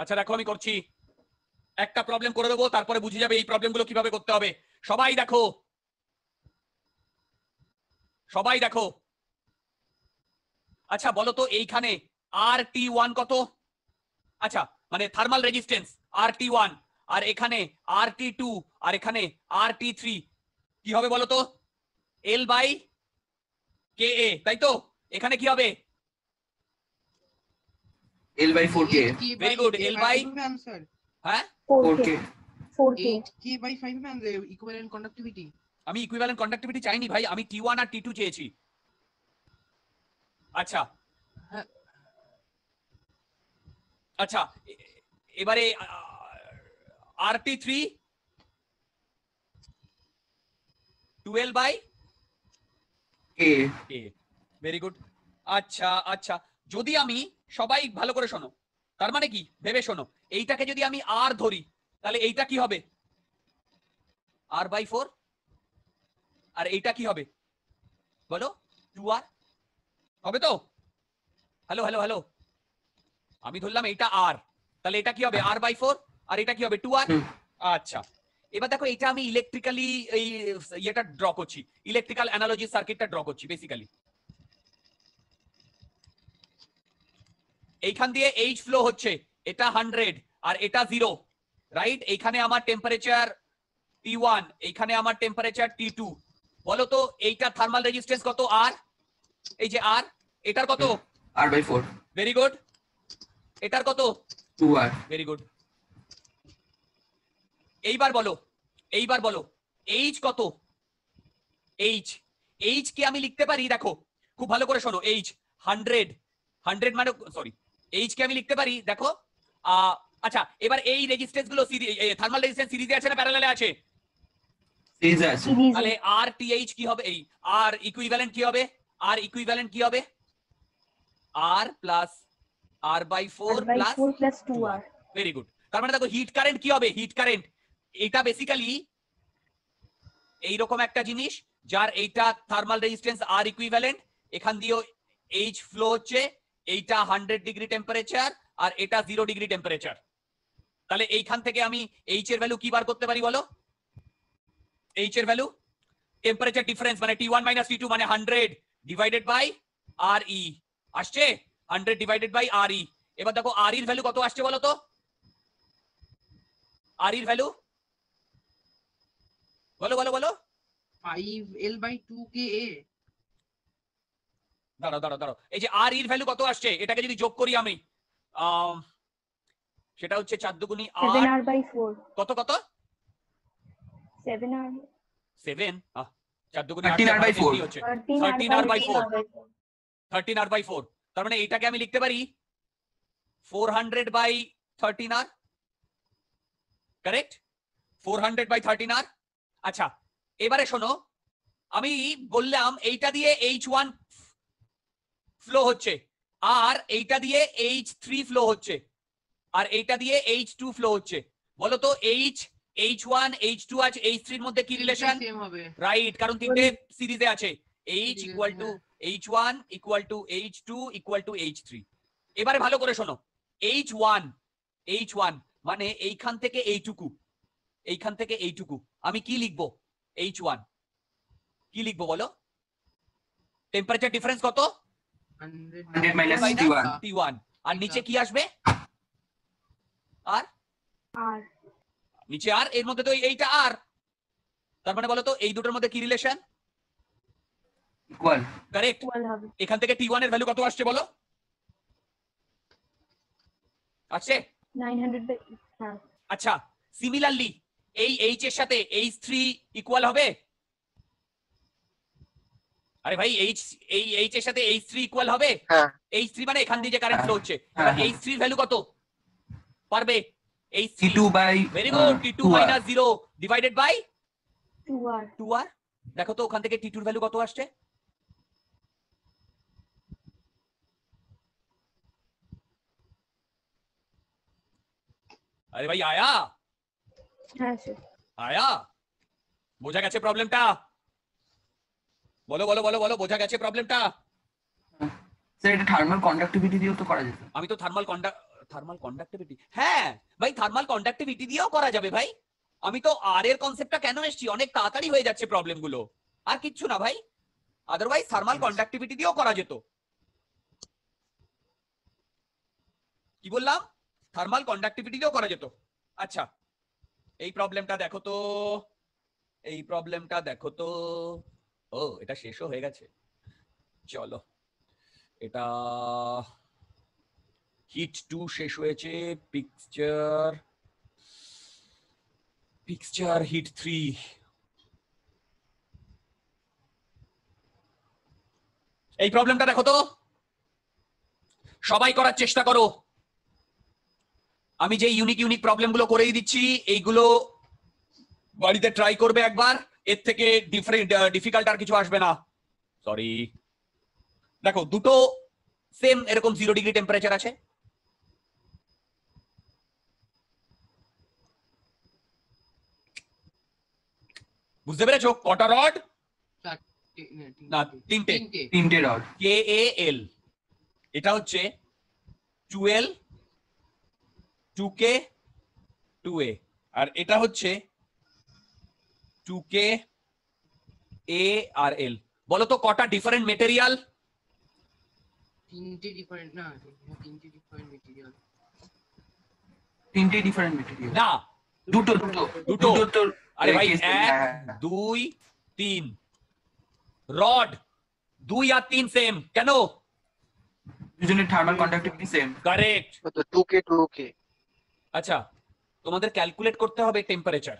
S2: আচ্ছা দেখো আমি করছি একটা প্রবলেম করে দেবো তারপরে বুঝে যাবে এই প্রবলেমগুলো কিভাবে করতে হবে সবাই দেখো সবাই দেখো আচ্ছা বলো তো এইখানে আর টি ওয়ান কত আচ্ছা মানে thermal resistance R T one আর এখানে আর টি টু আর এখানে আর টি থ্রি কি হবে বলো তো এল বাই কে এ তাই তো এখানে কি হবে L by 4k. Very good. L by 4k.
S4: 4k. k by 5 ma'am equivalent conductivity
S2: আমি ইকুইভ্যালেন্ট কন্ডাক্টিভিটি চাইনি ভাই আমি T1 আর T2 চেয়েছি আচ্ছা আচ্ছা এবারে R T three twelve by a very good আচ্ছা আচ্ছা যদি আমি সবাই ভালো করে শোনো তার মানে কি ভেবে শোনো এইটাকে যদি আমি আর ধরি তাহলে এইটা কি হবে আর বাই ফোর আর এইটা কি হবে বলো টু আর হবে তো হ্যালো হ্যালো হ্যালো আমি ধরলাম এইটা আর তাহলে এটা কি হবে আর বাই ফোর আর এটা কি হবে টু আর আচ্ছা এবার দেখো এটা আমি ইলেকট্রিক্যালি এই ইয়েটা ড্র করছি ইলেকট্রিক্যাল অ্যানালজি সার্কিটটা ড্র করছি বেসিক্যালি এইখান দিয়ে এইচ ফ্লো হচ্ছে এটা হান্ড্রেড আর এটা জিরো রাইট এইখানে আমার টেম্পারেচার টি ওয়ান এইখানে আমার টেম্পারেচার টি টু বলো তো এইটা থার্মাল রেজিস্ট্যান্স কত আর এই যে আর এটার কত R by four very good এটার কত টু আর ভেরি গুড এইবার বলো এইবার বলো এইচ কত এইচ এইচ কে আমি লিখতে পারি দেখো খুব ভালো করে শোনো এইচ হান্ড্রেড হান্ড্রেড মানে সরি এইচ কে আমি লিখতে পারি দেখো আচ্ছা এবার এই রেজিস্ট্যান্স গুলো থার্মাল রেজিস্ট্যান্স সিরিজে আছে না প্যারালালে আছে তাহলে আর টিএইচ কি হবে এই আর ইকুইভ্যালেন্ট কি হবে আর ইকুইভ্যালেন্ট কি হবে R plus R by four
S3: plus two R
S2: very good তার মানে দেখো হিট কারেন্ট কি হবে হিট কারেন্ট এটা বেসিক্যালি এইরকম একটা জিনিস যার এইটা থার্মাল রেজিস্ট্যান্স আর ইকুইভ্যালেন্ট এখান দিয়েও এইচ ফ্লো হচ্ছে এইটা হান্ড্রেড ডিগ্রি টেম্পারেচার আর এটা জিরো ডিগ্রি টেম্পারেচার তাহলে এইখান থেকে আমি এইচ এর ভ্যালু কি বার করতে পারি বলো এইচ এর ভ্যালু টেম্পারেচার ডিফারেন্স মানে T one minus T two মানে hundred divided by R E আসছে hundred divided by R E এবার দেখো আর ইর ভ্যালু কত আসছে বলো তো আর ইর ভ্যালু
S4: বলো বলো বলো 5 l by 2 এ
S2: দাঁড়াও দাঁড়াও দাঁড়াও এই যে আর ইর ভ্যালু কত আসছে এটাকে যদি যোগ করি আমি সেটা হচ্ছে চার দুগুণি আর কত কত সেভেন চার দুগুণি thirteen R by four thirteen R by four তার মানে এটাকে আমি লিখতে পারি four hundred by thirteen R correct four hundred by thirteen R আচ্ছা এবারে শোনো আমি বললাম এইটা দিয়ে এইচ ওয়ান ফ্লো হচ্ছে আর এইটা দিয়ে এইচ থ্রি ফ্লো হচ্ছে আর এইটা দিয়ে এইচ টু ফ্লো হচ্ছে বলতো H H one H two আছে এইচ থ্রির মধ্যে কি রিলেশন রাইট কারণ তিনটে সিরিজে আছে H equal to H one equal to H two equal to H three এবারে ভালো করে শোনো এইচ ওয়ান এইচ ওয়ান মানে এইখান থেকে এইটুকু এইখান থেকে এইটুকু আমি কি লিখবো এইচ ওয়ান কি লিখবো বলো টেম্পারেচার ডিফারেন্স কত
S4: হান্ড্রেড মাইনাস
S2: টি ওয়ান আর নিচে কি আসবে আর আর নিচে আর এর মধ্যে তো এইটা আর তার মানে বলো তো এই দুটোর মধ্যে কি রিলেশন ইকুয়াল কারেক্ট এখান থেকে টি ওয়ান এর ভ্যালু কত আসছে বলো আসছে হ্যাঁ। আচ্ছা সিমিলারলি এই এইচ এর সাথে এইচ থ্রি ইকুয়াল হবে আরে ভাই এইচ এই এইচ এর সাথে এইচ থ্রি ইকুয়াল হবে এইচ হ্যাঁ। থ্রি মানে এখান দিয়ে যে কারেন্ট হ্যাঁ। ফ্লো হচ্ছে এইচ থ্রি ভ্যালু কত পারবে H three two by very good T two minus zero divided by two R দেখো তো ওখান থেকে টি টুর ভ্যালু কত আসছে
S1: আরে ভাই আয়া হ্যাঁ,
S2: আয়া বোঝা গেছে প্রবলেমটা বলো বলো বলো বলো বোঝা গেছে প্রবলেমটা স্যার এটা থার্মাল কন্ডাক্টিভিটি দিয়েও তো করা যেত আমি তো থার্মাল কন্ডাক্ট থার্মাল কন্ডাক্টিভিটি হ্যাঁ ভাই থার্মাল কন্ডাক্টিভিটি দিয়েও করা যাবে ভাই আমি তো আর এর কনসেপ্টটা কেন এসেছি অনেক তাড়াতাড়ি হয়ে যাচ্ছে প্রবলেম গুলো আর কিচ্ছু না ভাই আদারওয়াইজ থার্মাল কন্ডাক্টিভিটি দিয়েও করা যেত কি বললাম থার্মাল কন্ডাক্টিভিটি দিয়েও করা যেত আচ্ছা এই প্রবলেমটা দেখো তো এই প্রবলেমটা দেখো তো ও এটা শেষও হয়ে গেছে চলো এটা হিট টু শেষ হয়েছে পিকচার পিকচার হিট থ্রি এই প্রবলেমটা দেখো তো সবাই করার চেষ্টা করো আমি যে ইউনিক ইউনিক প্রবলেমগুলো করেই দিচ্ছি এইগুলো বাড়িতে ট্রাই করবে একবার এর থেকে ডিফারেন্ট ডিফিকাল্ট আর কিছু আসবে না সরি দেখো দুটো সেম এরকম জিরো ডিগ্রি টেম্পারেচার আছে
S1: বুঝতে পেরেছো কটা রড না
S2: তিনটে তিনটে রড কে এ এল এটা হচ্ছে twelve two K two A আর এটা হচ্ছে टू के ए आर एल बोलो तो कॉटा डिफरेंट मेटेरियल क्या थार्मल सेम करेक्ट तो 2k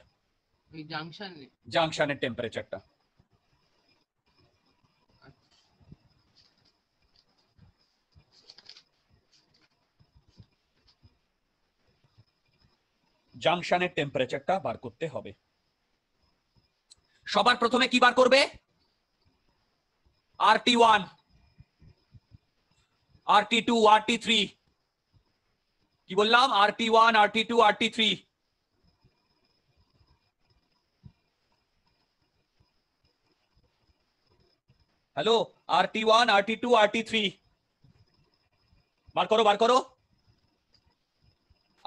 S4: এই জাংশনে
S2: জাংশনের টেম্পারেচারটা জাংশনের টেম্পারেচারটা বার করতে হবে সবার প্রথমে কি বার করবে আর টি ওয়ান আর টি টু আর টি থ্রি কি বললাম আর টি ওয়ান আর টি টু আর T three hello R T one আর টি টু আর টি থ্রি বার করো বার করো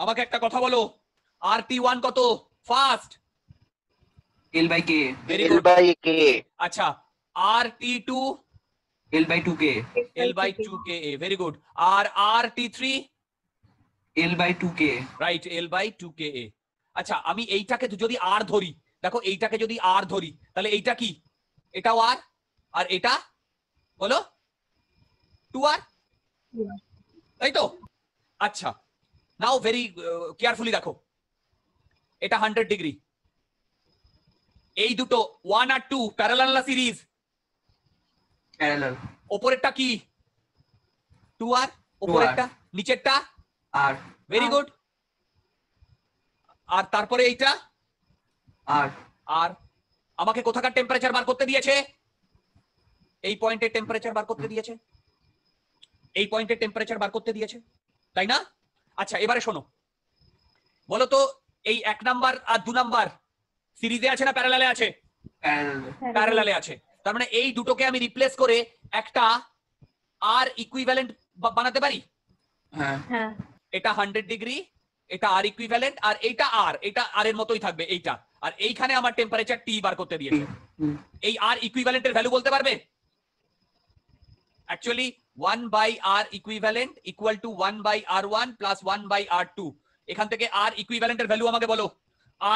S2: আমাকে একটা কথা বলো আচ্ছা, আর টি ওয়ান কত first L by K L by K আচ্ছা R T two L by two K L by two K A very good আর আর T three L by two K right L by two K A আচ্ছা আমি এইটাকে যদি আর ধরি দেখো এইটাকে যদি আর ধরি তাহলে এইটা কি এটাও আর আর এটা হলো টু আর তাই তো আচ্ছা নাও ভেরি কেয়ারফুলি দেখো এটা হান্ড্রেড ডিগ্রি এই দুটো ওয়ান আর টু প্যারালাল না সিরিজ ওপরেরটা কি টু আর ওপরেরটা নিচেরটা আর ভেরি গুড আর তারপরে এইটা আর আর আমাকে কোথাকার টেম্পারেচার বার করতে দিয়েছে এই পয়েন্টে টেম্পারেচার বার করতে দিয়েছে এই পয়েন্টে টেম্পারেচার বার করতে দিয়েছে তাই না আচ্ছা এবারে শোনো বলো তো এই এক নাম্বার আর দু নাম্বার সিরিজে আছে না প্যারালালে আছে প্যারালালে আছে তার মানে এই দুটোকে আমি রিপ্লেস করে একটা আর ইকুইভ্যালেন্ট বানাতে পারি হ্যাঁ। হ্যাঁ। এটা হান্ড্রেড ডিগ্রি এটা আর ইকুইভ্যালেন্ট আর এইটা আর এটা আর এর মতোই থাকবে এইটা আর এইখানে আমার টেম্পারেচার টি বার করতে দিয়েছে এই আর ইকুইভ্যালেন্টের ভ্যালু বলতে পারবে Actually, 1 by R equivalent equal to 1 by R1 plus 1 by R2. এখান থেকে R equivalent এর ভ্যালু আমাকে বলো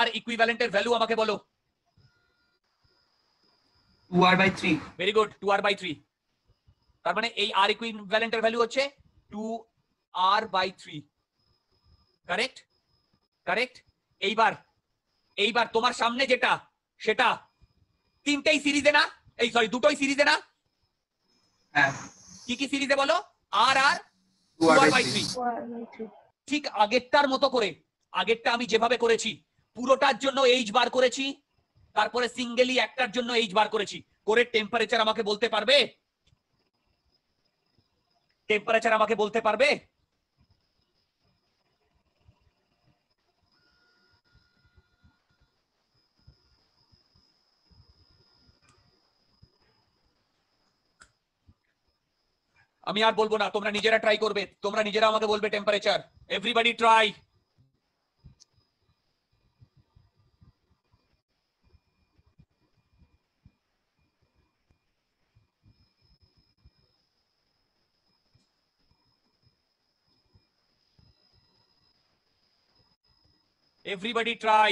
S2: R equivalent এর ভ্যালু আমাকে বলো 2R by 3. Very good. 2R by 3. তার মানে এই R equivalent এর ভ্যালু হচ্ছে 2R by 3. কারেক্ট কারেক্ট এইবার এইবার তোমার সামনে যেটা সেটা তিনটেই সিরিজে না এই সরি দুটোই সিরিজে না হ্যাঁ কি কি সিরিজে বলো আর আর বাই থ্রি ঠিক আগেরটার মতো করে আগেরটা আমি যেভাবে করেছি পুরোটার জন্য এইচ বার করেছি তারপরে সিঙ্গেলি একটার জন্য এইচ বার করেছি করে টেম্পারেচার আমাকে বলতে পারবে টেম্পারেচার আমাকে বলতে পারবে আমি আর বলবো না তোমরা নিজেরা ট্রাই করবে তোমরা নিজেরা আমাকে বলবে temperature
S1: everybody try
S2: everybody try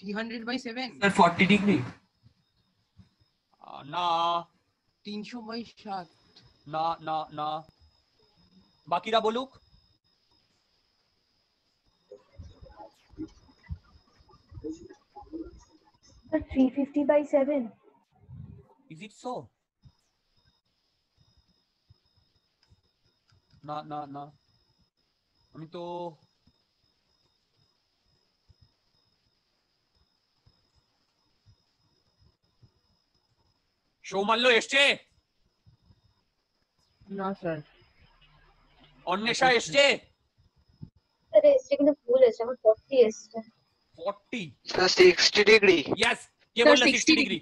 S4: 300 by 7 sir 40 degree uh, ना 300 by 7 ना ना ना
S2: बाकी
S1: रहा बोलूक But 350 by 7.
S2: Is it so? ना ना ना हमें तो সৌমাল্য এসছে না স্যার অন্বেষা এসছে
S4: degree degree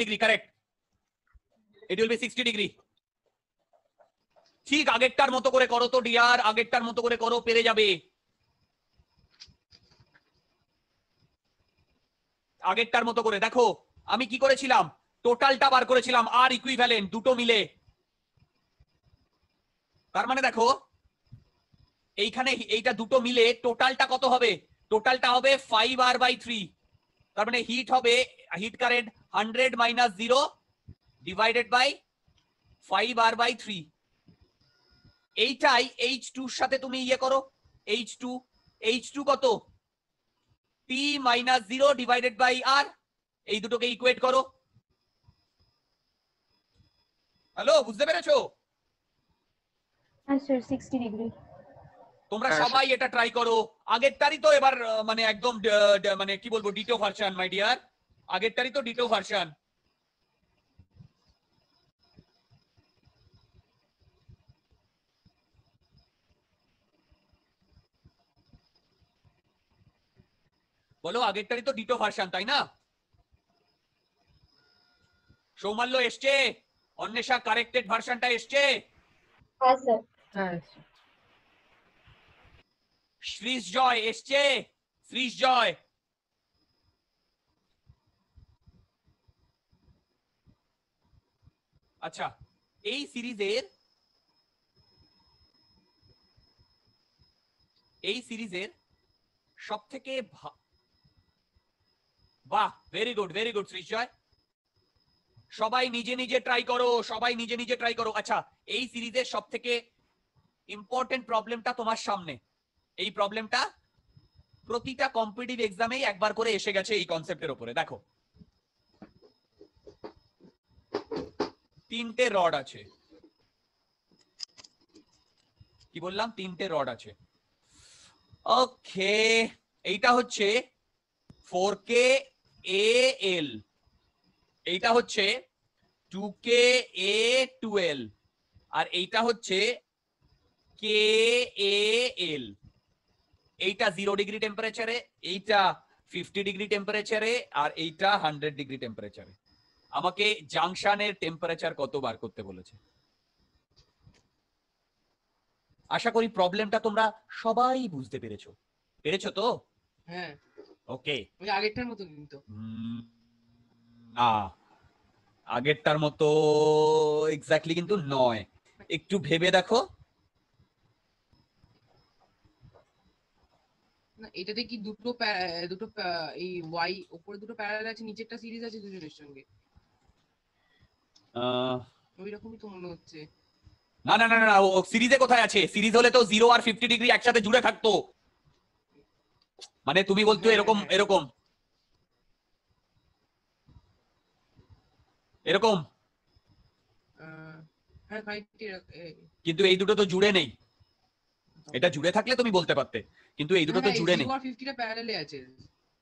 S2: degree correct B degree ঠিক আগেরটার মতো করে করো তো ডিয়ার আগেরটার মতো করে করো পেরে যাবে আগেরটার মতো করে দেখো আমি কি করেছিলাম টোটালটা বার করেছিলাম আর ইকুইভ্যালেন্ট দুটো মিলে তার মানে দেখো এইখানে এইটা দুটো মিলে টোটালটা কত হবে টোটালটা হবে ফাইভ আর বাই থ্রি তার মানে হিট হবে heat current hundred minus zero divided by five R by three এইটাই এইচ টুর সাথে তুমি ইয়ে করো এইচ টু এইচ টু কত P minus zero divided by R এই দুটোকে ইকুয়েট করো হ্যালো বুঝতে পেরেছো হ্যাঁ, তোমরা হ্যাঁ, সবাই এটা ট্রাই করো আগের তারই তো এবার মানে একদম মানে কি বলবো ডিটো ভার্সন মাই ডিয়ার আগের তারই তো ডিটো ভার্সন বলো আগেরটারই তো ডিটো ভার্সান তাই না সৌমাল্য এসছে অন্বেষা কারেক্টেড ভার্সানটা এসছে শ্রীশ জয় এসছে শ্রীশ জয় আচ্ছা এই সিরিজের এই সিরিজের সব থেকে বাহ very good very good Sreejoy সবাই নিজে নিজে ট্রাই করো সবাই নিজে নিজে ট্রাই করো আচ্ছা এই সিরিজের সব থেকে ইম্পর্টেন্ট প্রবলেমটা তোমার সামনে এই প্রবলেমটা প্রতিটা কম্পিটিভ এক্সামেই একবার করে এসে গেছে এই কনসেপ্টের উপরে দেখো তিনটে রড আছে কি বললাম তিনটে রড আছে ওকে এইটা হচ্ছে 4K এ এল এইটা হচ্ছে টু কে এ টুয়েলভ আর এইটা হচ্ছে কে এ এল এইটা জিরো ডিগ্রি টেম্পারেচারে এইটা ফিফটি ডিগ্রি টেম্পারেচারে আর এইটা হান্ড্রেড ডিগ্রি টেম্পারেচারে আমাকে জাংশনের টেম্পারেচার কত বার করতে বলেছে আশা করি প্রবলেমটা তোমরা সবাই বুঝতে পেরেছো পেরেছো তো হ্যাঁ ওকে
S4: ওই আগেরটার মতো কিন্তু
S2: না আগেরটার মতো এক্স্যাক্টলি কিন্তু নয় একটু ভেবে দেখো
S4: এটাতে কি দুটো দুটো এই ওয়াই উপরে দুটো প্যারাল আছে একটা সিরিজ আছে দুজনের সঙ্গে ওই রকমই তো মনে হচ্ছে
S2: না না না না সিরিজে কোথায় আছে সিরিজ হলে তো জিরো আর ফিফটি ডিগ্রি একসাথে জুড়ে থাকতো মানে তুমি বলছো হ্যাঁ, হ্যাঁ, এরকম এরকম হ্যাঁ, এরকম কিন্তু এই দুটো তো জুড়ে নেই এটা জুড়ে থাকলে তুমি বলতে পারতে কিন্তু এই দুটো তো জুড়ে নেই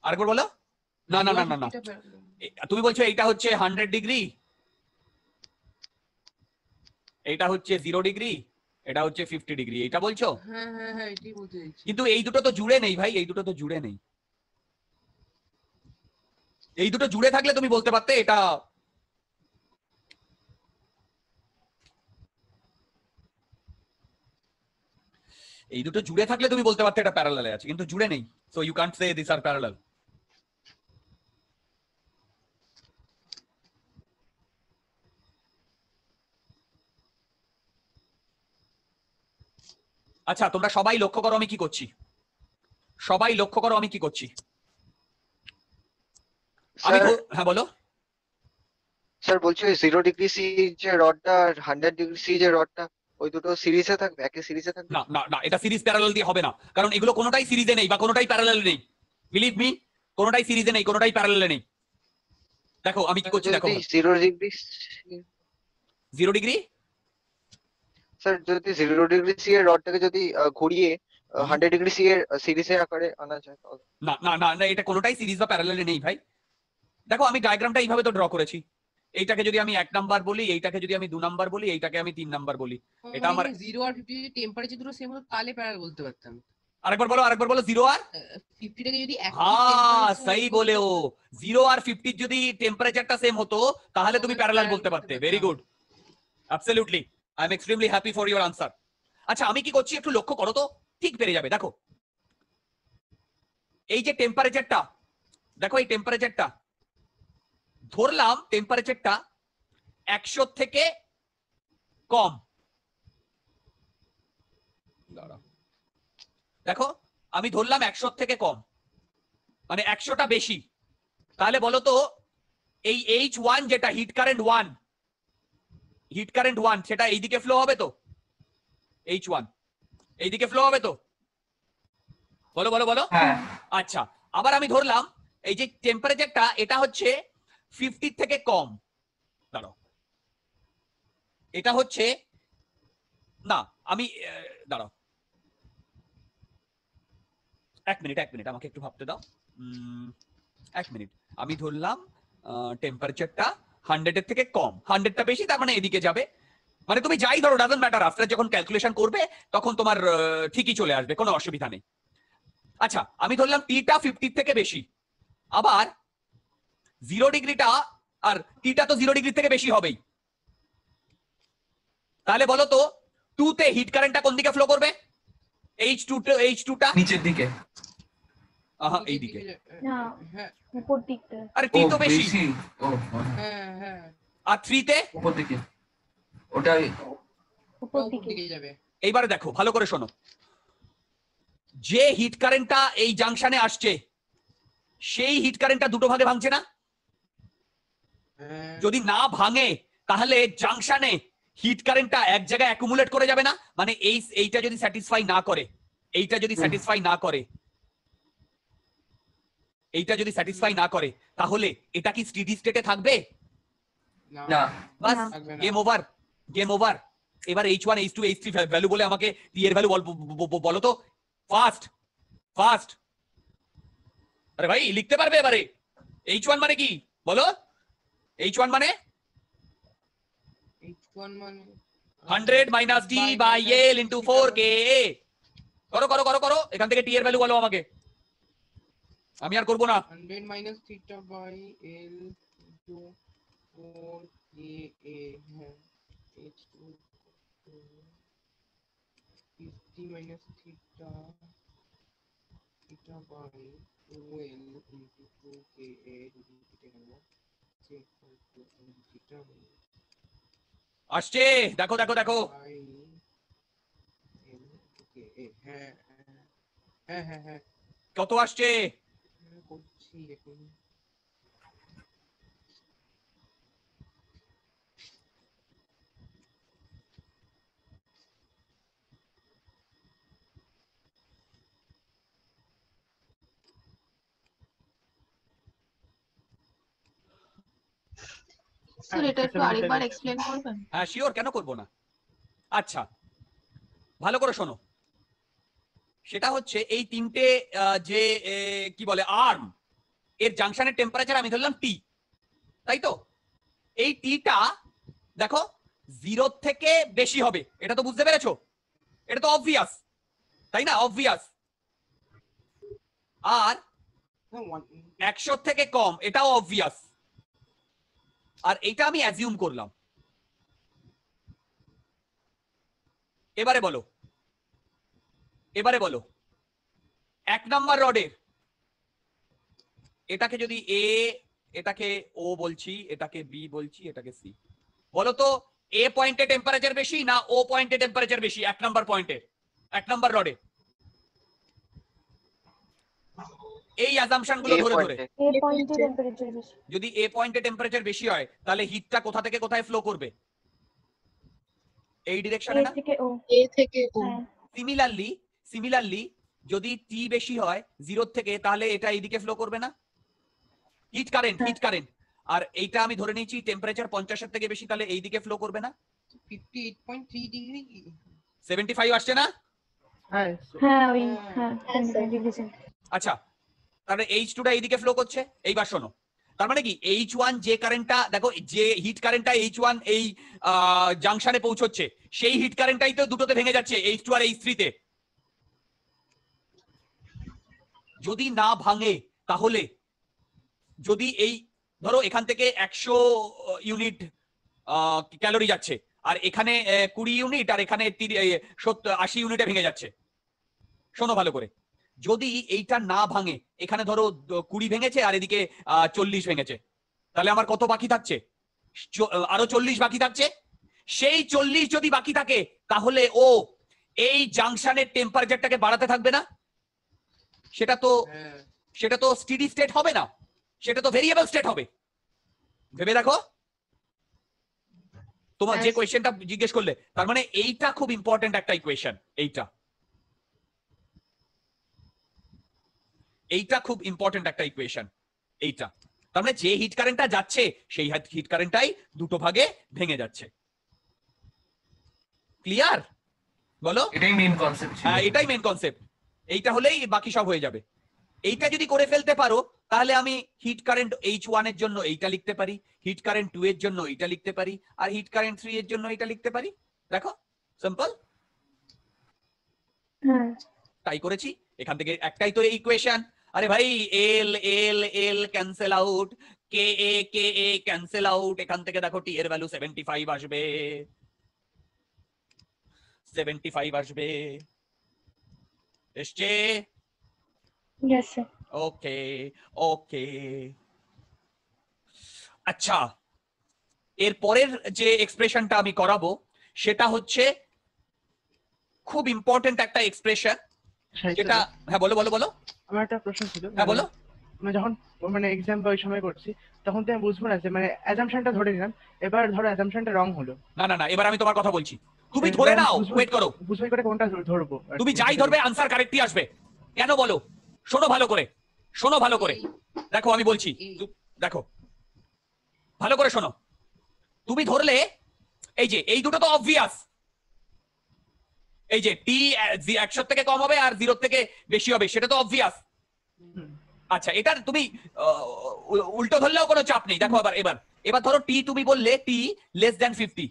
S2: আরেকবার বলো না না না না না তুমি বলছো এইটা হচ্ছে হান্ড্রেড ডিগ্রি এইটা হচ্ছে জিরো ডিগ্রি এটা হচ্ছে ফিফটি ডিগ্রি এটা বলছো
S4: হ্যাঁ, হ্যাঁ, হ্যাঁ,
S2: কিন্তু এই দুটো তো জুড়ে নেই ভাই এই দুটো তো জুড়ে নেই এই দুটো জুড়ে থাকলে তুমি বলতে পারতে এটা এই দুটো জুড়ে থাকলে তুমি বলতে পারতে এটা প্যারালালে আছে কিন্তু জুড়ে নেই so you can't say this আর প্যারালাল আচ্ছা তোমরা সবাই লক্ষ্য করো আমি কি করছি সবাই লক্ষ্য করো আমি কি করছি
S1: আমি হ্যাঁ
S2: বলো
S4: স্যার বলছি ওই ডিগ্রি সি যে রডটা হান্ড্রেড ডিগ্রি সি যে রডটা ওই দুটো সিরিজে থাকবে একই সিরিজে থাকবে
S2: না না না এটা সিরিজ প্যারালাল দিয়ে হবে না
S4: কারণ এগুলো কোনোটাই
S2: সিরিজে নেই বা কোনোটাই প্যারালাল নেই বিলিভ মি কোনটাই সিরিজে নেই কোনোটাই প্যারালালে নেই
S4: দেখো আমি কি করছি দেখো zero degree zero degree sir যদি জিরো ডিগ্রি সি এর রডটাকে যদি ঘুরিয়ে হান্ড্রেড ডিগ্রি সি এর সিরিজের আকারে আনা যায়
S2: না না না না এটা কোনোটাই সিরিজ বা প্যারালালে নেই ভাই দেখো আমি ডায়াগ্রামটা এইভাবে তো ড্র করেছি এইটাকে যদি আমি এক নাম্বার বলি এইটাকে যদি আমি দু নাম্বার বলি এইটাকে আমি তিন নাম্বার বলি এটা আমার
S4: জিরো মানে আর ফিফটি যদি টেম্পারেচার দুটো সেম হতো তাহলে প্যারাল বলতে পারতাম
S2: আরেকবার বলো আরেকবার বলো জিরো আর
S4: ফিফটিটাকে যদি হ্যাঁ সেই বলে
S2: ও জিরো আর ফিফটির যদি টেম্পারেচারটা সেম হতো তাহলে তুমি প্যারালাল বলতে পারতে very good absolutely I am extremely happy for your answer আচ্ছা আমি কি করছি একটু লক্ষ্য করো তো ঠিক বেড়ে যাবে দেখো এই যে টেম্পারেচারটা দেখো এই টেম্পারেচারটা ধরলাম টেম্পারেচারটা একশো থেকে কম দেখো আমি ধরলাম একশো থেকে কম মানে একশোটা বেশি তাহলে বলো তো এই এইচ ওয়ান যেটা heat current one heat current one সেটা এইদিকে ফ্লো হবে তো এইচ ওয়ান এইদিকে ফ্লো হবে তো বলো বলো বলো হ্যাঁ। আচ্ছা আবার আমি ধরলাম এই যে টেম্পারেচারটা এটা হচ্ছে ফিফটি থেকে কম ধরো এটা হচ্ছে না আমি দাঁড়াও এক মিনিট এক মিনিট আমাকে একটু ভাবতে দাও এক মিনিট আমি ধরলাম টেম্পারেচারটা হান্ড্রেডের থেকে কম হান্ড্রেডটা বেশি তার মানে এদিকে যাবে মানে তুমি যাই ধরো ডাজন ম্যাটার আফটার যখন ক্যালকুলেশন করবে তখন তোমার ঠিকই চলে আসবে কোনো অসুবিধা নেই আচ্ছা আমি ধরলাম টিটা e ফিফটির থেকে বেশি আবার জিরো ডিগ্রিটা আর টিটা তো জিরো ডিগ্রির থেকে বেশি হবেই তাহলে বলো তো টু তে হিট কারেন্টটা কোন দিকে ফ্লো করবে এইচ টু এইচ টুটা নিচের দিকে আহা এইদিকে
S3: না হ্যাঁ, হ্যাঁ। আরে টি তো বেশি
S2: হ্যাঁ।, হ্যাঁ হ্যাঁ আর থ্রিতে উপর দিকে ওটা
S4: উপর দিকে যাবে
S2: এইবারে দেখো ভালো করে শোনো যে হিট কারেন্টটা এই জাংশনে আসছে সেই হিট কারেন্টটা দুটো ভাগে ভাঙছে না যদি না ভাঙে তাহলে জাংশনে হিট কারেন্টটা এক জায়গায় অ্যাকুমুলেট করে যাবে না মানে এই এইটা যদি স্যাটিসফাই না করে এইটা যদি স্যাটিসফাই না করে এইটা যদি স্যাটিসফাই না করে তাহলে এটা কি স্টেডি স্টেটে থাকবে না বাস গেম ওভার গেম ওভার এবার H one H two H three value বলে আমাকে এর ভ্যালু বলো তো ফাস্ট ফাস্ট আরে ভাই লিখতে পারবে এবারে এইচ ওয়ান মানে কি বলো এইচ ওয়ান মানে hundred minus D by L into four K করো করো করো করো এখান থেকে টি এর ভ্যালু বলো আমাকে আমি আর করব না
S4: 100 minus theta by L 2 4a a h2 50 minus theta theta by 2n 2ka
S2: আসছে দেখো দেখো দেখো হ্যাঁ হ্যাঁ, হ্যাঁ হ্যাঁ হ্যাঁ কত আসছে এই দেখুন
S3: স্যার
S2: শিওর কেন করব না আচ্ছা ভালো করে শোনো সেটা হচ্ছে এই তিনটে যে কি বলে আর্ম এর জাংশনের টেম্পারেচার আমি ধরলাম টি তাই তো এই টিটা দেখো জিরো থেকে বেশি হবে এটা তো বুঝতে পেরেছো এটা তো অবভিয়াস তাই না অবভিয়াস আর একশো থেকে কম এটাও অবভিয়াস আর এটা আমি অ্যাজিউম করলাম এবারে বলো এবারে বলো এক নাম্বার রডের এটাকে যদি এ এটাকে ও বলছি এটাকে বি বলছি এটাকে সি বলো তো এ পয়েন্টে টেম্পারেচার বেশি না ও পয়েন্টে টেম্পারেচার বেশি এক নম্বর পয়েন্টে এক নম্বর রডে এই অ্যাজাম্পশন গুলো ধরে ধরে যদি এ পয়েন্টে টেম্পারেচার বেশি হয় তাহলে হিটটা কোথা থেকে কোথায় ফ্লো করবে এই ডিরেকশনে না
S3: এ থেকে ও
S2: সিমিলারলি সিমিলারলি যদি টি বেশি হয় জিরো থেকে তাহলে এটা এইদিকে ফ্লো করবে না হিট কারেন্ট হিট কারেন্ট আর এইটা আমি ধরে নিয়েছি টেম্পারেচার পঞ্চাশের থেকে বেশি তাহলে এই দিকে ফ্লো করবে না সেভেন্টি ফাইভ আসছে না
S3: হ্যাঁ। হ্যাঁ, হ্যাঁ।
S2: আচ্ছা তাহলে এইচ টুটা এইদিকে ফ্লো করছে এইবার শোনো তার মানে কি এইচ ওয়ান যে কারেন্টটা দেখো যে হিট কারেন্টটা এইচ ওয়ান এই জাংশনে পৌঁছচ্ছে সেই হিট কারেন্টটাই তো দুটোতে ভেঙে যাচ্ছে এইচ টু আর এইচ থ্রিতে যদি না ভাঙে তাহলে যদি এই ধরো এখান থেকে একশো ইউনিট ক্যালোরি যাচ্ছে আর এখানে কুড়ি ইউনিট আর এখানে আশি ইউনিটে ভেঙে যাচ্ছে শোনো ভালো করে যদি এইটা না ভাঙে এখানে ধরো কুড়ি ভেঙেছে আর এদিকে চল্লিশ ভেঙেছে তাহলে আমার কত বাকি থাকছে আরো চল্লিশ বাকি থাকছে সেই চল্লিশ যদি বাকি থাকে তাহলে ও এই জাংশনের টেম্পারেচারটাকে বাড়াতে থাকবে না সেটা তো হ্যাঁ। সেটা তো স্টেডি স্টেট হবে না সেটা তো ভেরিয়েবল স্টেট হবে ভেবে দেখো তোমার যে কোয়েশ্চেনটা হ্যাঁ। জিজ্ঞেস করলে তার মানে এইটা খুব ইম্পর্টেন্ট একটা ইকুয়েশন এইটা এইটা খুব ইম্পর্টেন্ট একটা ইকুয়েশন এইটা তার মানে যে হিট কারেন্টটা যাচ্ছে সেই হিট কারেন্টটাই দুটো ভাগে ভেঙে যাচ্ছে ক্লিয়ার বলো এটাই মেইন কনসেপ্ট হ্যাঁ এটাই মেইন কনসেপ্ট এইটা হলেই বাকি সব হয়ে যাবে এইটা যদি করে ফেলতে পারো তাহলে আমি হিট কারেন্ট এইচ এর জন্য এইটা লিখতে পারি হিট কারেন্ট টু এর জন্য এইটা লিখতে পারি আর হিট কারেন্ট থ্রি এর জন্য এইটা লিখতে পারি দেখো সিম্পল হ্যাঁ। তাই করেছি এখান থেকে একটাই তো ইকুয়েশন আরে ভাই L L L cancel out K A K A cancel out এখান থেকে দেখো টি এর ভ্যালু সেভেন্টি ফাইভ আসবে সেভেন্টি ফাইভ আসবে এসছে ओके ওকে আচ্ছা এর পরের যে এক্সপ্রেশনটা আমি করাবো সেটা হচ্ছে খুব ইম্পর্টেন্ট একটা এক্সপ্রেশন হ্যাঁ, যেটা হ্যাঁ বলো বলো বলো
S4: আমার একটা প্রশ্ন ছিল হ্যাঁ মানে বলো মানে যখন মানে এক্সাম ওই সময় করছি তখন তো আমি বুঝবো না যে মানে অ্যাজাম্পশনটা ধরে নিলাম এবার ধরো অ্যাজাম্পশনটা রং হলো
S2: না না না এবার আমি তোমার কথা বলছি তুমি ধরে নাও ওয়েট
S4: করো বুঝবে করে কোনটা ধরবো তুমি যাই ধরবে
S2: আনসার কারেক্টই আসবে কেন বলো শোনো ভালো করে শোনো ভালো করে দেখো আমি বলছি দেখো ভালো করে শোনো তুমি ধরলে এই যে এই দুটো তো অবভিয়াস এই যে টি একশো থেকে কম হবে আর জিরো থেকে বেশি হবে সেটা তো অবভিয়াস আচ্ছা এটা তুমি উল্টো ধরলেও কোনো চাপ নেই দেখো আবার এবার এবার ধরো টি তুমি বললে টি লেস দেন ফিফটি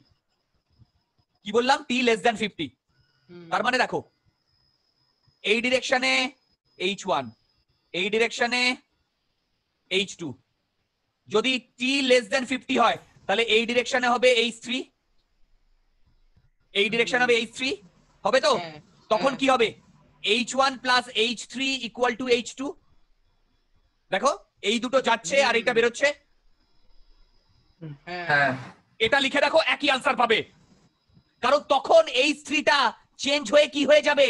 S2: কি বললাম টি লেস দেন ফিফটি তার মানে দেখো এই ডিরেকশনে এইচ ওয়ান এই ডিরেকশনে এইচ টু যদি টি লেস দেন ফিফটি হয় তাহলে এই ডিরেকশনে হবে এইচ থ্রি এই ডিরেকশন হবে এইচ থ্রি হবে তো হ্যাঁ, তখন হ্যাঁ। কি হবে H one plus H three equal to H two দেখো এই দুটো যাচ্ছে আর এইটা বেরোচ্ছে হ্যাঁ। এটা লিখে দেখো একই আনসার পাবে কারণ তখন এই থ্রিটা চেঞ্জ হয়ে কি হয়ে যাবে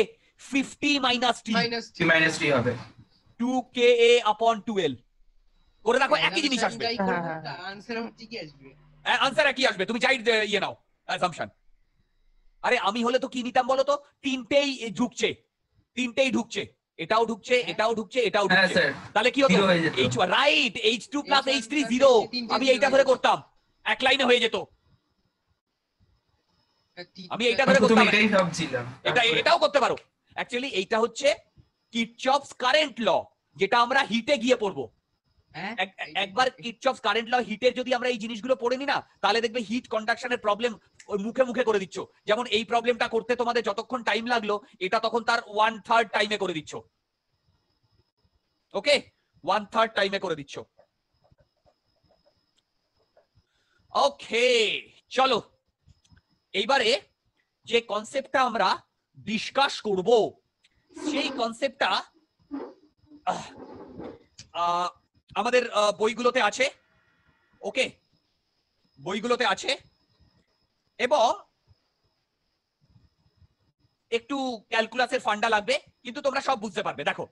S2: fifty minus T minus T minus T হবে টু কে এ আপন টুয়েলভ করে দেখো হ্যাঁ, একই জিনিস আসবে
S4: আনসার হ্যাঁ,
S2: হ্যাঁ। একই আসবে তুমি যাই ইয়ে নাও অ্যাসাম্পশন আরে আমি হলে তো কি নিতাম বলো তো তিনটেই ঢুকছে তিনটেই ঢুকছে এটাও ঢুকছে এটাও ঢুকছে এটাও ঢুকছে তাহলে কি হতো H right H two plus H three zero আমি এইটা ধরে করতাম এক লাইনে হয়ে যেত আমি এইটা ধরে করতাম এটা এটাও করতে পারো অ্যাকচুয়ালি এইটা হচ্ছে কিটচপস কারেন্ট ল যেটা আমরা হিটে গিয়ে পড়বো হ্যাঁ? একবার কিটচপস কারেন্ট ল হিটের যদি আমরা এই জিনিসগুলো পড়ে নি না তাহলে দেখবে হিট কন্ডাকশনের প্রবলেম ওই মুখে মুখে করে দিচ্ছ যেমন এই প্রবলেমটা করতে তোমাদের যতক্ষণ টাইম লাগলো এটা তখন তার ওয়ান থার্ড টাইমে করে দিচ্ছ ওকে ওয়ান থার্ড টাইমে করে দিচ্ছ ওকে চলো এইবারে যে কনসেপ্টটা আমরা ডিসকাস করবো সেই কনসেপ্টটা আমাদের বইগুলোতে আছে ওকে বইগুলোতে আছে এবং একটু ক্যালকুলাসের ফান্ডা লাগবে কিন্তু তোমরা সব বুঝতে পারবে দেখো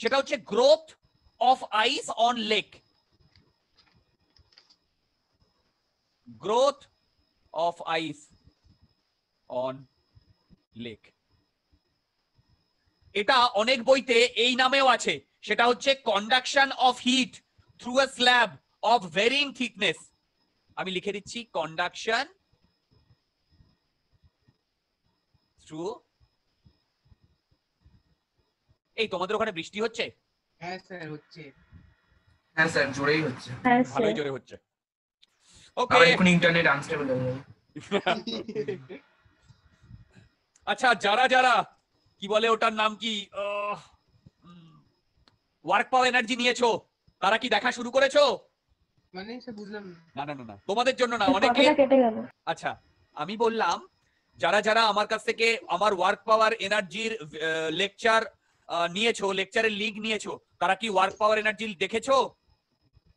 S2: সেটা হচ্ছে growth of ice on lake growth of ice on lake এটা অনেক বইতে এই নামেও আছে সেটা হচ্ছে conduction of heat through a slab of varying thickness আমি লিখে দিচ্ছি কন্ডাকশন থ্রু এই তোমাদের ওখানে বৃষ্টি হচ্ছে হ্যাঁ স্যার হ্যাঁ স্যার হ্যাঁ জোরে হচ্ছে ওকে আচ্ছা যারা যারা কি বলে ওটার নাম কি ওয়ার্ক পাওয়ার এনার্জি নিয়েছো তারা কি দেখা শুরু করেছো
S4: মানে সে বুঝলাম
S2: না না না তোমাদের জন্য না অনেকে আচ্ছা আমি বললাম যারা যারা আমার কাছ থেকে আমার ওয়ার্ক পাওয়ার এনার্জির লেকচার নিয়েছো লেকচারের লিংক নিয়েছো তারা কি ওয়ার্ক পাওয়ার এনার্জি দেখেছো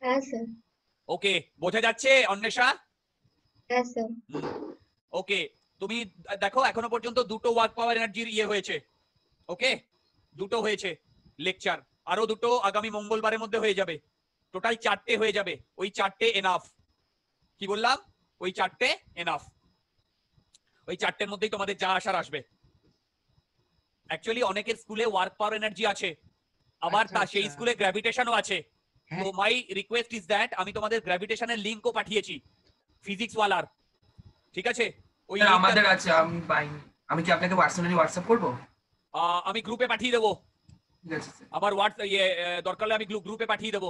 S2: হ্যাঁ, ওকে বোঝা যাচ্ছে অন্বেষা হ্যাঁ, ওকে তুমি দেখো এখনো পর্যন্ত দুটো ওয়ার্ক পাওয়ার এনার্জির ইয়ে হয়েছে ওকে দুটো হয়েছে লেকচার আরো দুটো আগামী মঙ্গলবারের মধ্যে হয়ে যাবে টোটাল চারটে হয়ে যাবে ওই চারটে এনাফ কি বললাম ওই চারটে এনাফ ওই চারটের মধ্যেই তোমাদের যা আসার আসবে অ্যাকচুয়ালি অনেকের স্কুলে ওয়ার্ক পাওয়ার এনার্জি আছে আবার আচ্ছা, তা আচ্ছা। সেই স্কুলে গ্র্যাভিটেশনও আছে তো মাই রিকোয়েস্ট ইজ দ্যাট আমি তোমাদের গ্র্যাভিটেশনের লিঙ্কও পাঠিয়েছি ফিজিক্স ওয়ালার ঠিক আছে ওই হ্যাঁ, আমাদের আছে আমি আমি কি আপনাকে পার্সোনালি হোয়াটসঅ্যাপ করবো আমি গ্রুপে পাঠিয়ে দেবো আমার হোয়াটসঅ্যাপ ইয়ে দরকার হলে আমি গ্রুপে পাঠিয়ে দেবো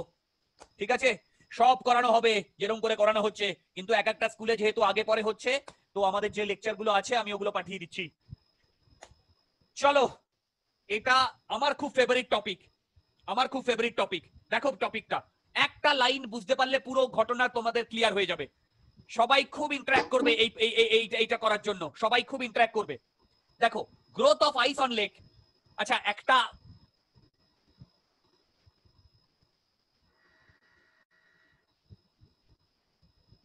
S2: ঠিক আছে সব করানো হবে যেরকম করে করানো হচ্ছে কিন্তু এক একটা স্কুলে যেহেতু আগে পরে হচ্ছে তো আমাদের যে লেকচারগুলো আছে আমি ওগুলো পাঠিয়ে দিচ্ছি চলো এটা আমার খুব ফেভারিট টপিক আমার খুব ফেভারিট টপিক দেখো টপিকটা একটা লাইন বুঝতে পারলে পুরো ঘটনা তোমাদের ক্লিয়ার হয়ে যাবে সবাই খুব ইন্টারাক্ট করবে এই এইটা করার জন্য সবাই খুব ইন্টারাক্ট করবে দেখো growth of ice on lake আচ্ছা একটা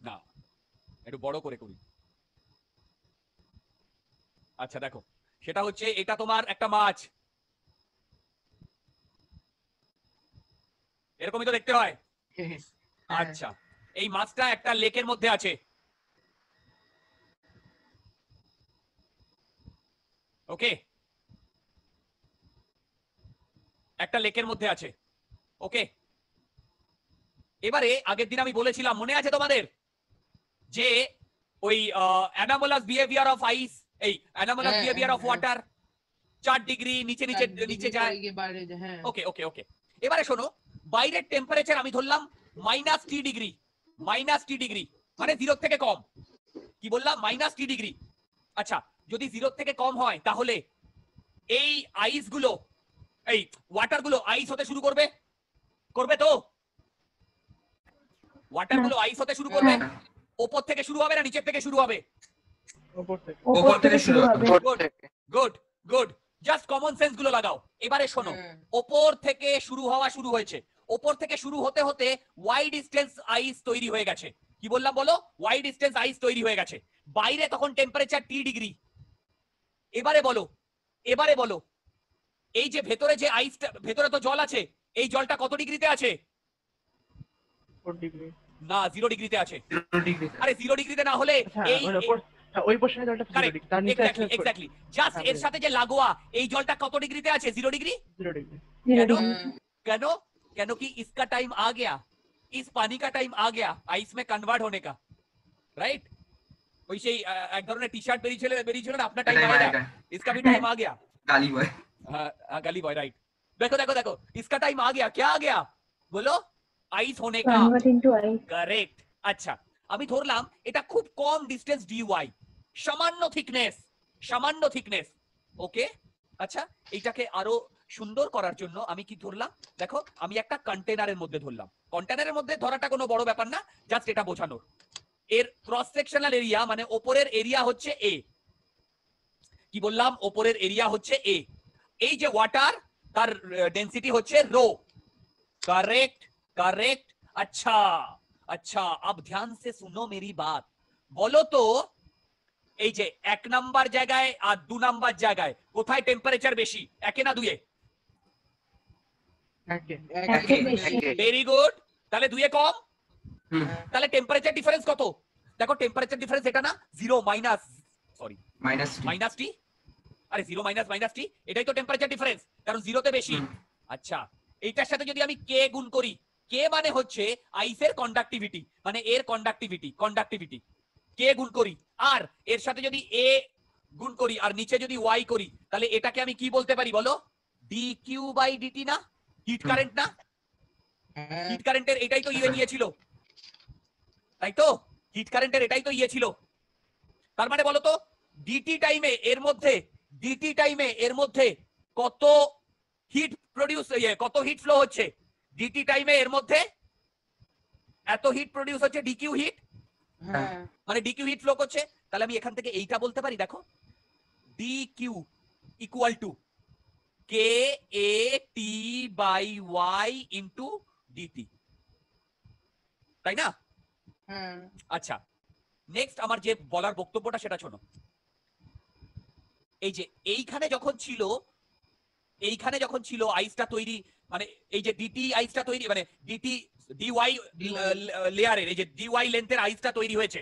S2: না একটু বড় করে করি আচ্ছা দেখো সেটা হচ্ছে এটা তোমার একটা মাছ এরকমই তো দেখতে হয় হ্যাঁ, হ্যাঁ। আচ্ছা এই মাছটা একটা লেকের মধ্যে আছে ওকে একটা লেকের মধ্যে আছে ওকে এবারে আগের দিন আমি বলেছিলাম মনে আছে তোমাদের যে ওই অ্যানামোলাস বিহেভিয়ার অফ আইস এই অ্যানামোলাস বিহেভিয়ার অফ ওয়াটার চার ডিগ্রি নিচে নিচে নিচে যায় হ্যাঁ। ওকে ওকে ওকে এবারে শোনো বাইরের টেম্পারেচার আমি ধরলাম minus T degree minus T degree মানে জিরো থেকে কম কি বললাম মাইনাস টি ডিগ্রি আচ্ছা যদি জিরো থেকে কম হয় তাহলে এই আইস গুলো এই ওয়াটার গুলো আইস হতে শুরু করবে করবে তো ওয়াটার হ্যাঁ। গুলো আইস হতে শুরু করবে হ্যাঁ। ওপর থেকে শুরু হবে না নিচের থেকে শুরু হবে জাস্ট কমন সেন্স গুলো লাগাও এবারে শোনো ওপর থেকে শুরু হওয়া শুরু হয়েছে ওপর থেকে শুরু হতে হতে ডিস্টেন্স আইস তৈরি হয়ে গেছে কি বললাম বলো ডিস্টেন্স আইস তৈরি হয়ে গেছে বাইরে তখন টেম্পারেচার টি ডিগ্রি এবারে বলো এবারে বলো এই যে ভেতরে যে আইসটা ভেতরে তো জল আছে এই জলটা কত ডিগ্রিতে আছে না জিরো ডিগ্রিতে আছে আরে জিরো ডিগ্রিতে না হলে হ্যাঁ, এই হ্যাঁ, জাস্ট হ্যাঁ, এর সাথে যে লাগোয়া এই জলটা কত ডিগ্রিতে আছে জিরো ডিগ্রি ডিগ্রি কেন কেন কি ওই সেই এক ধরনের টি শার্ট বেরিয়েছিল বেরিয়েছিল না আপনার টাইম আয়া আইস আমি ধরলাম এটা খুব কম ডিস্টেন্স ওয়াই সামান্য থিকনেস সামান্য থিকনেস ওকে আচ্ছা এটাকে আরো সুন্দর করার জন্য আমি কি ধরলাম দেখো আমি একটা কন্টেনারের মধ্যে ধরলাম কন্টেনারের মধ্যে ধরাটা কোনো বড় ব্যাপার না জাস্ট এটা বোঝানোর এর ক্রস সেকশনাল এরিয়া মানে ওপরের এরিয়া হচ্ছে এ কি বললাম ওপরের এরিয়া হচ্ছে এ এই যে ওয়াটার তার ডেন্সিটি হচ্ছে রো কারেক্ট কারেক্ট আচ্ছা আচ্ছা আপ ধ্যান সে শুনো मेरी বাত বলো তো এই যে এক নাম্বার জায়গায় আর দু নাম্বার জায়গায় কোথায় টেম্পারেচার বেশি একে না দুয়ে ভেরি গুড তাহলে দুয়ে কম তাহলে টেম্পারেচার ডিফারেন্স কত দেখো টেম্পারেচার ডিফারেন্স এটা না zero minus sorry minus minus T আরে জিরো মাইনাস মাইনাস টি এটাই তো টেম্পারেচার ডিফারেন্স কারণ জিরোতে বেশি আচ্ছা এইটার সাথে যদি আমি কে গুণ করি কে মানে হচ্ছে আইসের কন্ডাক্টিভিটি মানে এর কন্ডাক্টিভিটি কন্ডাক্টিভিটি কে গুণ করি আর এর সাথে যদি এ গুণ করি আর নিচে যদি ওয়াই করি তাহলে এটাকে আমি কি বলতে পারি বলো ডি কিউ বাই ডিটি না হিট কারেন্ট না হিট হ্যাঁ। কারেন্টের এটাই তো ইয়ে নিয়েছিল তাই তো হিট কারেন্টের এটাই তো ইয়ে ছিল তার মানে বলো তো ডিটি টাইমে এর মধ্যে ডিটি টাইমে এর মধ্যে কত হিট প্রডিউস ইয়ে, কত হিট ফ্লো হচ্ছে ডিটি টাইমে এর মধ্যে এত হিট প্রডিউস হচ্ছে ডিকিউ হিট হ্যাঁ। মানে ডিকিউ হিট ফ্লো করছে তাহলে আমি এখান থেকে এইটা বলতে পারি দেখো DQ equal to K A T by Y into DT তাই না আচ্ছা নেক্সট আমার যে বলার বক্তব্যটা সেটা শোনো এই যে এইখানে যখন ছিল এইখানে যখন ছিল আইসটা তৈরি মানে এই যে ডিটি আইসটা তৈরি মানে ডিটি ডিওয়াই লেয়ারের এই যে ডিওয়াই লেন্থের আইসটা তৈরি হয়েছে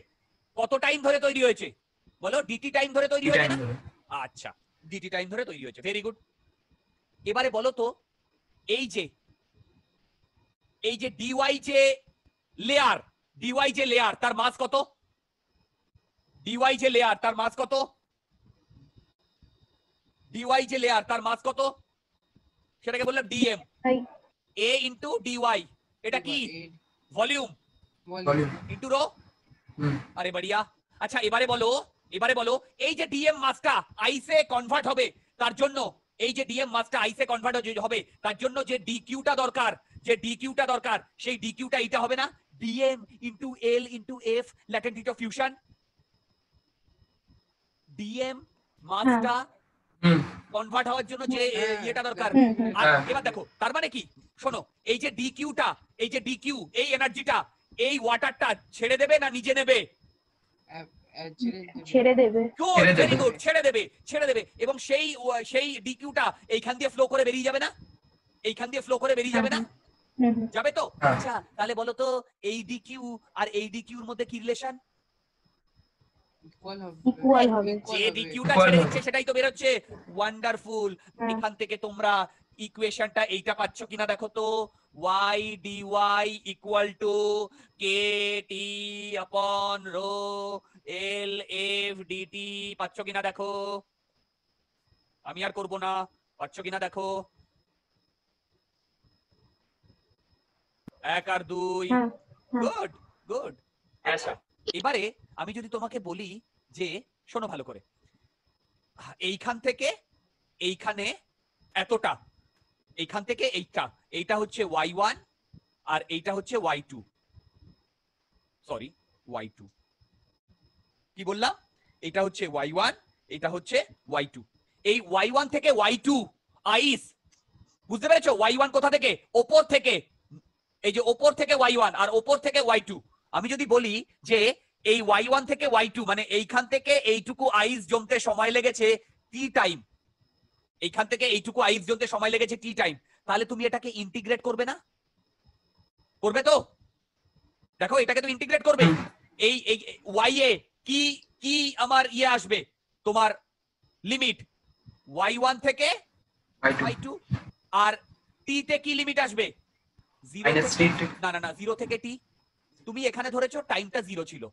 S2: কত টাইম ধরে তৈরি হয়েছে বলো ডিটি টাইম আচ্ছা, ধরে তৈরি হয়েছে আচ্ছা ডিটি টাইম ধরে তৈরি হয়েছে ভেরি গুড এবারে বলো তো এই যে এই যে ডিওয়াই যে লেয়ার ডিওয়াই যে লেয়ার তার মাস কত ডিওয়াই যে লেয়ার তার মাস কত ডিওয়াই যে লেয়ার তার মাস কত সেটাকে বললাম ডিএম এ ইন্টু ডিওয়াই এটা কি ভলিউম ইন্টু রো আরে বাড়িয়া আচ্ছা এবারে বলো এবারে বলো এই যে ডিএম মাসটা আইসে কনভার্ট হবে তার জন্য এই যে ডিএম মাসটা আইসে কনভার্ট হবে তার জন্য যে ডিকিউটা দরকার যে ডিকিউটা দরকার সেই ডিকিউটা এটা হবে না dm into l into f latent heat of fusion dm মাসটা কনভার্ট হওয়ার জন্য যে এটা দরকার আর হ্যাঁ। এবার দেখো তার মানে কি শোনো এই যে ডিকিউটা এই যে ডিকিউ এই এনার্জিটা এই ওয়াটারটা ছেড়ে দেবে না নিজে নেবে ছেড়ে দেবে গুড ছেড়ে দেবে ছেড়ে দেবে এবং সেই সেই ডিকিউটা এইখান দিয়ে ফ্লো করে বেরিয়ে যাবে না এইখান দিয়ে ফ্লো করে বেরিয়ে যাবে না হ্যাঁ। যাবে তো হ্যাঁ। আচ্ছা তাহলে বলো তো এই ডি কিউ আর এই ডি কিউর মধ্যে কি রিলেশন যে ডি কিউটা ছেড়ে দিচ্ছে সেটাই তো বেরোচ্ছে ওয়ান্ডারফুল হ্যাঁ। এখান থেকে তোমরা ইকুয়েশনটা এইটা পাচ্ছ কিনা দেখো তো Y D y dy equal to kt upon rho l f dt পাচ্ছ কিনা দেখো আমি আর করব না পাচ্ছ কিনা দেখো এক আর দুই গুড হ্যাঁ, গুড হ্যাঁ। আচ্ছা, এবারে আমি যদি তোমাকে বলি যে শোনো ভালো করে এইখান থেকে এইখানে এতটা এইখান থেকে এইটা এইটা হচ্ছে ওয়াই ওয়ান আর এইটা হচ্ছে Y two sorry Y two কি বললাম এটা হচ্ছে ওয়াই ওয়ান এটা হচ্ছে ওয়াই টু এই ওয়াই ওয়ান থেকে ওয়াই টু আইস বুঝতে পেরেছ ওয়াই ওয়ান কোথা থেকে ওপর থেকে এই যে ওপর থেকে ওয়াই ওয়ান আর ওপর থেকে ওয়াই টু আমি যদি বলি যে এই ওয়াই ওয়ান থেকে ওয়াই টু মানে এইখান থেকে এইটুকু আইস জমতে সময় লেগেছে টি টাইম এইখান থেকে এইটুকু আইস জমতে সময় লেগেছে টি টাইম তাহলে তুমি এটাকে ইন্টিগ্রেট করবে না করবে তো দেখো এটাকে তো ইন্টিগ্রেট করবে এই এই ওয়াই এ কি কি আমার ইয়ে আসবে তোমার লিমিট ওয়াই ওয়ান থেকে ওয়াই টু আর টি তে কি লিমিট আসবে না না না জিরো থেকে টি তুমি এখানে ধরেছো টাইমটা জিরো ছিল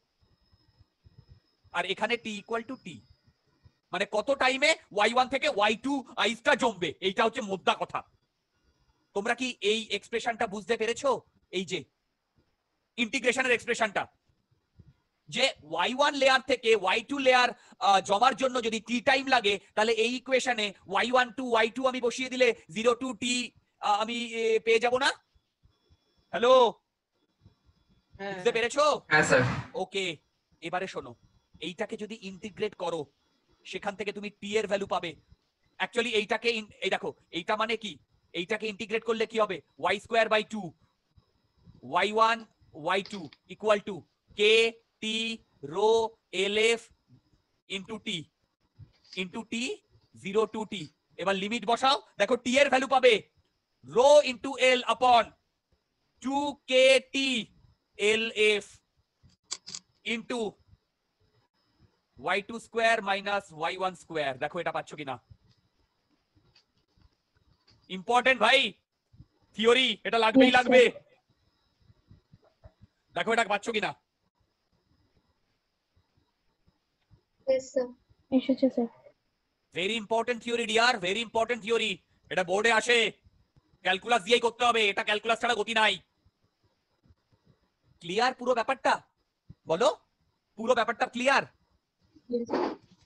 S2: আর এখানে টি ইকুয়াল টু টি মানে কত টাইমে ওয়াই ওয়ান থেকে ওয়াই টু আইসটা জমবে এইটা হচ্ছে মোদ্দা কথা তোমরা কি এই এক্সপ্রেশনটা বুঝতে পেরেছো এই যে ইন্টিগ্রেশনের এক্সপ্রেশনটা যে ওয়াই ওয়ান লেয়ার থেকে ওয়াই টু লেয়ার জমার জন্য যদি টি টাইম লাগে তাহলে এই ইকুয়েশনে Y one two Y two আমি বসিয়ে দিলে জিরো টু টি আমি পেয়ে যাব না হ্যালো বুঝতে পেরেছো ওকে হ্যাঁ, এবারে শোনো এইটাকে যদি ইন্টিগ্রেট করো সেখান থেকে তুমি টি এর ভ্যালু পাবে অ্যাকচুয়ালি এইটাকে এই দেখো এইটা মানে কি এইটাকে ইন্টিগ্রেট করলে কি হবে Y square by two Y one Y two equal to K T rho L F into T into T zero to T এবার লিমিট বসাও দেখো টি এর ভ্যালু পাবে রো ইন্টু এল আপন 2 kt lf into y2 square minus y1 square দেখো এটা পাচ্ছ কিনা ইম্পর্টেন্ট ভাই থিওরি এটা লাগবেই লাগবে দেখো এটা পাচ্ছ কিনা very important theory dear very important theory এটা বোর্ডে আসে ক্যালকুলাস দিয়েই করতে হবে এটা ক্যালকুলাস ছাড়া গতি নাই ক্লিয়ার পুরো ব্যাপারটা বলো পুরো ব্যাপারটা ক্লিয়ার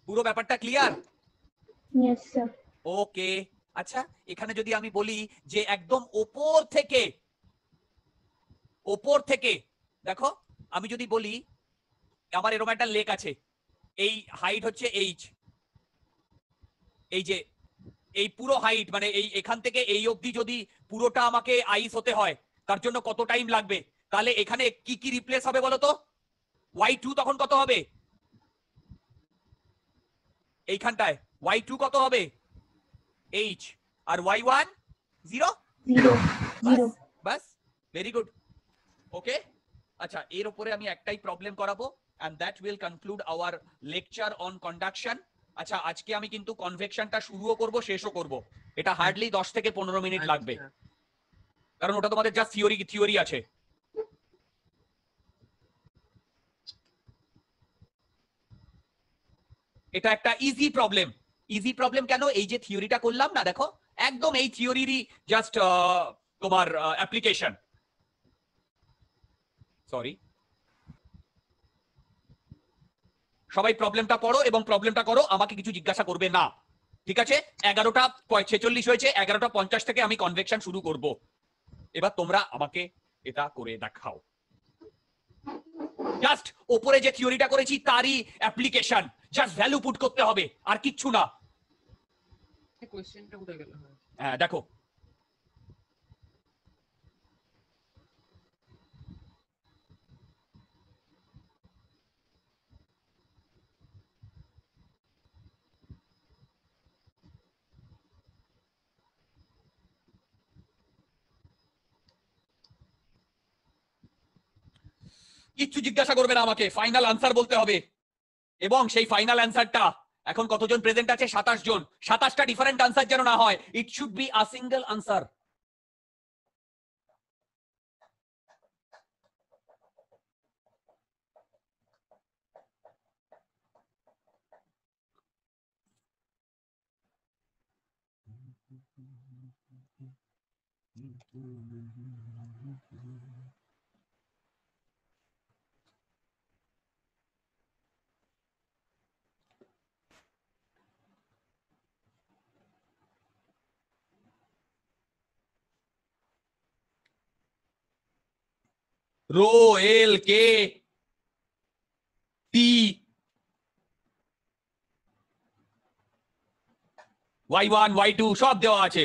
S2: পুরো ব্যাপারটা ক্লিয়ার ওকে আচ্ছা এখানে যদি আমি বলি যে একদম ওপর থেকে ওপর থেকে দেখো আমি যদি বলি আমার এরকম একটা লেক আছে এই হাইট হচ্ছে এইচ এই যে এই পুরো হাইট মানে এই এখান থেকে এই অবধি যদি পুরোটা আমাকে আইস হতে হয় তার জন্য কত টাইম লাগবে তাহলে এখানে কি কি রিপ্লেস হবে বলতো ওয়াই টু তখন কত হবে এইখানটায় ওয়াই টু কত হবে এইচ আর ওয়াই ওয়ান জিরো বাস ভেরি গুড ওকে আচ্ছা এর উপরে আমি একটাই প্রবলেম করাবো and that will conclude our lecture on conduction আচ্ছা আজকে আমি কিন্তু কনভেকশনটা শুরুও করব শেষও করব এটা হার্ডলি দশ থেকে পনেরো মিনিট আচ্ছা। লাগবে কারণ ওটা তোমাদের যা থিওরি থিওরি আছে এটা একটা ইজি প্রবলেম ইজি প্রবলেম কেন এই যে থিওরিটা করলাম না দেখো একদম এই থিওরিরই জাস্ট uh, তোমার অ্যাপ্লিকেশন uh, সরি সবাই প্রবলেমটা পড়ো এবং প্রবলেমটা করো আমাকে কিছু জিজ্ঞাসা করবে না ঠিক আছে এগারোটা ছেচল্লিশ হয়েছে এগারোটা পঞ্চাশ থেকে আমি কনভেকশন শুরু করব এবার তোমরা আমাকে এটা করে দেখাও জাস্ট ওপরে যে থিওরিটা করেছি তারই অ্যাপ্লিকেশন জাস্ট ভ্যালু পুট করতে হবে আর কিচ্ছু না
S4: কোশ্চেনটা কোথায় গেল
S2: হ্যাঁ দেখো কিচ্ছু জিজ্ঞাসা করবে না আমাকে ফাইনাল আনসার বলতে হবে এবং সেই ফাইনাল অ্যান্সারটা এখন কতজন প্রেজেন্ট আছে
S1: সাতাশ জন সাতাশটা ডিফারেন্ট আনসার যেন না হয় it should be a single answer
S3: Mm-hmm.
S1: Rho L K T Y one Y two সব দেওয়া আছে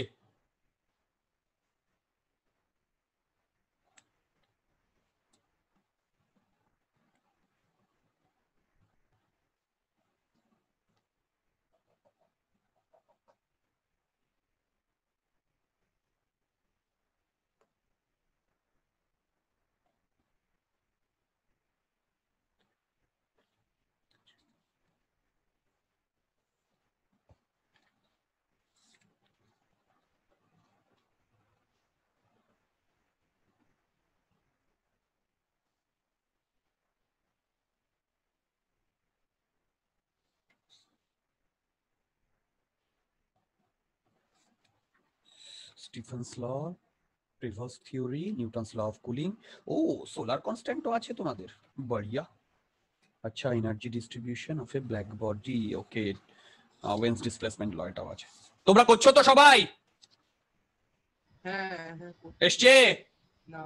S3: Stefan's law
S2: Prevost's theory Newton's law of cooling ও সোলার কনস্ট্যান্টও আছে তোমাদের বড়িয়া আচ্ছা energy distribution of a black body okay Wien's displacement law এটাও আছে তোমরা করছো তো সবাই
S4: হ্যাঁ, হ্যাঁ এসছে না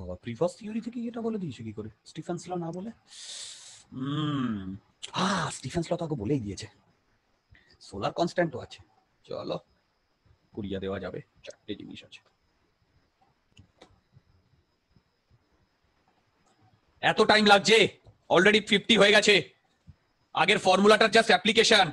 S2: বাবা প্রিভাস থিওরি থেকে এটা বলে দিয়েছে কি করে স্টিফেন্স ল না বলে হ্যাঁ স্টিফেন্স ল তাকে বলেই দিয়েছে সোলার কনস্ট্যান্টও আছে চলো কুড়িয়া দেওয়া যাবে চারটে জিনিস আছে এত টাইম লাগছে অলরেডি ফিফটি হয়ে গেছে আগের ফর্মুলাটার জাস্ট অ্যাপ্লিকেশন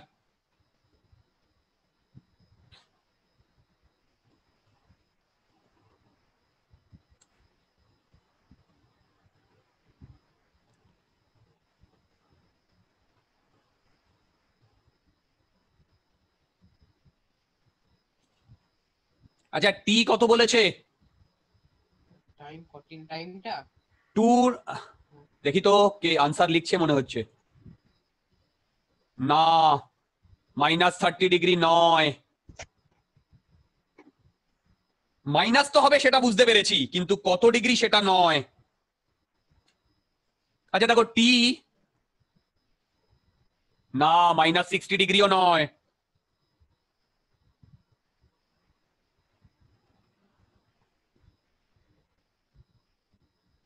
S2: আচ্ছা টি কত বলেছে
S4: টাইম 14 টাইমটা
S2: ট্যুর দেখি তো কে আনসার লিখছে মনে হচ্ছে না মাইনাস থার্টি ডিগ্রি নয় মাইনাস তো হবে সেটা বুঝতে পেরেছি কিন্তু কত ডিগ্রি সেটা নয় আচ্ছা দেখো টি না মাইনাস সিক্সটি ডিগ্রিও নয়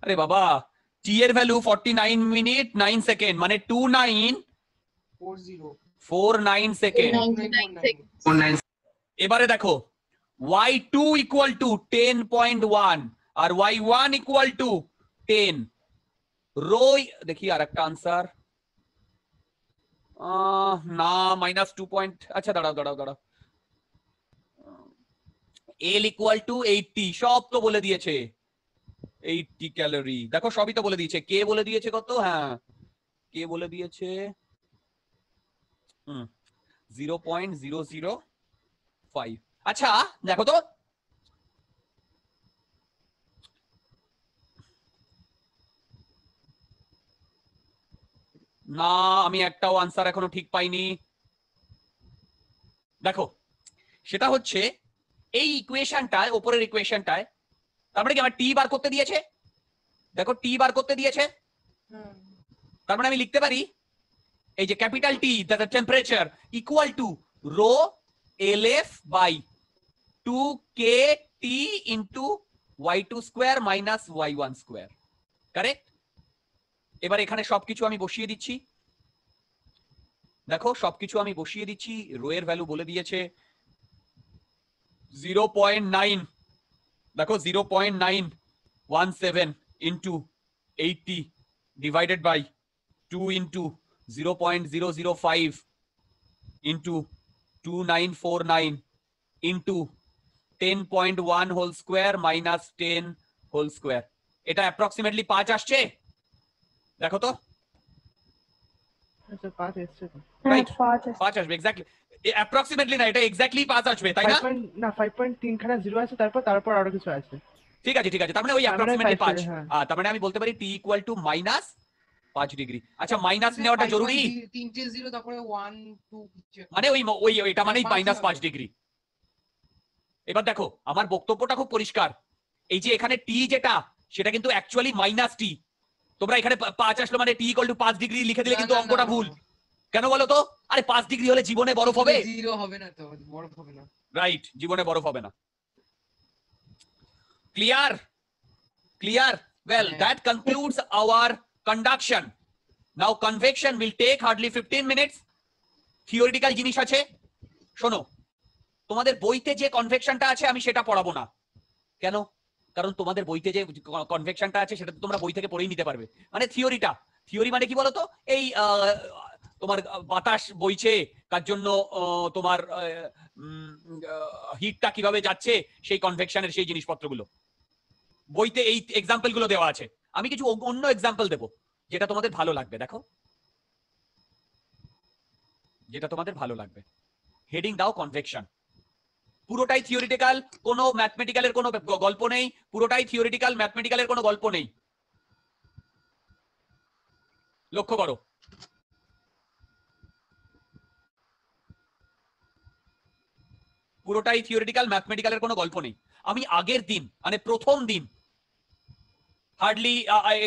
S2: আরে বাবা টি এর ভ্যালু 49 মিনিট নাইন সেকেন্ড মানে two nine four nine second এবারে দেখো y2 ইকুয়াল টু 10.1 আর y1 ইকুয়াল টু টেন রোই দেখি আর আরেকটা आंसर না মাইনাস টু পয়েন্ট আচ্ছা দাঁড়াও দাঁড়াও দাঁড়াও এল ইকুয়াল টু এইটটি সব তো বলে দিয়েছে এইটি ক্যালোরি দেখো সবই তো বলে দিয়েছে কে বলে দিয়েছে কত হ্যাঁ কে বলে দিয়েছে zero point zero zero five আচ্ছা দেখো তো না আমি একটাও আনসার এখনো ঠিক পাইনি দেখো সেটা হচ্ছে এই ইকুয়েশনটায় ওপরের ইকুয়েশনটায় তারপরে মানে কি আমার টি বার করতে দিয়েছে দেখো টি বার করতে দিয়েছে তারপরে মানে আমি লিখতে পারি এই যে capital T that temperature equal to rho L F by two K T into Y two square minus Y one square correct এবার এখানে সবকিছু আমি বসিয়ে দিচ্ছি দেখো সবকিছু আমি বসিয়ে দিচ্ছি রো এর ভ্যালু বলে দিয়েছে জিরো পয়েন্ট নাইন দেখো zero point nine one seven into eighty divided by two into zero point zero zero five into two nine four nine into ten point one whole square minus ten whole square এটা অ্যাপ্রক্সিমেটলি পাঁচ আসছে দেখো তো
S3: আচ্ছা, হ্যাঁ,
S2: পাঁচ আসবে এক্স্যাক্টলি অ্যাপ্রক্সিমেটলি না এটা এক্স্যাক্টলি পাঁচ আসবে তাই না
S4: না 5.3 খানা জিরো আছে তারপর তারপর আরো কিছু আছে
S2: ঠিক আছে ঠিক আছে তার মানে ওই অ্যাপ্রক্সিমেটলি 5 তার মানে আমি বলতে পারি t equal to minus 5 degree আচ্ছা মাইনাস নেওয়াটা জরুরি
S4: 3 j 0 তারপরে 1 2 মানে
S2: ওই ওই এটা মানে মাইনাস 5 ডিগ্রি এবার দেখো আমার বক্তব্যটা খুব পরিষ্কার এই যে এখানে টি যেটা সেটা কিন্তু অ্যাকচুয়ালি মাইনাস টি তোমরা এখানে পাঁচ আসলো মানে টি ইকুয়াল টু পাঁচ ডিগ্রি লিখে দিলে কিন্তু অঙ্কটা ভুল কেন বলো তো আরে পাঁচ ডিগ্রি হলে জীবনে বরফ হবে জিরো হবে না
S4: তো বরফ হবে না
S2: রাইট জীবনে বরফ হবে না clear clear well that that our conduction now convection will take hardly fifteen 15 theoretical জিনিস আছে শোনো তোমাদের বইতে যে কনভেকশনটা আছে আমি সেটা পড়াবো না কেন কারণ তোমাদের বইতে যে কনভেকশনটা আছে সেটা তো তোমরা বই থেকে পড়েই নিতে পারবে মানে থিওরিটা থিওরি মানে কি বলতো এই তোমার বাতাস বইছে তার জন্য তোমার হিটটা কিভাবে যাচ্ছে সেই কনভেকশনের সেই জিনিসপত্রগুলো বইতে এই এক্সাম্পল গুলো দেওয়া আছে আমি কিছু অন্য এক্সাম্পল দেব যেটা তোমাদের ভালো লাগবে দেখো যেটা তোমাদের ভালো লাগবে হেডিং দাও কনভেকশন পুরোটাই থিওরিটিক্যাল কোনো ম্যাথমেটিক্যালের কোনো গল্প নেই পুরোটাই থিওরিটিক্যাল ম্যাথমেটিক্যালের কোনো গল্প নেই লক্ষ্য করো পুরোটাই থিওরিটিক্যাল ম্যাথমেটিক্যালের কোনো গল্প নেই আমি আগের দিন মানে প্রথম দিন হার্ডলি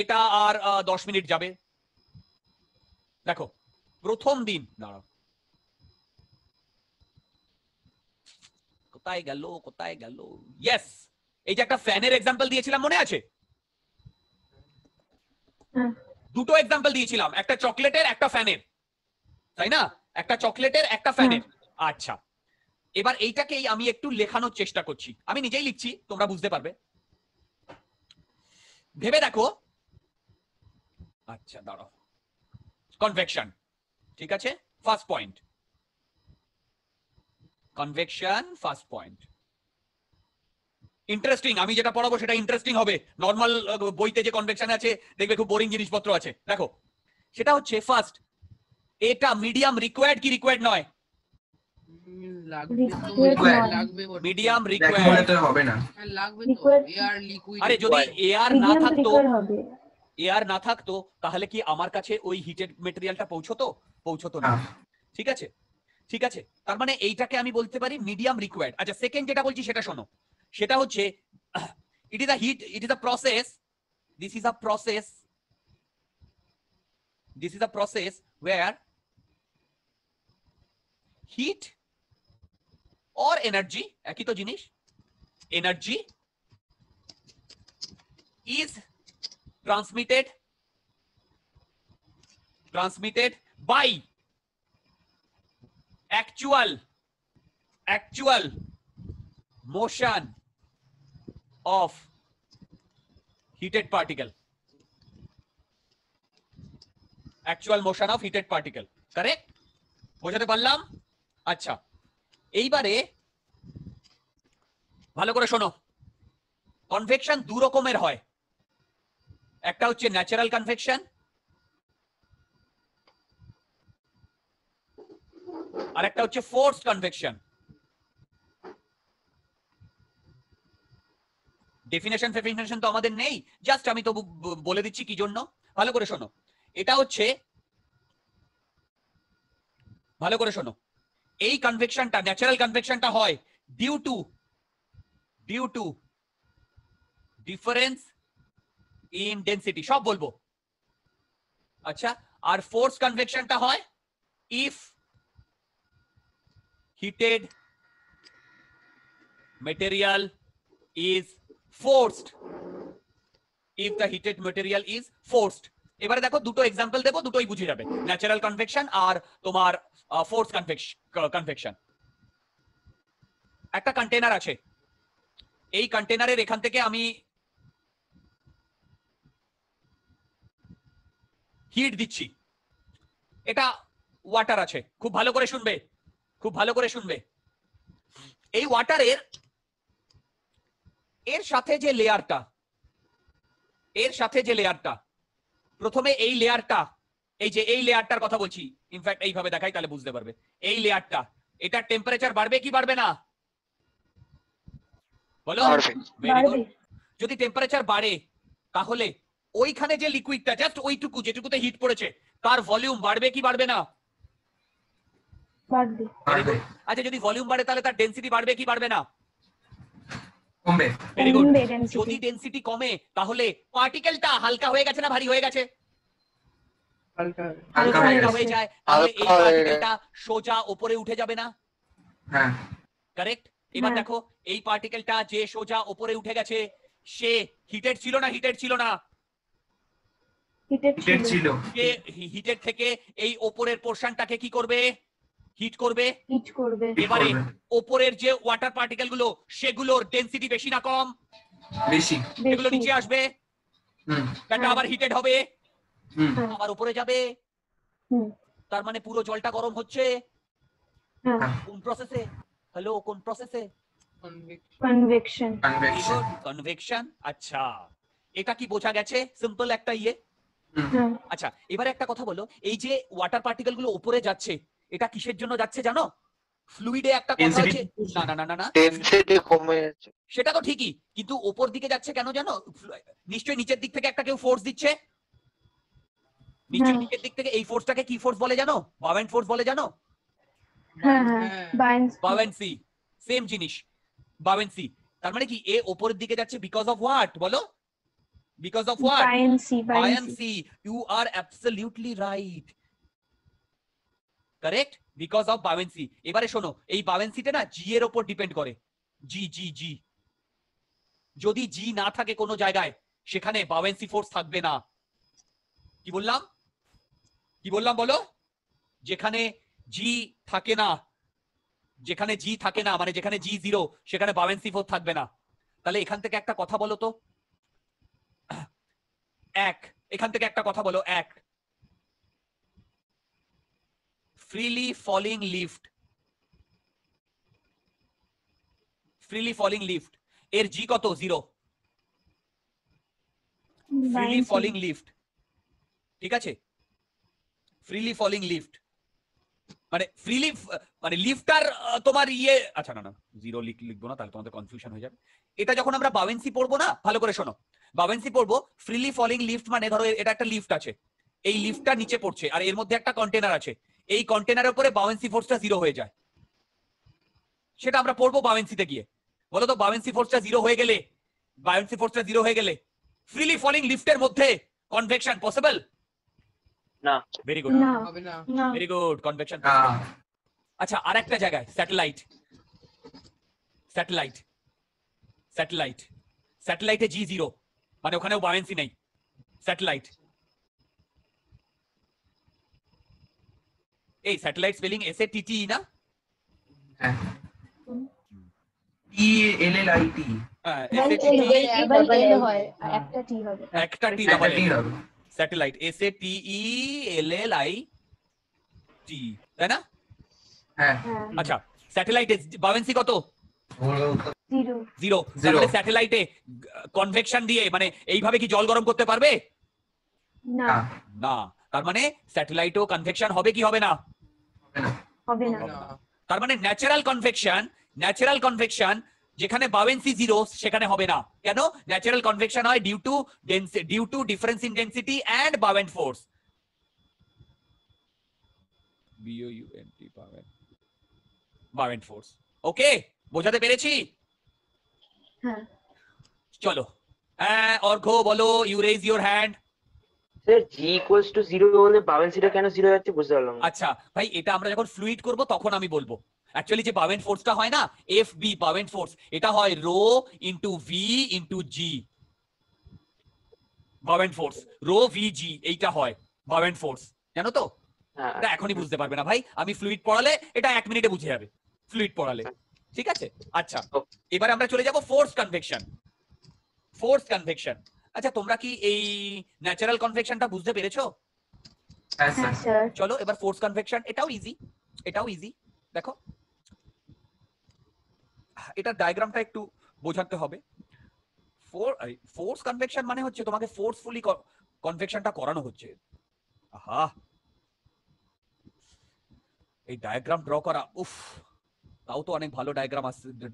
S2: এটা আর দশ মিনিট যাবে দেখো প্রথম দিন দাঁড়াও কোথায় গেল কোথায় গেল ইয়েস এই যে একটা ফ্যানের এক্সাম্পল দিয়েছিলাম মনে আছে হ্যাঁ। দুটো এক্সাম্পল দিয়েছিলাম একটা চকলেটের একটা ফ্যানের তাই না একটা চকলেটের একটা ফ্যানের আচ্ছা এবার এইটাকেই আমি একটু লেখানোর চেষ্টা করছি আমি নিজেই লিখছি তোমরা বুঝতে পারবে ভেবে দেখো আচ্ছা দাঁড়ো কনভেকশন ঠিক আছে first point convection first point interesting আমি যেটা পড়াবো সেটা ইন্টারেস্টিং হবে নর্মাল বইতে যে কনভেকশন আছে দেখবে খুব বোরিং জিনিসপত্র আছে দেখো সেটা হচ্ছে ফার্স্ট এটা মিডিয়াম রিকোয়ার্ড কি রিকোয়ার্ড নয়
S4: হ্যাঁ,
S2: মিডিয়াম রিকোয়ার্ড হ্যাঁ, না থাকতো তাহলে কি আমার কাছে ওই হিটেড মেটেরিয়ালটা পৌঁছতো পৌঁছতো না হ্যাঁ। ঠিক আছে ঠিক আছে তার মানে এইটাকে আমি বলতে পারি মিডিয়াম রিকোয়ার্ড আচ্ছা সেকেন্ড যেটা বলছি সেটা শোনো সেটা হচ্ছে it is a heat it is a process this is a process this is a process where heat or energy একই তো জিনিস energy is transmitted transmitted by actual actual motion of heated particle actual motion of heated particle correct বোঝাতে পারলাম আচ্ছা এইবারে ভালো করে শোনো কনভেকশন দু রকমের হয় একটা হচ্ছে ন্যাচারাল কনভেকশন আর একটা হচ্ছে ফোর্স কনভেকশন ডেফিনেশন ফেফিনেশন তো আমাদের নেই জাস্ট আমি তো বলে দিচ্ছি কি জন্য ভালো করে শোনো এটা হচ্ছে ভালো করে শোনো এই কনভেকশনটা ন্যাচারাল কনভেকশনটা হয় due to due to difference in density সব বলবো আচ্ছা আর ফোর্স কনভেকশনটা হয় if heated material is forced if the heated material is forced এবারে দেখো দুটো এক্সাম্পল দেবো দুটোই বুঝে যাবে ন্যাচারাল কনভেকশন আর তোমার ফোর্স কনভেকশন একটা কন্টেনার আছে এই কন্টেনারের এখান থেকে আমি হিট দিচ্ছি এটা ওয়াটার আছে খুব ভালো করে শুনবে খুব ভালো করে শুনবে এই ওয়াটারের এর সাথে যে লেয়ারটা এর সাথে যে লেয়ারটা প্রথমে এই লেয়ারটা এই যে এই লেয়ারটার কথা বলছি ইনফ্যাক্ট এইভাবে দেখাই তাহলে বুঝতে পারবে এই লেয়ারটা এটা টেম্পারেচার বাড়বে কি বাড়বে না বলো যদি টেম্পারেচার বাড়ে তাহলে ওইখানে যে লিকুইডটা জাস্ট ওইটুকু যেটুকুতে হিট পড়েছে তার ভলিউম বাড়বে কি বাড়বে না আচ্ছা যদি ভলিউম বাড়ে তাহলে তার ডেন্সিটি বাড়বে কি বাড়বে না কমবে ভেরি গুড যদি ডেনসিটি কমে তাহলে পার্টিকেলটা হালকা হয়ে গেছে না ভারী হয়ে গেছে
S4: হালকা হয়ে
S2: যায় তাহলে এই পার্টিকেলটা সোজা উপরে উঠে যাবে না হ্যাঁ কারেক্ট এবার হ্যাঁ। দেখো এই পার্টিকেলটা যে সোজা উপরে উঠে গেছে সে হিটেড ছিল না হিটেড ছিল না
S3: হিটেড ছিল
S2: হিটেড থেকে এই ওপরের পোর্শনটাকে কি করবে হিট করবে এবারে ওপরের যে ওয়াটার পার্টিকেল গুলো সেগুলোর ডেনসিটি বেশি না কম বেশি এগুলো নিচে আসবে হ্যাঁ। আবার হিটেড হবে হ্যাঁ। আবার উপরে যাবে তার মানে পুরো জলটা গরম হচ্ছে হ্যাঁ। কোন প্রসেসে হ্যালো কোন প্রসেসে
S3: কনভেকশন
S2: কনভেকশন আচ্ছা এটা কি বোঝা গেছে সিম্পল একটা ইয়ে আচ্ছা এবারে একটা কথা বলো এই যে ওয়াটার পার্টিকেল গুলো উপরে যাচ্ছে এটা কিসের জন্য যাচ্ছে জানো ফ্লুইডে একটা কথা আছে না না না না ডেনসিটি কমে যাচ্ছে সেটা তো ঠিকই কিন্তু উপর দিকে যাচ্ছে কেন জানো নিশ্চয়ই নিচের দিক থেকে একটা কেউ ফোর্স দিচ্ছে নিচের হ্যাঁ। নিচের দিক থেকে এই ফোর্সটাকে কি ফোর্স বলে জানো বাওয়েন্ট ফোর্স বলে জানো
S3: বাওয়েন্সি
S2: হ্যাঁ, হ্যাঁ, সেম জিনিস বাওয়েন্সি তার মানে কি এ উপরের দিকে যাচ্ছে বিকজ অফ হোয়াট বলো because of what buoyancy buoyancy you are absolutely right correct because of buoyancy এবারে শোনো এই বাউন্সিটা না জি এর ওপর ডিপেন্ড করে জি জি জি যদি জি না থাকে কোনো জায়গায় সেখানে বাউন্সি ফোর্স থাকবে না কি বললাম কি বললাম বলো যেখানে জি থাকে না যেখানে জি থাকে না মানে যেখানে জি জিরো সেখানে বাউন্সি ফোর্স থাকবে না তাহলে এখান থেকে একটা কথা বলো তো এক এখান থেকে একটা কথা বলো এক freely falling leafed freely falling leafed এর g কত জিরো ফ্রিলি ফলিং লিফট ঠিক আছে freely falling লিফট মানে ফ্রিলি মানে লিফটার তোমার ইয়ে আচ্ছা না না জিরো লিখ লিখবো না তাহলে তোমাদের কনফিউশন হয়ে যাবে এটা যখন আমরা বাউন্সি পড়বো না ভালো করে শোনো বাউন্সি পড়বো ফ্রিলি ফলিং লিফ্ট মানে ধরো এটা একটা লিফট আছে এই লিফটটা নিচে পড়ছে আর এর মধ্যে একটা কন্টেনার আছে এই কন্টেনারের উপরে বাউন্সি ফোর্সটা জিরো হয়ে যায় সেটা আমরা পড়বো বাউন্সিতে গিয়ে বলো তো বাউন্সি ফোর্সটা জিরো হয়ে গেলে বাউন্সি ফোর্সটা জিরো হয়ে গেলে ফ্রিলি ফলিং লিফটের মধ্যে কনভেকশন পসিবল না very good very good convection আচ্ছা আরেকটা জায়গায় স্যাটেলাইট স্যাটেলাইট স্যাটেলাইট স্যাটেলাইটে জি জিরো মানে ওখানেও বাউন্সি নেই স্যাটেলাইট এই satellite spelling S A T T না স্যাটেলাইট এ স্যাটেলাইট কনভেকশন দিয়ে মানে এইভাবে কি জল গরম করতে পারবে না না তার মানে স্যাটেলাইট ও কনভেকশন হবে কি হবে না হবে না তার মানে ন্যাচারাল কনভেকশন ন্যাচারাল কনভেকশন যেখানে বাউন্সি জিরো সেখানে হবে না কেন ন্যাচারাল কনভেকশন হয় due to due to difference in density and bound force B O U N T force okay বোঝাতে পেরেছি হ্যাঁ চলো হ্যাঁ অর্ঘ বলো you raise your hand sir g মানে আচ্ছা ভাই এটা আমরা যখন ফ্লুইড করব তখন আমি বলবো অ্যাকচুয়ালি যে বাউন্ড ফোর্সটা হয় না এফ বি বাউন্ড ফোর্স এটা হয় rho into V into G bound force rho V G এইটা হয় বাউন্ড ফোর্স জানো তো হ্যাঁ। এটা এখনই বুঝতে পারবে না ভাই আমি ফ্লুইড পড়ালে এটা এক মিনিটে বুঝে যাবে ফ্লুইড পড়ালে ঠিক আছে আচ্ছা এবারে আমরা চলে যাব ফোর্স কনভেকশন ফোর্স কনভেকশন আচ্ছা তোমরা কি এই ন্যাচারাল কনভেকশনটা বুঝতে পেরেছো হ্যাঁ, হ্যাঁ, চলো এবার ফোর্স কনভেকশন এটাও ইজি এটাও ইজি দেখো এটা ডায়াগ্রামটা একটু বোঝাতে হবে ফোর্স কনভেকশন মানে হচ্ছে তোমাকে ফোর্সফুলি কনভেকশনটা করানো হচ্ছে আহা এই ডায়াগ্রাম ড্র করা উফ তাও তো অনেক ভালো ডায়াগ্রাম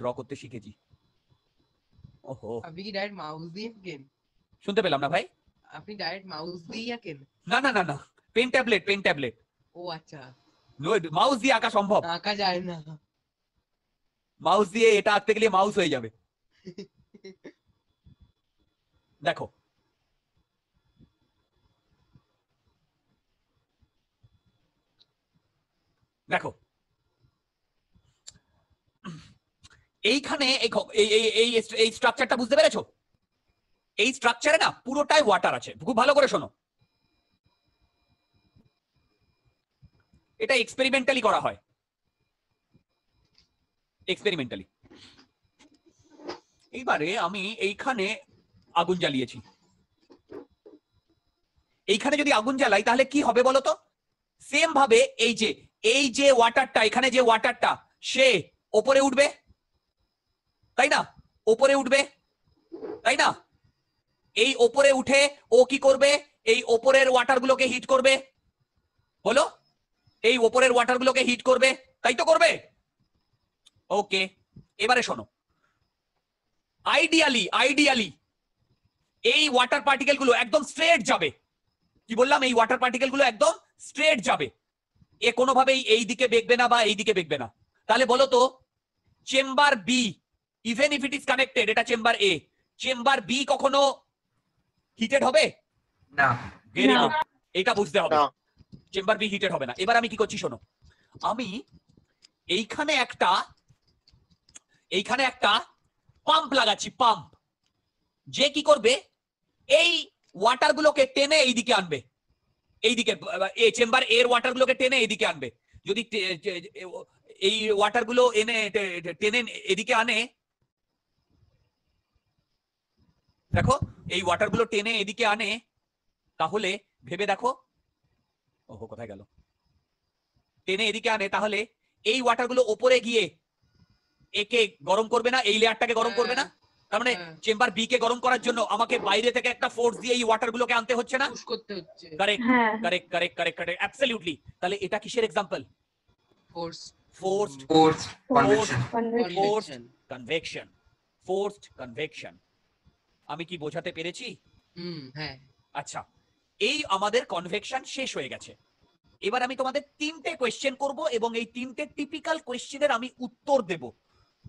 S2: ড্র করতে শিখেছি ওহো
S4: আমি কি ডাইরেক্ট মাউস দিয়ে গেম
S2: শুনতে পেলাম না ভাই
S4: আপনি ডাইরেক্ট মাউস দিয়ে আঁকেন
S2: না না না না পেন ট্যাবলেট পেন ট্যাবলেট ও আচ্ছা মাউস দিয়ে আঁকা সম্ভব আঁকা যায় না মাউস দিয়ে এটা আঁকতে গেলে মাউস হয়ে যাবে দেখো দেখো এইখানে এই এই এই স্ট্রাকচারটা বুঝতে পেরেছো এই স্ট্রাকচারে না পুরোটাই ওয়াটার আছে খুব ভালো করে শোনো এটা এক্সপেরিমেন্টালি করা হয় এক্সপেরিমেন্টালি এইবারে আমি এইখানে আগুন জ্বালিয়েছি এইখানে যদি আগুন জ্বালাই তাহলে কি হবে বলতো সেম ভাবে এই যে এই যে ওয়াটারটা এখানে যে ওয়াটারটা সে ওপরে উঠবে তাই না ওপরে উঠবে তাই না এই ওপরে উঠে ও কি করবে এই ওপরের ওয়াটার গুলোকে হিট করবে হলো এই ওপরের ওয়াটার গুলোকে হিট করবে তাই তো করবে ওকে এবারে শোনো আইডিয়ালি আইডিয়ালি এই ওয়াটার পার্টিকেল গুলো একদম স্ট্রেট যাবে কি বললাম এই ওয়াটার পার্টিকেল গুলো একদম স্ট্রেট যাবে এ কোনোভাবেই এই দিকে বেগবে না বা এই দিকে বেগবে না তাহলে বলো তো chamber B even if it is connected এটা চেম্বার এ চেম্বার বি কখনো হিটেড হবে না এটা বুঝতে হবে চেম্বার বি হিটেড হবে না এবার আমি কি করছি শোনো আমি এইখানে একটা এইখানে একটা পাম্প লাগাচ্ছি পাম্প যে কি করবে এই ওয়াটার গুলোকে টেনে এইদিকে আনবে এইদিকে এই চেম্বার এর ওয়াটার গুলোকে টেনে এইদিকে আনবে যদি এই ওয়াটার গুলো এনে টেনে এদিকে আনে দেখো এই ওয়াটার গুলো টেনে এদিকে আনে তাহলে ভেবে দেখো ওহো কোথায় গেল টেনে এদিকে আনে তাহলে এই ওয়াটার গুলো ওপরে গিয়ে একে গরম করবে না এই লেয়ারটাকে গরম করবে না তার মানে চেম্বার বি কে গরম করার জন্য আমাকে বাইরে থেকে একটা ফোর্স দিয়ে এই ওয়াটার গুলোকে আনতে হচ্ছে না correct correct correct correct correct absolutely তাহলে এটা কিসের example force forced
S4: forced
S2: convection forced convection আমি কি বোঝাতে পেরেছি হ্যাঁ। আচ্ছা এই আমাদের কনভেকশন শেষ হয়ে গেছে এবার আমি তোমাদের তিনটে কোয়েশ্চেন করব এবং এই তিনটে টিপিক্যাল কোয়েশ্চেনের আমি উত্তর দেব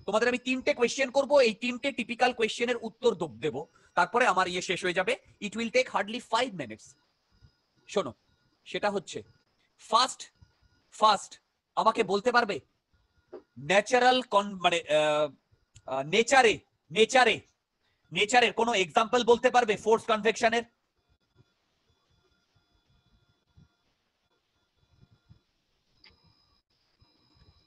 S2: তোমাদের আমি তিনটে কোয়েশ্চেন করব এই তিনটে টিপিক্যাল কোয়েশ্চেনের উত্তর দেব তারপরে আমার ইয়ে শেষ হয়ে যাবে it will take hardly five minutes শোনো সেটা হচ্ছে ফার্স্ট ফার্স্ট আমাকে বলতে পারবে ন্যাচারাল কন মানে নেচারে নেচারে নেচারের কোনো এক্সাম্পল বলতে পারবে ফোর্স কনভেকশনের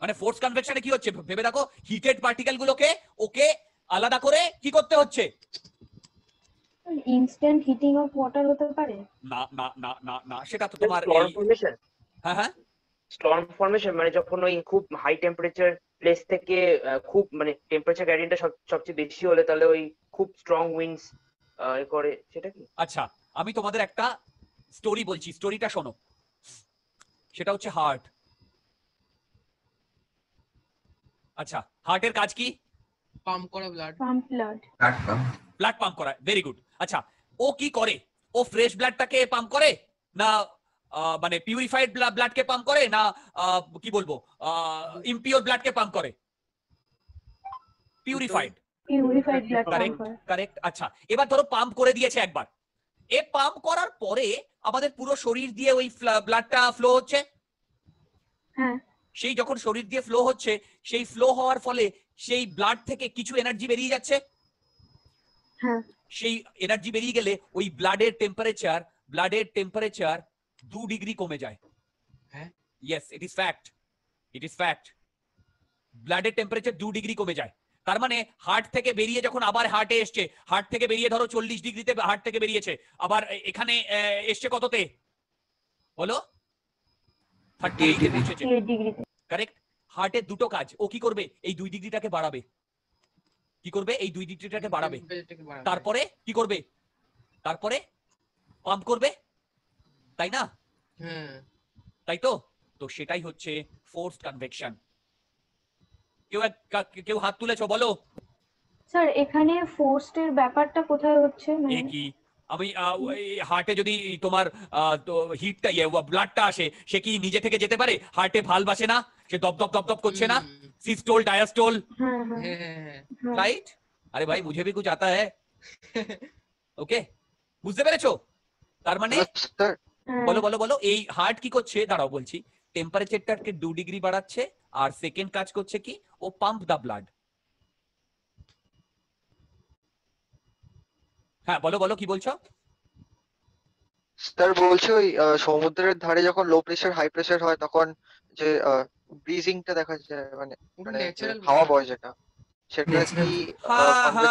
S2: মানে ফোর্স কনভেকশনে কি হচ্ছে ভেবে দেখো হিটেড পার্টিকেল গুলোকে ওকে আলাদা করে কি করতে হচ্ছে
S3: ইনস্ট্যান্ট হিটিং অফ ওয়াটার হতে পারে
S4: না না না না না সেটা তো তোমার হ্যাঁ হ্যাঁ স্টর্ম ফর্মেশন মানে যখন ওই খুব হাই টেম্পারেচার প্লেস থেকে খুব মানে টেম্পারেচার গ্রেডিয়েন্টটা সবচেয়ে বেশি হলে তাহলে ওই খুব স্ট্রং উইন্ডস করে সেটা কি
S2: আচ্ছা আমি তোমাদের একটা স্টোরি বলছি স্টোরিটা শোনো সেটা হচ্ছে হার্ট আচ্ছা হার্টের কাজ কি
S3: পাম্প করা blood pump blood
S2: blood pump blood pump করা ভেরি গুড আচ্ছা ও কি করে ও ফ্রেশ ব্লাডটাকে পাম্প করে না মানে পিউরিফাইড ব্লাডকে পাম্প করে না কি বলবো ইমপিওর ব্লাডকে পাম্প করে পিউরিফাইড পিউরিফাইড কারেক্ট আচ্ছা এবার ধরো পাম্প করে দিয়েছে একবার এ পাম্প করার পরে আমাদের পুরো শরীর দিয়ে ওই ব্লাডটা ফ্লো হচ্ছে হ্যাঁ। সেই যখন শরীর দিয়ে ফ্লো হচ্ছে সেই ফ্লো হওয়ার ফলে সেই ব্লাড থেকে কিছু এনার্জি বেরিয়ে যাচ্ছে হ্যাঁ। সেই এনার্জি বেরিয়ে গেলে ওই ব্লাডের টেম্পারেচার ব্লাডের টেম্পারেচার দু ডিগ্রি কমে যায় হ্যাঁ yes it is fact it is fact ব্লাডের টেম্পারেচার দু ডিগ্রি কমে যায় তার মানে হার্ট থেকে বেরিয়ে যখন আবার হার্টে এসছে হার্ট থেকে বেরিয়ে ধরো চল্লিশ ডিগ্রিতে হার্ট থেকে বেরিয়েছে আবার এখানে এসছে কততে বলো কারেক্ট হার্টের দুটো কাজ ও কি করবে এই দুই ডিগ্রিটাকে বাড়াবে কি করবে এই দুই ডিগ্রিটাকে বাড়াবে তারপরে কি করবে তারপরে পাম্প করবে তাই না তাই তো তো সেটাই হচ্ছে ফোর্স কনভেকশন কেউ কেউ হাত তুলেছো বলো
S3: স্যার এখানে ফোর্সের ব্যাপারটা কোথায় হচ্ছে মানে
S2: কি আমি হার্টে যদি তোমার হিটটা ইয়ে ব্লাডটা আসে সে কি নিজে থেকে যেতে পারে হার্টে ভাল বাসে না সে দপ দপ দপ দপ করছে না সিস্টোল ডায়াস্টোল রাইট আরে ভাই মুঝে ভি কুছ আতা হ্যায় ওকে বুঝতে পেরেছো তার মানে হ্যাঁ। বলো বলো বলো এই হার্ট কি করছে দাঁড়াও বলছি টেম্পারেচারটাকে দু ডিগ্রি বাড়াচ্ছে আর সেকেন্ড কাজ করছে কি ও পাম্প দা ব্লাড হ্যাঁ বলো বলো কি বলছো
S4: স্যার বলছো ওই সমুদ্রের ধারে যখন লো প্রেসার হাই প্রেসার হয় তখন যে ব্রিজিংটা দেখা যায় মানে মানে হাওয়া বয় যেটা সেটা কি হ্যাঁ, হ্যাঁ,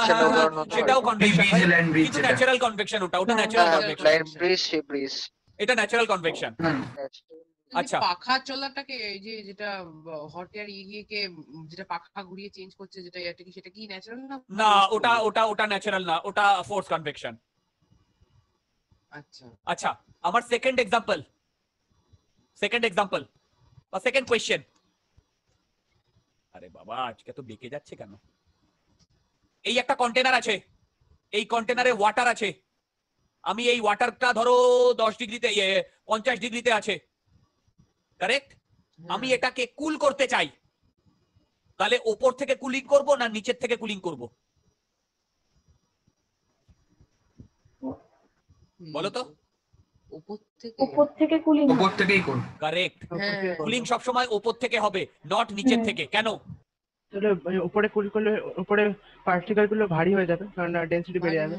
S2: কনভেকশন ওটা ওটা ন্যাচারাল কনভেকশন লাইন ব্রিজ সে ব্রিজ এটা ন্যাচারাল মানে কনভেকশন আচ্ছা পাখা
S4: চলাটাকে এই যে যেটা হট এয়ার ইয়ে কে যেটা পাখা ঘুরিয়ে চেঞ্জ করছে যেটা এটা কি সেটা কি ন্যাচারাল না না
S2: ওটা ওটা ওটা ন্যাচারাল না ওটা ফোর্স কনভেকশন আচ্ছা আচ্ছা আমার সেকেন্ড এক্সাম্পল সেকেন্ড এক্সাম্পল বা সেকেন্ড কোয়েশ্চেন আরে বাবা আজকে তো বেঁকে যাচ্ছে কেন এই একটা কন্টেনার আছে এই কন্টেনারে ওয়াটার আছে আমি এই ওয়াটারটা ধরো দশ ডিগ্রিতে ইয়ে, পঞ্চাশ ডিগ্রিতে আছে কারেক্ট হ্যাঁ। আমি এটাকে কুল করতে চাই তাহলে ওপর থেকে কুলিং করব না নিচের থেকে কুলিং করব বলো তো কুলিং হ্যাঁ। সবসময় কারেক্ট কুলিং উপর থেকে হবে নট নিচের হ্যাঁ। থেকে কেন
S4: তাহলে মানে, উপরে কুল করলে উপরে পার্টিকেল গুলো ভারী হয়ে যাবে কারণ ডেনসিটি বেড়ে যাবে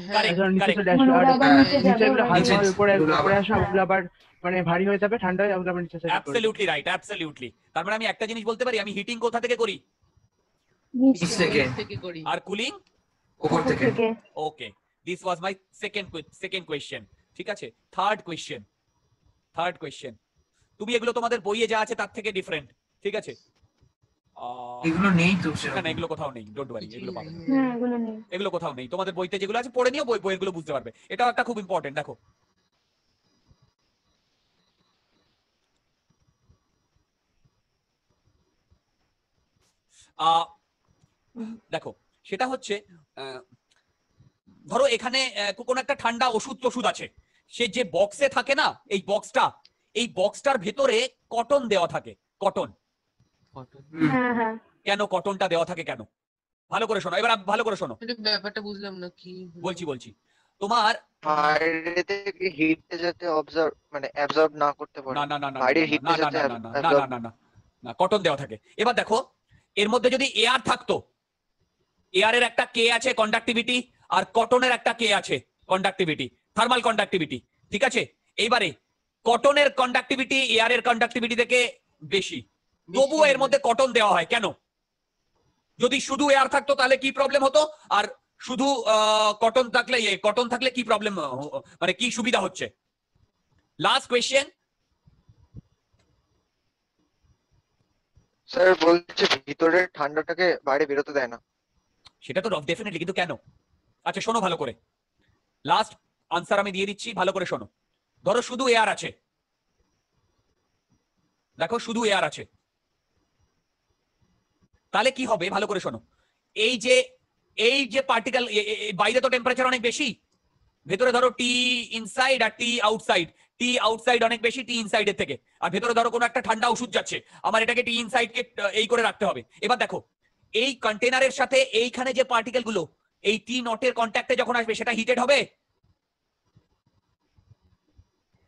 S4: মানে উপরে উপরে আসা ওগুলো আবার মানে ভারী হয়ে যাবে ঠান্ডা হয়ে ওগুলো আবার নিচে
S2: অ্যাবসলিউটলি রাইট অ্যাবসলিউটলি তার মানে আমি একটা জিনিস বলতে পারি আমি হিটিং কোথা থেকে করি
S3: নিচ থেকে
S2: আর কুলিং উপর থেকে okay this was my second second question ঠিক আছে থার্ড কোয়েশ্চেন থার্ড কোয়েশ্চেন তুমি এগুলো তোমাদের বইয়ে যা আছে তার থেকে ডিফারেন্ট ঠিক আছে এগুলো নেই তো না না এগুলো কোথাও নেই ডোন্ট ওয়ারি এগুলো পাবে হ্যাঁ, এগুলো কোথাও নেই তোমাদের বইতে যেগুলো আছে পড়ে নিও বই বইগুলো বুঝতে পারবে এটাও একটা খুব ইম্পর্টেন্ট দেখো দেখো সেটা হচ্ছে ধরো এখানে কোনো একটা ঠান্ডা ওষুধ টষুধ আছে সে যে বক্সে থাকে না এই বক্সটা এই বক্সটার ভেতরে কটন দেওয়া থাকে কটন হ্যাঁ, হ্যাঁ। কেন কটনটা দেওয়া থাকে কেন ভালো করে শোনো এবার ভালো করে শোনো
S4: ব্যাপারটা বুঝলাম না কি বলছি বলছি তোমার কটন মানে দেওয়া থাকে এবার দেখো এর মধ্যে যদি এয়ার
S2: থাকতো এয়ারের একটা কে আছে কন্ডাক্টিভিটি আর কটনের একটা কে আছে কন্ডাক্টিভিটি থার্মাল কন্ডাক্টিভিটি ঠিক আছে এইবারে কটনের কন্ডাক্টিভিটি এয়ারের কন্ডাক্টিভিটি থেকে বেশি তবুও এর মধ্যে কটন দেওয়া হয় কেন যদি শুধু এয়ার থাকতো তাহলে কি প্রবলেম হতো আর শুধু কটন থাকলে কটন থাকলে কি প্রবলেম মানে কি সুবিধা হচ্ছে লাস্ট কোয়েশ্চেন
S4: স্যার বলছে ভিতরে ঠান্ডাটাকে বাইরে বেরোতে দেয় না
S2: সেটা তো ডেফিনেটলি কিন্তু কেন আচ্ছা শোনো ভালো করে লাস্ট আনসার আমি দিয়ে দিচ্ছি ভালো করে শোনো ধরো শুধু এয়ার আছে দেখো শুধু এয়ার আছে তাহলে কি হবে ভালো করে শোনো এই যে এই যে পার্টিকেল বাইরে তো টেম্পারেচার অনেক বেশি ভেতরে ধরো টি ইনসাইড আর টি আউটসাইড টি আউটসাইড অনেক বেশি টি ইনসাইড থেকে আর ভেতরে ধরো কোনো একটা ঠান্ডা ওষুধ যাচ্ছে আমার এটাকে টি কে এই করে রাখতে হবে এবার দেখো এই কন্টেনারের সাথে এইখানে যে পার্টিকেল গুলো এই টি নটের কন্ট্যাক্টে যখন আসবে সেটা হিটেড হবে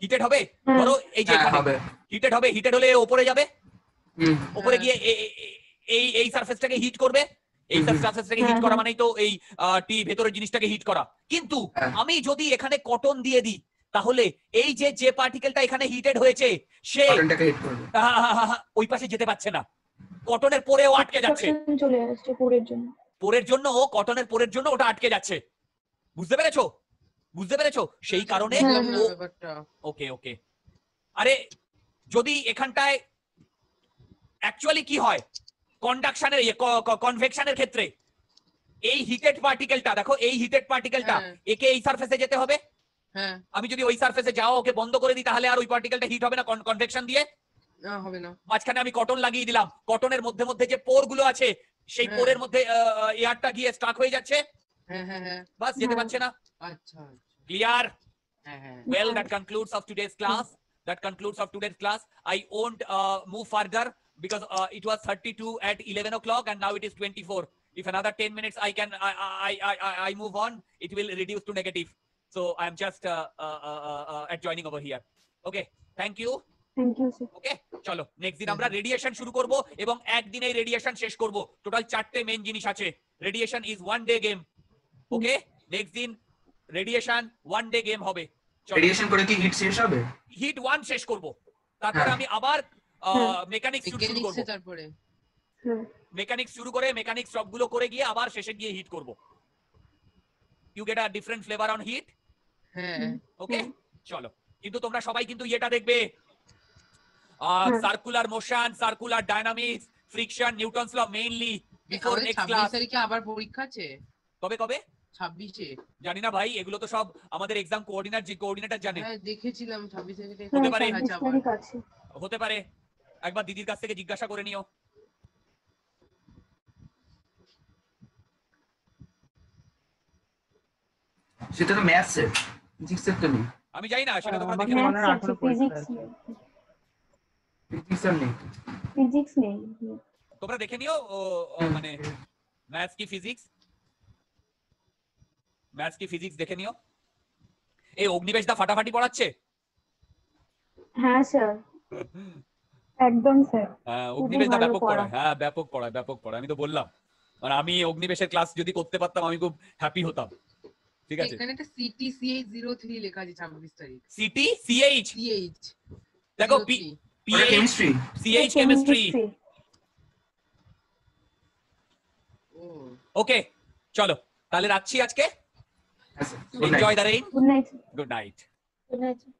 S2: হিটেড হবে ধরো এই যে হিটেড হ্যাঁ, হবে হিটেড হলে ওপরে যাবে ওপরে গিয়ে এই এই সারফেসটাকে হিট করবে এই সারফেসটাকে হিট হ্যাঁ, করা হ্যাঁ। মানেই তো এই টি ভেতরের জিনিসটাকে হিট করা কিন্তু হ্যাঁ। আমি যদি এখানে কটন দিয়ে দিই তাহলে এই যে যে পার্টিকেলটা এখানে হিটেড হয়েছে সে ওই পাশে যেতে পারছে না কটনের পরেও আটকে যাচ্ছে পরের জন্য ও কটনের পরের জন্য ওটা আটকে যাচ্ছে বুঝতে পেরেছো বুঝতে পেরেছো সেই কারণে ওকে ওকে আরে যদি এখানটায় অ্যাকচুয়ালি কি হয় কন্ডাকশনের ইয়ে, কনভেকশনের ক্ষেত্রে এই হিটেড পার্টিকেলটা দেখো এই হিটেড পার্টিকেলটা হ্যাঁ। একে এই সারফেসে যেতে হবে হ্যাঁ। আমি যদি ওই সারফেসে যাও ওকে বন্ধ করে দিই তাহলে আর ওই পার্টিকেলটা হিট হবে না কনভেকশন দিয়ে হবে না মাঝখানে আমি কটন লাগিয়ে দিলাম কটনের মধ্যে মধ্যে যে পোর গুলো আছে সেই হ্যাঁ। পোরের মধ্যে এয়ারটা গিয়ে স্টাক হয়ে যাচ্ছে
S3: বাস যেতে পারছে না আচ্ছা
S2: ক্লিয়ার আচ্ছা। well that concludes of today's class that concludes of today's class i won't move uh, move because uh, it was 32 at 11 o'clock and now it is 24 if another 10 minutes i can i i i, I move on it will reduce to negative so i'm just uh, uh, adjoining over here okay thank you okay চলো নেক্সট দিন আমরা রেডিয়েশন শুরু করব এবং একদিনে রেডিয়েশন শেষ করব টোটাল চারটে মেন জিনিস আছে radiation is one day game okay next দিন রেডিয়েশন ওয়ান ডে গেম হবে রেডিয়েশন করে কি হিট শেষ হবে হিট ওয়ান শেষ করব তারপর আমি আবার মেকানিক হ্যাঁ। শুরু করব তারপরে মেকানিক হ্যাঁ। শুরু করে মেকানিক সবগুলো করে গিয়ে আবার শেষে গিয়ে হিট করব you get a different flavour on heat হ্যাঁ ওকে চলো কিন্তু তোমরা সবাই কিন্তু এটা দেখবে circular motion circular dynamics friction Newton's law mainly before next class
S4: তারিখে আবার পরীক্ষা আছে কবে কবে 26 এ
S2: জানি না ভাই এগুলো তো সব আমাদের এক্সাম কোঅর্ডিনেট যে কোঅর্ডিনেটর জানে হ্যাঁ
S4: দেখেছিলাম 26 এ হ্যাঁ, হতে পারে
S2: হতে পারে একবার দিদির কাছ থেকে জিজ্ঞাসা করে নিও
S4: সেটা তো ম্যাথস ফিজিক্স এর
S2: আমি জানি না সেটা তোমরা দেখে নাও
S3: ফিজিক্স ফিজিক্স নেই ফিজিক্স নেই
S2: তোমরা দেখে নিও মানে ম্যাথস কি ফিজিক্স ম্যাথস কি ফিজিক্স দেখে নিও এই অগ্নিবেশ দা ফাটাফাটি পড়াচ্ছে
S3: হ্যাঁ স্যার একদম
S4: স্যার
S2: অগ্নিবেশ ব্যাপক পড়া হ্যাঁ ব্যাপক পড়ায় ব্যাপক পড়ায় আমি তো বললাম মানে আমি অগ্নিবেশের ক্লাস যদি করতে পারতাম আমি খুব হ্যাপি হতাম ঠিক আছে এখানে
S4: তো সিটি সিএইচ 03 লেখা আছে 26 তারিখ
S2: সিটি সিএইচ সিএইচ দেখো P PH chemistry CH chemistry
S1: okay চলো তাহলে রাখছি আজকে enjoy the rain good night good night good night